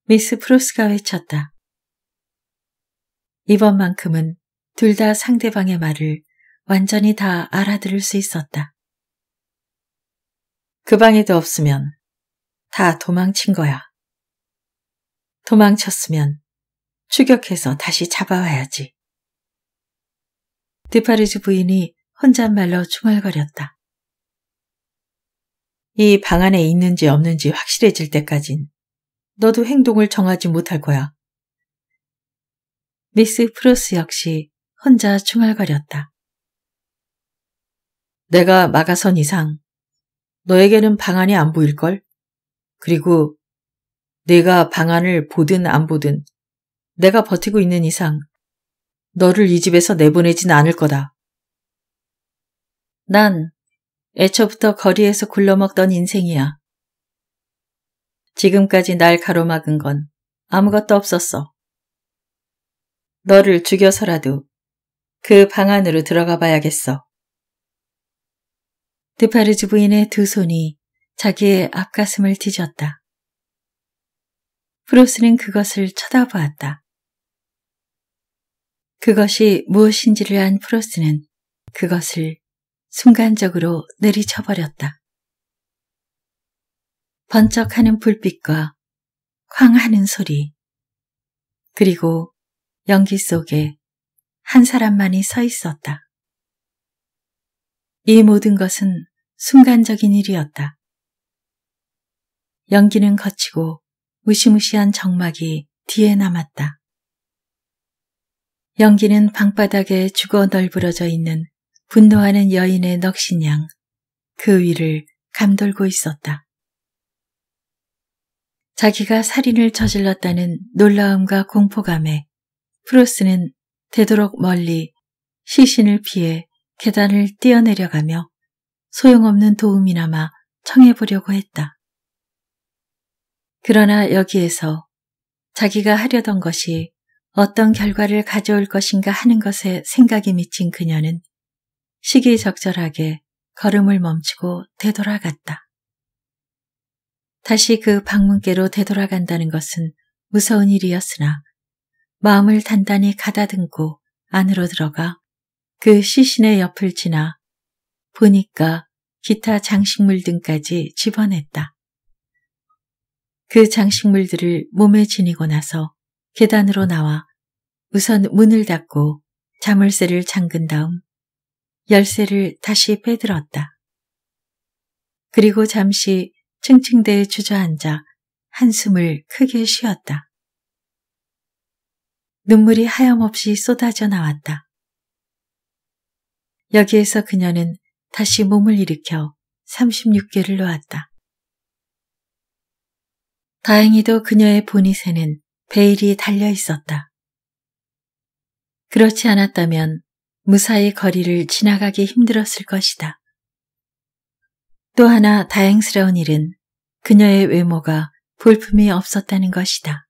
미스 프로스가 외쳤다. 이번만큼은 둘 다 상대방의 말을 완전히 다 알아들을 수 있었다. 그 방에도 없으면 다 도망친 거야. 도망쳤으면 추격해서 다시 잡아와야지. 드파르즈 부인이 혼잣말로 중얼거렸다. 이 방 안에 있는지 없는지 확실해질 때까진 너도 행동을 정하지 못할 거야. 미스 프로스 역시 혼자 중얼거렸다. 내가 막아선 이상 너에게는 방안이 안 보일걸? 그리고 내가 방안을 보든 안 보든 내가 버티고 있는 이상 너를 이 집에서 내보내진 않을 거다. 난 애초부터 거리에서 굴러먹던 인생이야. 지금까지 날 가로막은 건 아무것도 없었어. 너를 죽여서라도 그 방 안으로 들어가 봐야겠어. 드파르즈 부인의 두 손이 자기의 앞가슴을 뒤졌다. 프로스는 그것을 쳐다보았다. 그것이 무엇인지를 안 프로스는 그것을 순간적으로 내리쳐버렸다. 번쩍하는 불빛과 쾅 하는 소리, 그리고 연기 속에 한 사람만이 서 있었다. 이 모든 것은 순간적인 일이었다. 연기는 거치고 무시무시한 정막이 뒤에 남았다. 연기는 방바닥에 죽어 널브러져 있는 분노하는 여인의 넋신양 그 위를 감돌고 있었다. 자기가 살인을 저질렀다는 놀라움과 공포감에 프로스는 되도록 멀리 시신을 피해 계단을 뛰어내려가며 소용없는 도움이나마 청해보려고 했다. 그러나 여기에서 자기가 하려던 것이 어떤 결과를 가져올 것인가 하는 것에 생각이 미친 그녀는 시기적절하게 걸음을 멈추고 되돌아갔다. 다시 그 방문께로 되돌아간다는 것은 무서운 일이었으나 마음을 단단히 가다듬고 안으로 들어가 그 시신의 옆을 지나 보니까 기타 장식물 등까지 집어냈다. 그 장식물들을 몸에 지니고 나서 계단으로 나와 우선 문을 닫고 자물쇠를 잠근 다음 열쇠를 다시 빼들었다. 그리고 잠시 층층대에 주저앉아 한숨을 크게 쉬었다. 눈물이 하염없이 쏟아져 나왔다. 여기에서 그녀는 다시 몸을 일으켜 36개를 놓았다. 다행히도 그녀의 보닛에는 베일이 달려 있었다. 그렇지 않았다면 무사히 거리를 지나가기 힘들었을 것이다. 또 하나 다행스러운 일은 그녀의 외모가 볼품이 없었다는 것이다.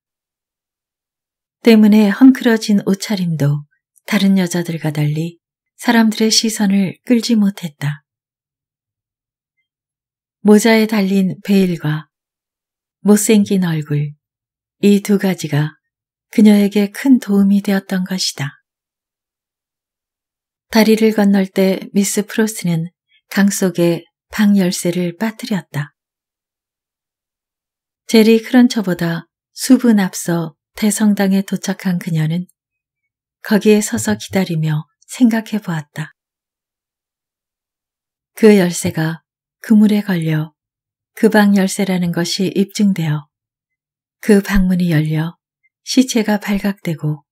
때문에 헝클어진 옷차림도 다른 여자들과 달리 사람들의 시선을 끌지 못했다. 모자에 달린 베일과 못생긴 얼굴, 이 두 가지가 그녀에게 큰 도움이 되었던 것이다. 다리를 건널 때 미스 프로스는 강 속에 방 열쇠를 빠뜨렸다. 제리 크런처보다 수분 앞서 대성당에 도착한 그녀는 거기에 서서 기다리며 생각해 보았다. 그 열쇠가 그물에 걸려 그 방 열쇠라는 것이 입증되어 그 방문이 열려 시체가 발각되고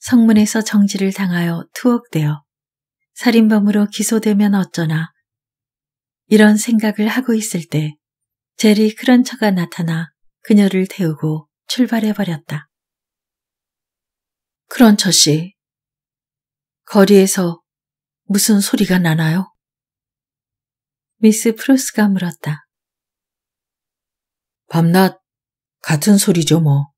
성문에서 정지를 당하여 투옥되어 살인범으로 기소되면 어쩌나 이런 생각을 하고 있을 때 제리 크런처가 나타나 그녀를 태우고 출발해버렸다. 그런 저씨, 거리에서 무슨 소리가 나나요? 미스 프루스가 물었다. 밤낮 같은 소리죠 뭐.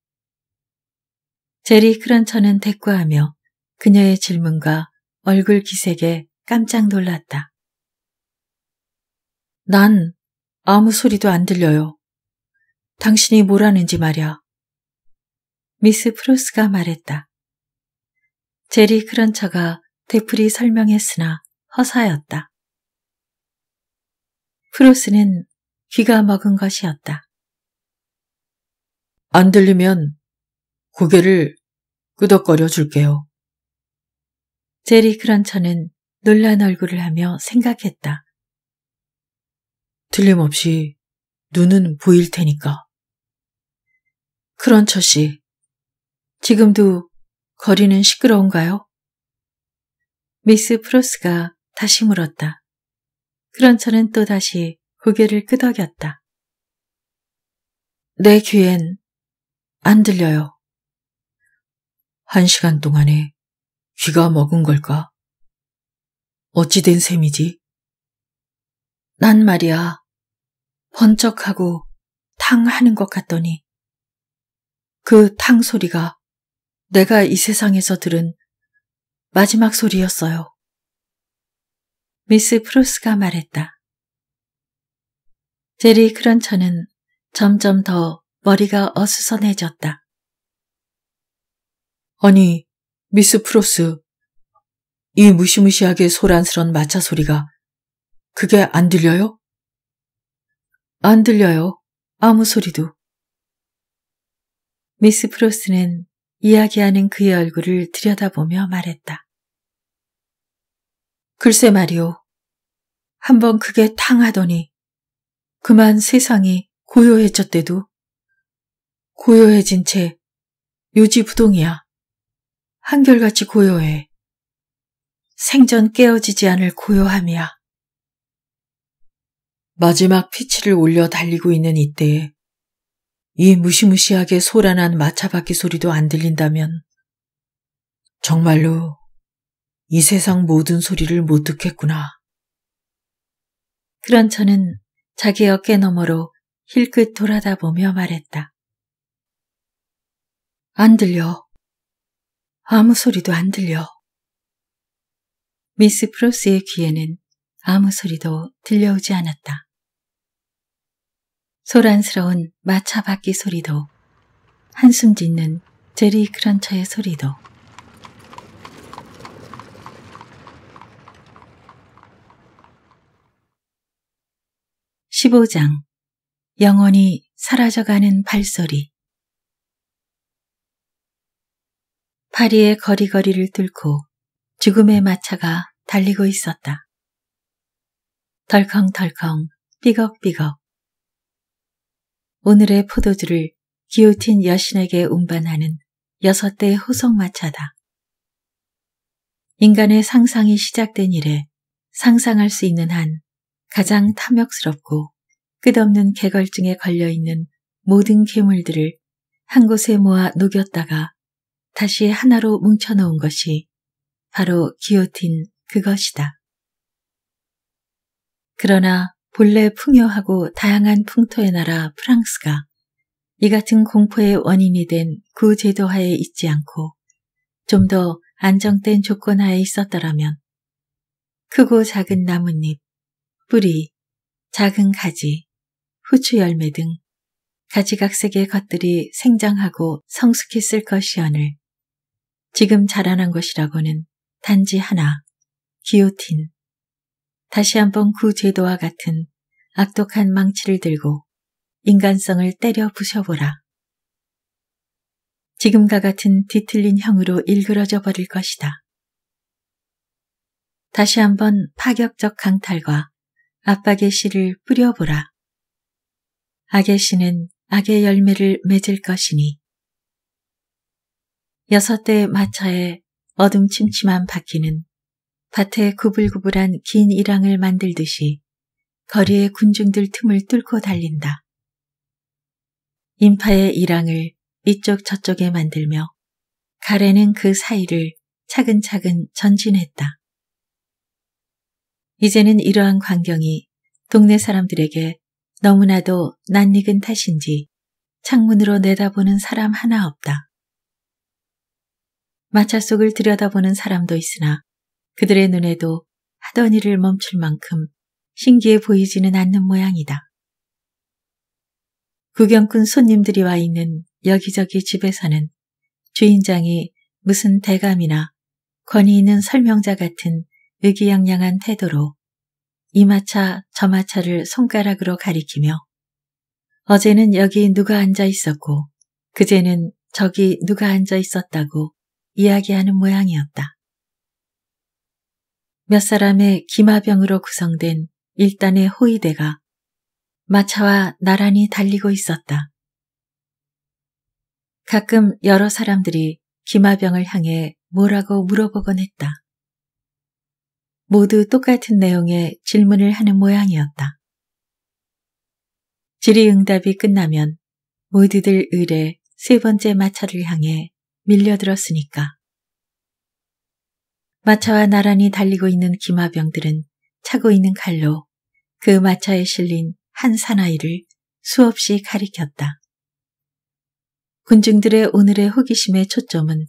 제리 크런처는 대꾸하며 그녀의 질문과 얼굴 기색에 깜짝 놀랐다. 난 아무 소리도 안 들려요. 당신이 뭐라는지 말야. 미스 프로스가 말했다. 제리 크런처가 대풀이 설명했으나 허사였다. 프로스는 귀가 먹은 것이었다. 안 들리면 고개를 끄덕거려 줄게요. 제리 크런처는 놀란 얼굴을 하며 생각했다. 틀림없이 눈은 보일 테니까. 크런처 씨, 지금도 거리는 시끄러운가요? 미스 프로스가 다시 물었다. 그런 저는 또다시 고개를 끄덕였다. 내 귀엔 안 들려요. 한 시간 동안에 귀가 먹은 걸까? 어찌된 셈이지? 난 말이야, 번쩍하고 탕 하는 것 같더니 그 탕 소리가 내가 이 세상에서 들은 마지막 소리였어요. 미스 프루스가 말했다. 제리 크런처는 점점 더 머리가 어수선해졌다. 아니, 미스 프로스, 이 무시무시하게 소란스런 마차 소리가 그게 안 들려요? 안 들려요. 아무 소리도. 미스 프로스는 이야기하는 그의 얼굴을 들여다보며 말했다. 글쎄 말이오. 한번 그게 탕 하더니 그만 세상이 고요해졌대도 고요해진 채 요지부동이야. 한결같이 고요해. 생전 깨어지지 않을 고요함이야. 마지막 피치를 올려 달리고 있는 이때에 이 무시무시하게 소란한 마차바퀴 소리도 안 들린다면 정말로 이 세상 모든 소리를 못 듣겠구나. 그런 저는 자기 어깨 너머로 힐끗 돌아다 보며 말했다. 안 들려. 아무 소리도 안 들려. 미스 프로스의 귀에는 아무 소리도 들려오지 않았다. 소란스러운 마차 바퀴 소리도 한숨 짓는 제리 크런처의 소리도 (15장) 영원히 사라져가는 발소리 파리의 거리거리를 뚫고 죽음의 마차가 달리고 있었다. 덜컹덜컹 삐걱삐걱 오늘의 포도주를 기오틴 여신에게 운반하는 여섯 대의 호송마차다. 인간의 상상이 시작된 이래 상상할 수 있는 한 가장 탐욕스럽고 끝없는 개걸증에 걸려있는 모든 괴물들을 한 곳에 모아 녹였다가 다시 하나로 뭉쳐놓은 것이 바로 기오틴 그것이다. 그러나 본래 풍요하고 다양한 풍토의 나라 프랑스가 이 같은 공포의 원인이 된 구제도하에 있지 않고 좀 더 안정된 조건 하에 있었더라면 크고 작은 나뭇잎, 뿌리, 작은 가지, 후추 열매 등 가지각색의 것들이 생장하고 성숙했을 것이언을 지금 자라난 것이라고는 단지 하나, 기오틴, 다시 한번 그제도와 같은 악독한 망치를 들고 인간성을 때려 부셔보라. 지금과 같은 뒤틀린 형으로 일그러져 버릴 것이다. 다시 한번 파격적 강탈과 압박의 씨를 뿌려보라. 악의 씨는 악의 열매를 맺을 것이니. 여섯 대의 마차에 어둠침침한 바퀴는 밭에 구불구불한 긴 이랑을 만들듯이 거리의 군중들 틈을 뚫고 달린다. 인파의 이랑을 이쪽 저쪽에 만들며 가래는 그 사이를 차근차근 전진했다. 이제는 이러한 광경이 동네 사람들에게 너무나도 낯익은 탓인지 창문으로 내다보는 사람 하나 없다. 마차 속을 들여다보는 사람도 있으나 그들의 눈에도 하던 일을 멈출 만큼 신기해 보이지는 않는 모양이다. 구경꾼 손님들이 와 있는 여기저기 집에서는 주인장이 무슨 대감이나 권위 있는 설명자 같은 의기양양한 태도로 이마차 저마차를 손가락으로 가리키며 어제는 여기 누가 앉아 있었고 그제는 저기 누가 앉아 있었다고 이야기하는 모양이었다. 몇 사람의 기마병으로 구성된 일단의 호위대가 마차와 나란히 달리고 있었다. 가끔 여러 사람들이 기마병을 향해 뭐라고 물어보곤 했다. 모두 똑같은 내용의 질문을 하는 모양이었다. 질의응답이 끝나면 모두들 의뢰 세 번째 마차를 향해 밀려들었으니까. 마차와 나란히 달리고 있는 기마병들은 차고 있는 칼로 그 마차에 실린 한 사나이를 수없이 가리켰다. 군중들의 오늘의 호기심의 초점은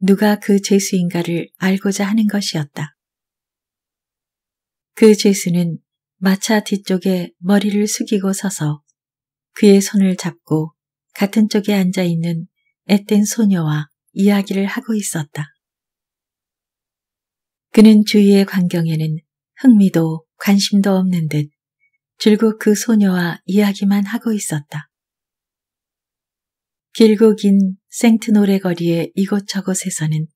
누가 그 죄수인가를 알고자 하는 것이었다. 그 죄수는 마차 뒤쪽에 머리를 숙이고 서서 그의 손을 잡고 같은 쪽에 앉아 있는 앳된 소녀와 이야기를 하고 있었다. 그는 주위의 광경에는 흥미도 관심도 없는 듯 줄곧 그 소녀와 이야기만 하고 있었다. 길고 긴생트노래 거리의 이곳저곳에서는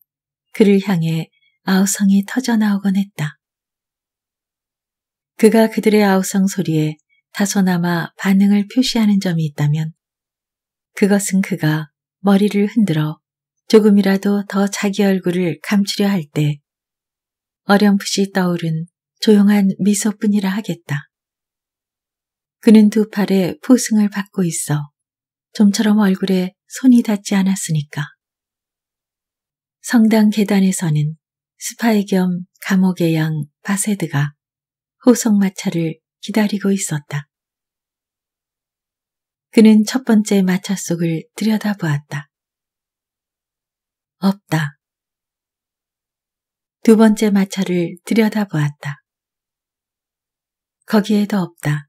그를 향해 아우성이 터져나오곤 했다. 그가 그들의 아우성 소리에 다소나마 반응을 표시하는 점이 있다면 그것은 그가 머리를 흔들어 조금이라도 더 자기 얼굴을 감추려 할때 어렴풋이 떠오른 조용한 미소뿐이라 하겠다. 그는 두 팔에 포승을 받고 있어 좀처럼 얼굴에 손이 닿지 않았으니까. 성당 계단에서는 스파이 겸 감옥의 양 바세드가 호송마차를 기다리고 있었다. 그는 첫 번째 마차 속을 들여다보았다. 없다. 두 번째 마차를 들여다보았다. 거기에도 없다.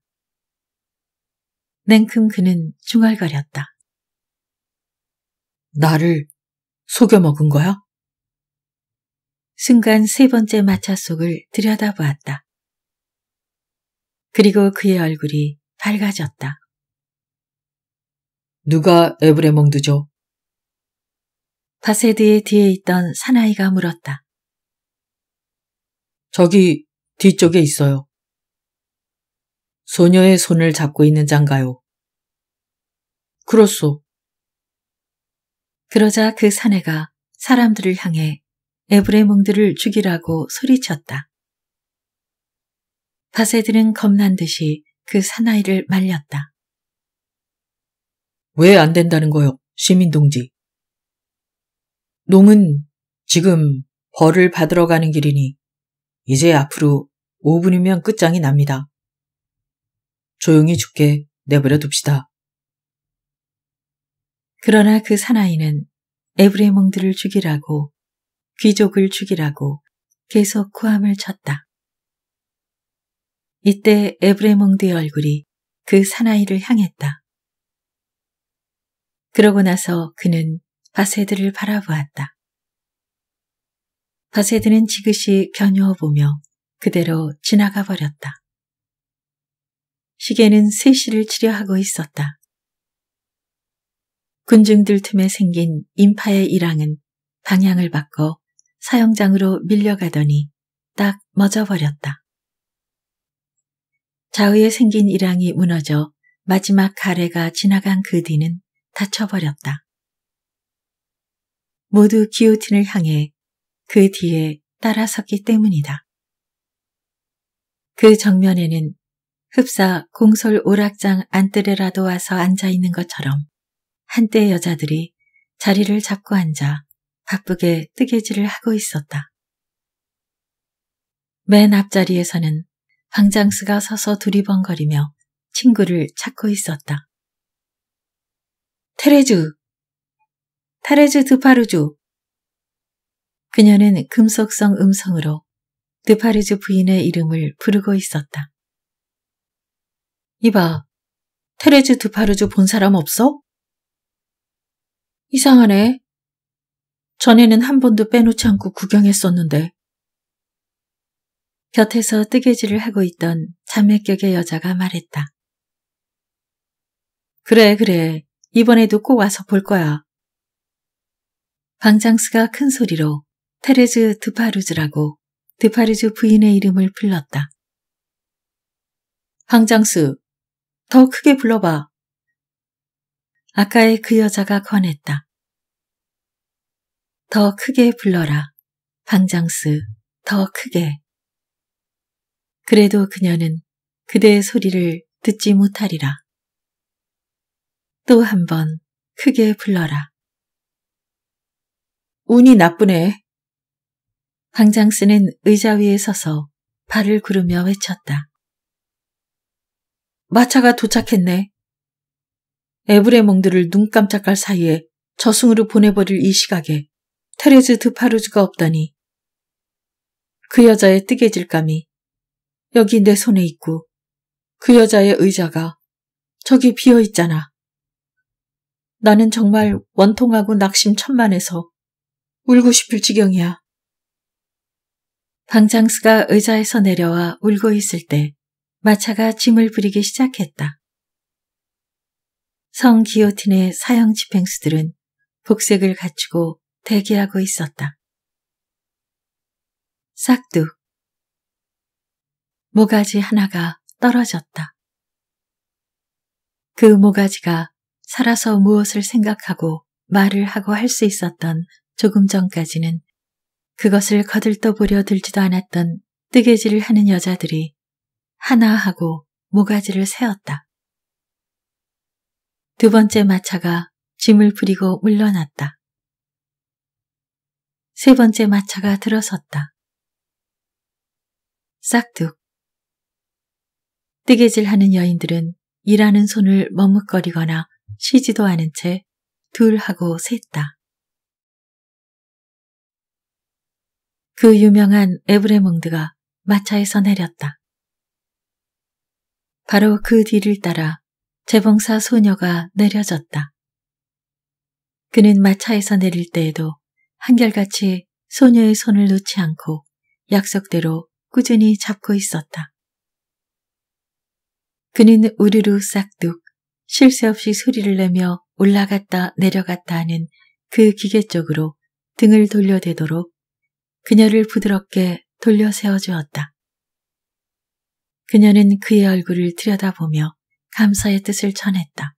냉큼 그는 중얼거렸다. 나를 속여 먹은 거야? 순간 세 번째 마차 속을 들여다보았다. 그리고 그의 얼굴이 밝아졌다. 누가 에브레몽드죠? 바세드의 뒤에 있던 사나이가 물었다. 저기 뒤쪽에 있어요. 소녀의 손을 잡고 있는 장가요. 그렇소. 그러자 그 사내가 사람들을 향해 에브레몽들을 죽이라고 소리쳤다. 바세들은 겁난 듯이 그 사나이를 말렸다. 왜 안 된다는 거요, 시민동지? 농은 지금 벌을 받으러 가는 길이니 이제 앞으로 5분이면 끝장이 납니다. 조용히 죽게 내버려 둡시다. 그러나 그 사나이는 에브레몽드를 죽이라고 귀족을 죽이라고 계속 구함을 쳤다. 이때 에브레몽드의 얼굴이 그 사나이를 향했다. 그러고 나서 그는 바세드를 바라보았다. 더세드는 지그시 겨누어보며 그대로 지나가 버렸다. 시계는 3시를 치려 하고 있었다. 군중들 틈에 생긴 인파의 일항은 방향을 바꿔 사형장으로 밀려가더니 딱 멎어버렸다. 좌우에 생긴 일항이 무너져 마지막 가래가 지나간 그 뒤는 닫혀버렸다. 모두 기우틴을 향해 그 뒤에 따라섰기 때문이다. 그 정면에는 흡사 공설 오락장 안뜰에라도 와서 앉아 있는 것처럼 한때 여자들이 자리를 잡고 앉아 바쁘게 뜨개질을 하고 있었다. 맨 앞자리에서는 방장수가 서서 두리번거리며 친구를 찾고 있었다. 테레주테레주 드파르주! 그녀는 금속성 음성으로 드파르즈 부인의 이름을 부르고 있었다. 이봐, 테레즈 드파르즈 본 사람 없어? 이상하네. 전에는 한 번도 빼놓지 않고 구경했었는데. 곁에서 뜨개질을 하고 있던 자매격의 여자가 말했다. 그래, 그래. 이번에도 꼭 와서 볼 거야. 방장스가 큰 소리로 테레즈 드파르즈라고 드파르즈 부인의 이름을 불렀다. 황장수, 더 크게 불러봐. 아까의 그 여자가 권했다. 더 크게 불러라. 황장수, 더 크게. 그래도 그녀는 그대의 소리를 듣지 못하리라. 또 한 번 크게 불러라. 운이 나쁘네. 황장스는 의자 위에 서서 발을 구르며 외쳤다. 마차가 도착했네. 에브레몽들을 눈 깜짝할 사이에 저승으로 보내버릴 이 시각에 테레즈 드파루즈가 없다니. 그 여자의 뜨개질감이 여기 내 손에 있고 그 여자의 의자가 저기 비어 있잖아. 나는 정말 원통하고 낙심천만해서 울고 싶을 지경이야. 방장스가 의자에서 내려와 울고 있을 때 마차가 짐을 부리기 시작했다. 성 기오틴의 사형 집행수들은 복색을 갖추고 대기하고 있었다. 싹둑 모가지 하나가 떨어졌다. 그 모가지가 살아서 무엇을 생각하고 말을 하고 할 수 있었던 조금 전까지는 그것을 거들떠보려 들지도 않았던 뜨개질을 하는 여자들이 하나 하고 모가지를 세었다. 두 번째 마차가 짐을 부리고 물러났다. 세 번째 마차가 들어섰다. 싹둑. 뜨개질하는 여인들은 일하는 손을 머뭇거리거나 쉬지도 않은 채둘 하고 셋다. 그 유명한 에브레몽드가 마차에서 내렸다. 바로 그 뒤를 따라 재봉사 소녀가 내려졌다. 그는 마차에서 내릴 때에도 한결같이 소녀의 손을 놓지 않고 약속대로 꾸준히 잡고 있었다. 그는 우르르 싹둑 쉴새 없이 소리를 내며 올라갔다 내려갔다 하는 그 기계 쪽으로 등을 돌려대도록 그녀를 부드럽게 돌려 세워주었다. 그녀는 그의 얼굴을 들여다보며 감사의 뜻을 전했다.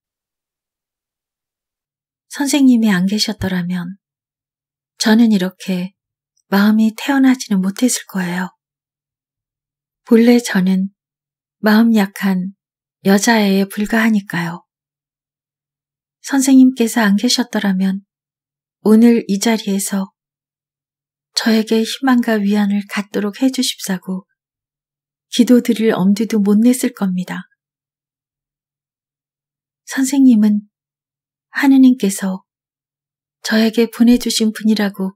선생님이 안 계셨더라면 저는 이렇게 마음이 태어나지는 못했을 거예요. 본래 저는 마음 약한 여자애에 불과하니까요. 선생님께서 안 계셨더라면 오늘 이 자리에서 저에게 희망과 위안을 갖도록 해주십사고 기도 드릴 엄두도 못 냈을 겁니다. 선생님은 하느님께서 저에게 보내주신 분이라고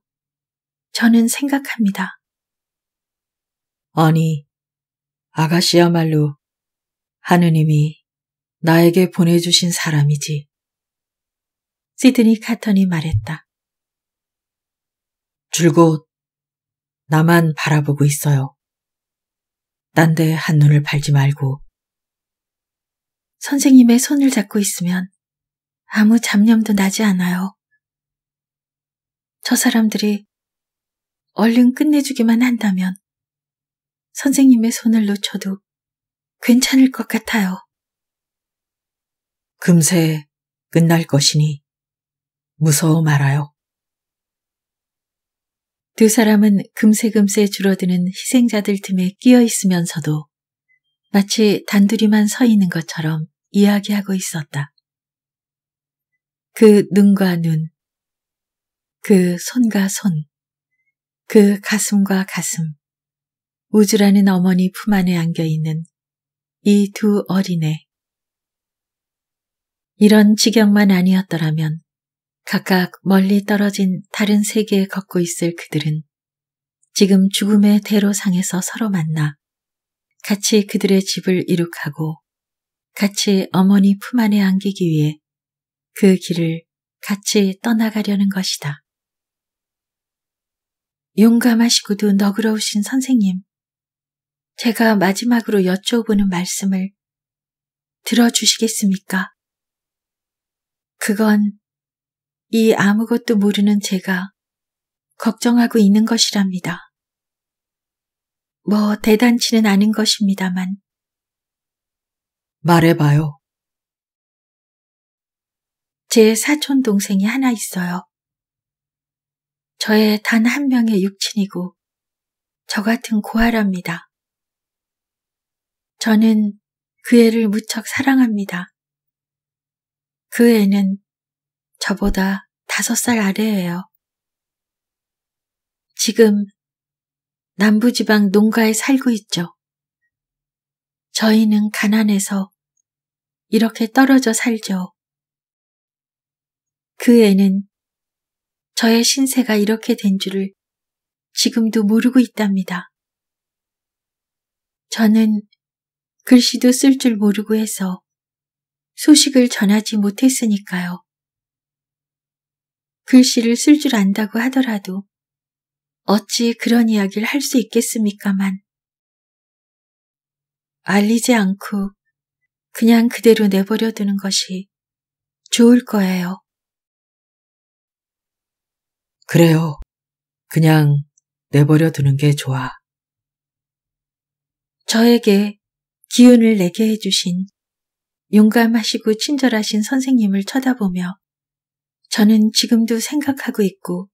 저는 생각합니다. 아니, 아가씨야말로 하느님이 나에게 보내주신 사람이지. 시드니 카턴이 말했다. 줄곧 나만 바라보고 있어요. 딴 데 한눈을 팔지 말고. 선생님의 손을 잡고 있으면 아무 잡념도 나지 않아요. 저 사람들이 얼른 끝내주기만 한다면 선생님의 손을 놓쳐도 괜찮을 것 같아요. 금세 끝날 것이니 무서워 말아요. 두 사람은 금세금세 줄어드는 희생자들 틈에 끼어 있으면서도 마치 단둘이만 서 있는 것처럼 이야기하고 있었다. 그 눈과 눈, 그 손과 손, 그 가슴과 가슴, 우주라는 어머니 품 안에 안겨 있는 이 두 어린애. 이런 지경만 아니었더라면 각각 멀리 떨어진 다른 세계에 걷고 있을 그들은 지금 죽음의 대로상에서 서로 만나 같이 그들의 집을 이룩하고 같이 어머니 품 안에 안기기 위해 그 길을 같이 떠나가려는 것이다. 용감하시고도 너그러우신 선생님, 제가 마지막으로 여쭤보는 말씀을 들어주시겠습니까? 그건 이 아무것도 모르는 제가 걱정하고 있는 것이랍니다. 뭐 대단치는 않은 것입니다만. 말해봐요. 제 사촌 동생이 하나 있어요. 저의 단 한 명의 육친이고 저 같은 고아랍니다. 저는 그 애를 무척 사랑합니다. 그 애는 저보다 다섯 살 아래예요. 지금 남부지방 농가에 살고 있죠. 저희는 가난해서 이렇게 떨어져 살죠. 그 애는 저의 신세가 이렇게 된 줄을 지금도 모르고 있답니다. 저는 글씨도 쓸 줄 모르고 해서 소식을 전하지 못했으니까요. 글씨를 쓸 줄 안다고 하더라도 어찌 그런 이야기를 할 수 있겠습니까만. 알리지 않고 그냥 그대로 내버려 두는 것이 좋을 거예요. 그래요. 그냥 내버려 두는 게 좋아. 저에게 기운을 내게 해주신 용감하시고 친절하신 선생님을 쳐다보며 저는 지금도 생각하고 있고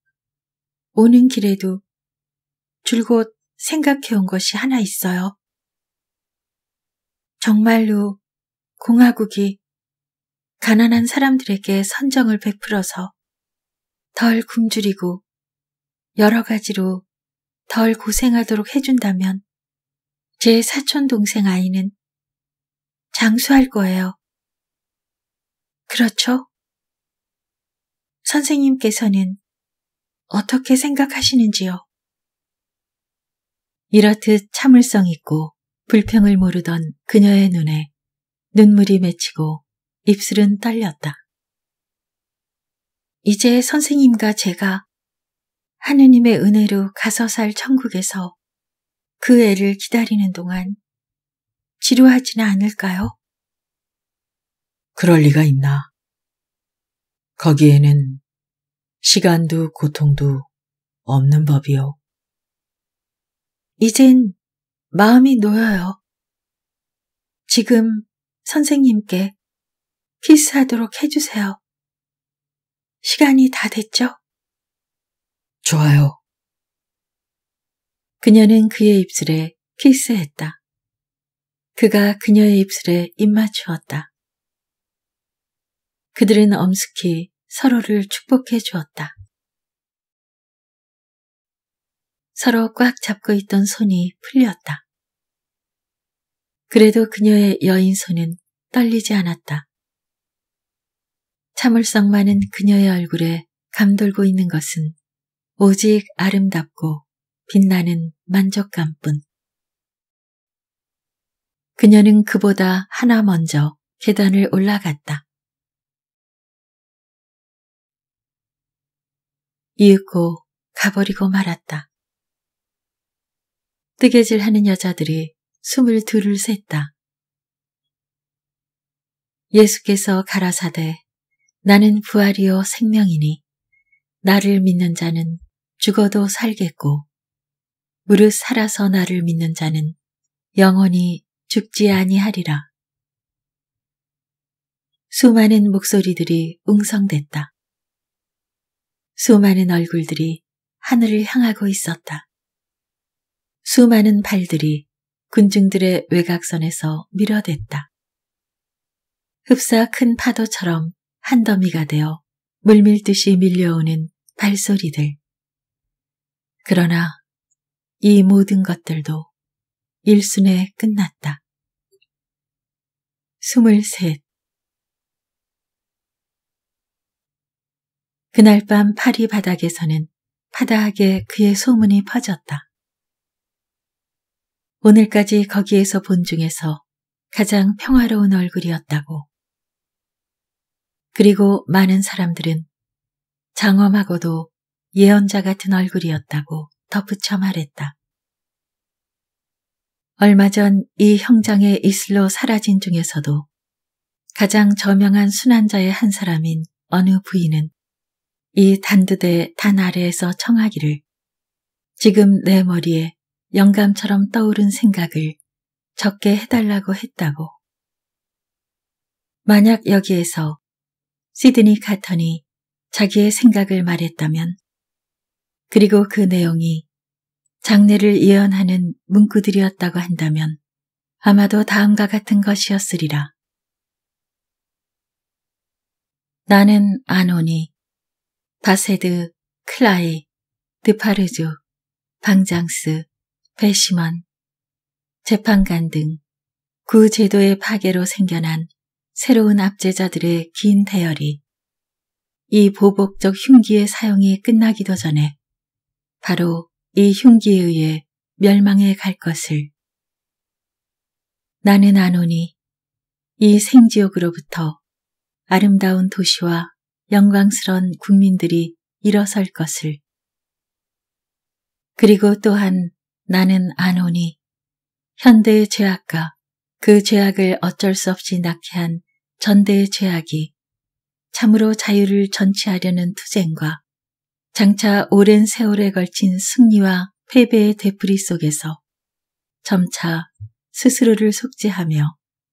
오는 길에도 줄곧 생각해온 것이 하나 있어요. 정말로 공화국이 가난한 사람들에게 선정을 베풀어서 덜 굶주리고 여러 가지로 덜 고생하도록 해준다면 제 사촌 동생 아이는 장수할 거예요. 그렇죠? 선생님께서는 어떻게 생각하시는지요? 이렇듯 참을성 있고 불평을 모르던 그녀의 눈에 눈물이 맺히고 입술은 떨렸다. 이제 선생님과 제가 하느님의 은혜로 가서 살 천국에서 그 애를 기다리는 동안 지루하지는 않을까요? 그럴 리가 있나? 거기에는 시간도 고통도 없는 법이요. 이젠 마음이 놓여요. 지금 선생님께 키스하도록 해주세요. 시간이 다 됐죠? 좋아요. 그녀는 그의 입술에 키스했다. 그가 그녀의 입술에 입맞추었다. 그들은 엄숙히 서로를 축복해 주었다. 서로 꽉 잡고 있던 손이 풀렸다. 그래도 그녀의 여인 손은 떨리지 않았다. 참을성 많은 그녀의 얼굴에 감돌고 있는 것은 오직 아름답고 빛나는 만족감뿐. 그녀는 그보다 하나 먼저 계단을 올라갔다. 이윽고 가버리고 말았다. 뜨개질 하는 여자들이 숨을 둘을 샜다. 예수께서 가라사대 나는 부활이요 생명이니 나를 믿는 자는 죽어도 살겠고 무릇 살아서 나를 믿는 자는 영원히 죽지 아니하리라. 수많은 목소리들이 웅성댔다. 수많은 얼굴들이 하늘을 향하고 있었다. 수많은 발들이 군중들의 외곽선에서 밀어댔다. 흡사 큰 파도처럼 한 더미가 되어 물밀듯이 밀려오는 발소리들. 그러나 이 모든 것들도 일순에 끝났다. 스물셋, 그날 밤 파리 바닥에서는 파다하게 그의 소문이 퍼졌다. 오늘까지 거기에서 본 중에서 가장 평화로운 얼굴이었다고. 그리고 많은 사람들은 장엄하고도 예언자 같은 얼굴이었다고 덧붙여 말했다. 얼마 전 이 형장의 이슬로 사라진 중에서도 가장 저명한 순환자의 한 사람인 어느 부인은 이 단두대 단 아래에서 청하기를 지금 내 머리에 영감처럼 떠오른 생각을 적게 해달라고 했다고. 만약 여기에서 시드니 카턴이 자기의 생각을 말했다면 그리고 그 내용이 장례를 예언하는 문구들이었다고 한다면 아마도 다음과 같은 것이었으리라. 나는 안 오니 바세드, 클라이, 드파르주, 방장스, 베시먼, 재판관 등 구제도의 파괴로 생겨난 새로운 압제자들의 긴 대열이 이 보복적 흉기의 사용이 끝나기도 전에 바로 이 흉기에 의해 멸망해 갈 것을 나는 아노니 이 생지옥으로부터 아름다운 도시와 영광스런 국민들이 일어설 것을. 그리고 또한 나는 아노니 현대의 죄악과 그 죄악을 어쩔 수 없이 낳게 한 전대의 죄악이 참으로 자유를 전치하려는 투쟁과 장차 오랜 세월에 걸친 승리와 패배의 되풀이 속에서 점차 스스로를 속죄하며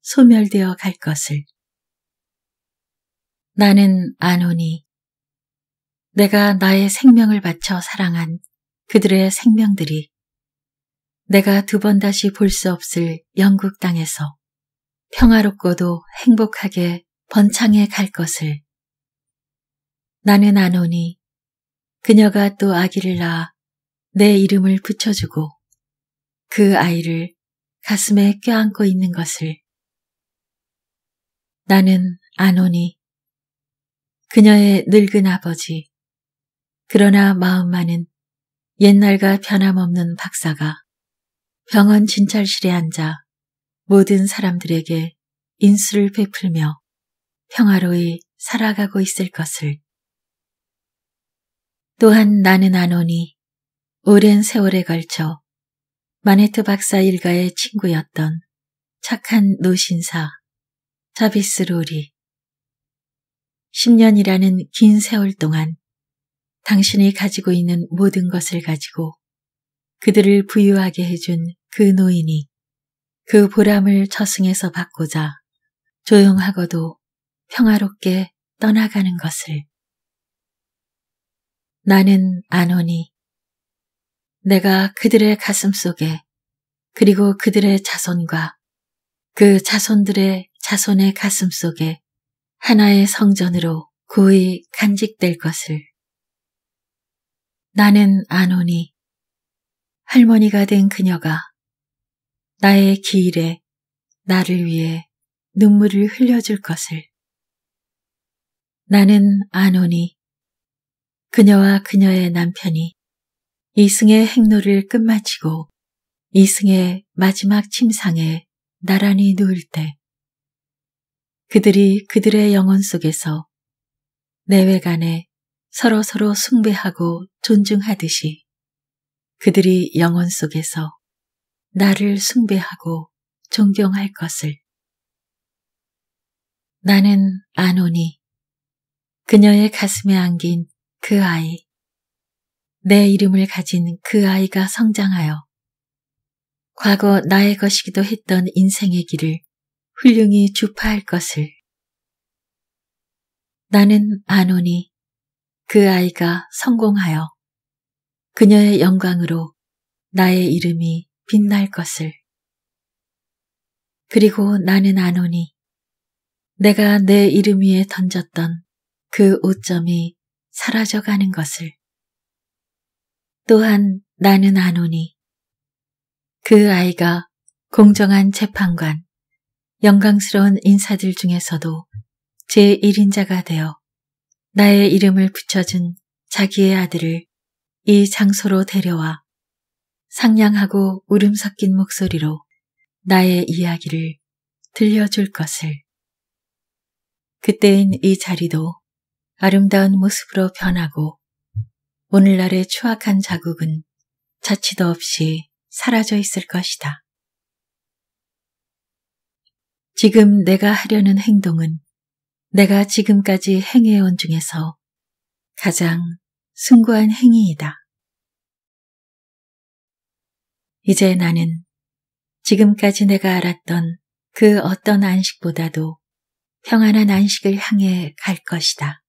소멸되어 갈 것을. 나는 아노니. 내가 나의 생명을 바쳐 사랑한 그들의 생명들이 내가 두 번 다시 볼 수 없을 영국 땅에서 평화롭고도 행복하게 번창해 갈 것을. 나는 아노니 그녀가 또 아기를 낳아 내 이름을 붙여주고 그 아이를 가슴에 껴안고 있는 것을. 나는 아노니 그녀의 늙은 아버지. 그러나 마음만은 옛날과 변함없는 박사가 병원 진찰실에 앉아 모든 사람들에게 인수를 베풀며 평화로이 살아가고 있을 것을. 또한 나는 아노니 오랜 세월에 걸쳐 마네트 박사 일가의 친구였던 착한 노신사 자비스 로리, 10년이라는 긴 세월 동안 당신이 가지고 있는 모든 것을 가지고 그들을 부유하게 해준 그 노인이 그 보람을 저승에서 받고자 조용하고도 평화롭게 떠나가는 것을 나는 안오니 내가 그들의 가슴 속에 그리고 그들의 자손과 그 자손들의 자손의 가슴 속에 하나의 성전으로 고이 간직될 것을. 나는 아노니, 할머니가 된 그녀가 나의 기일에 나를 위해 눈물을 흘려줄 것을. 나는 아노니, 그녀와 그녀의 남편이 이승의 행로를 끝마치고 이승의 마지막 침상에 나란히 누울 때 그들이 그들의 영혼 속에서 내외간에 서로서로 숭배하고 존중하듯이 그들이 영혼 속에서 나를 숭배하고 존경할 것을 나는 아노니 그녀의 가슴에 안긴 그 아이 내 이름을 가진 그 아이가 성장하여 과거 나의 것이기도 했던 인생의 길을 훌륭히 주파할 것을. 나는 아노니 그 아이가 성공하여 그녀의 영광으로 나의 이름이 빛날 것을. 그리고 나는 아노니 내가 내 이름 위에 던졌던 그 오점이 사라져가는 것을. 또한 나는 아노니 그 아이가 공정한 재판관, 영광스러운 인사들 중에서도 제1인자가 되어 나의 이름을 붙여준 자기의 아들을 이 장소로 데려와 상냥하고 울음 섞인 목소리로 나의 이야기를 들려줄 것을. 그때인 이 자리도 아름다운 모습으로 변하고 오늘날의 추악한 자국은 자취도 없이 사라져 있을 것이다. 지금 내가 하려는 행동은 내가 지금까지 행해온 중에서 가장 숭고한 행위이다. 이제 나는 지금까지 내가 알았던 그 어떤 안식보다도 평안한 안식을 향해 갈 것이다.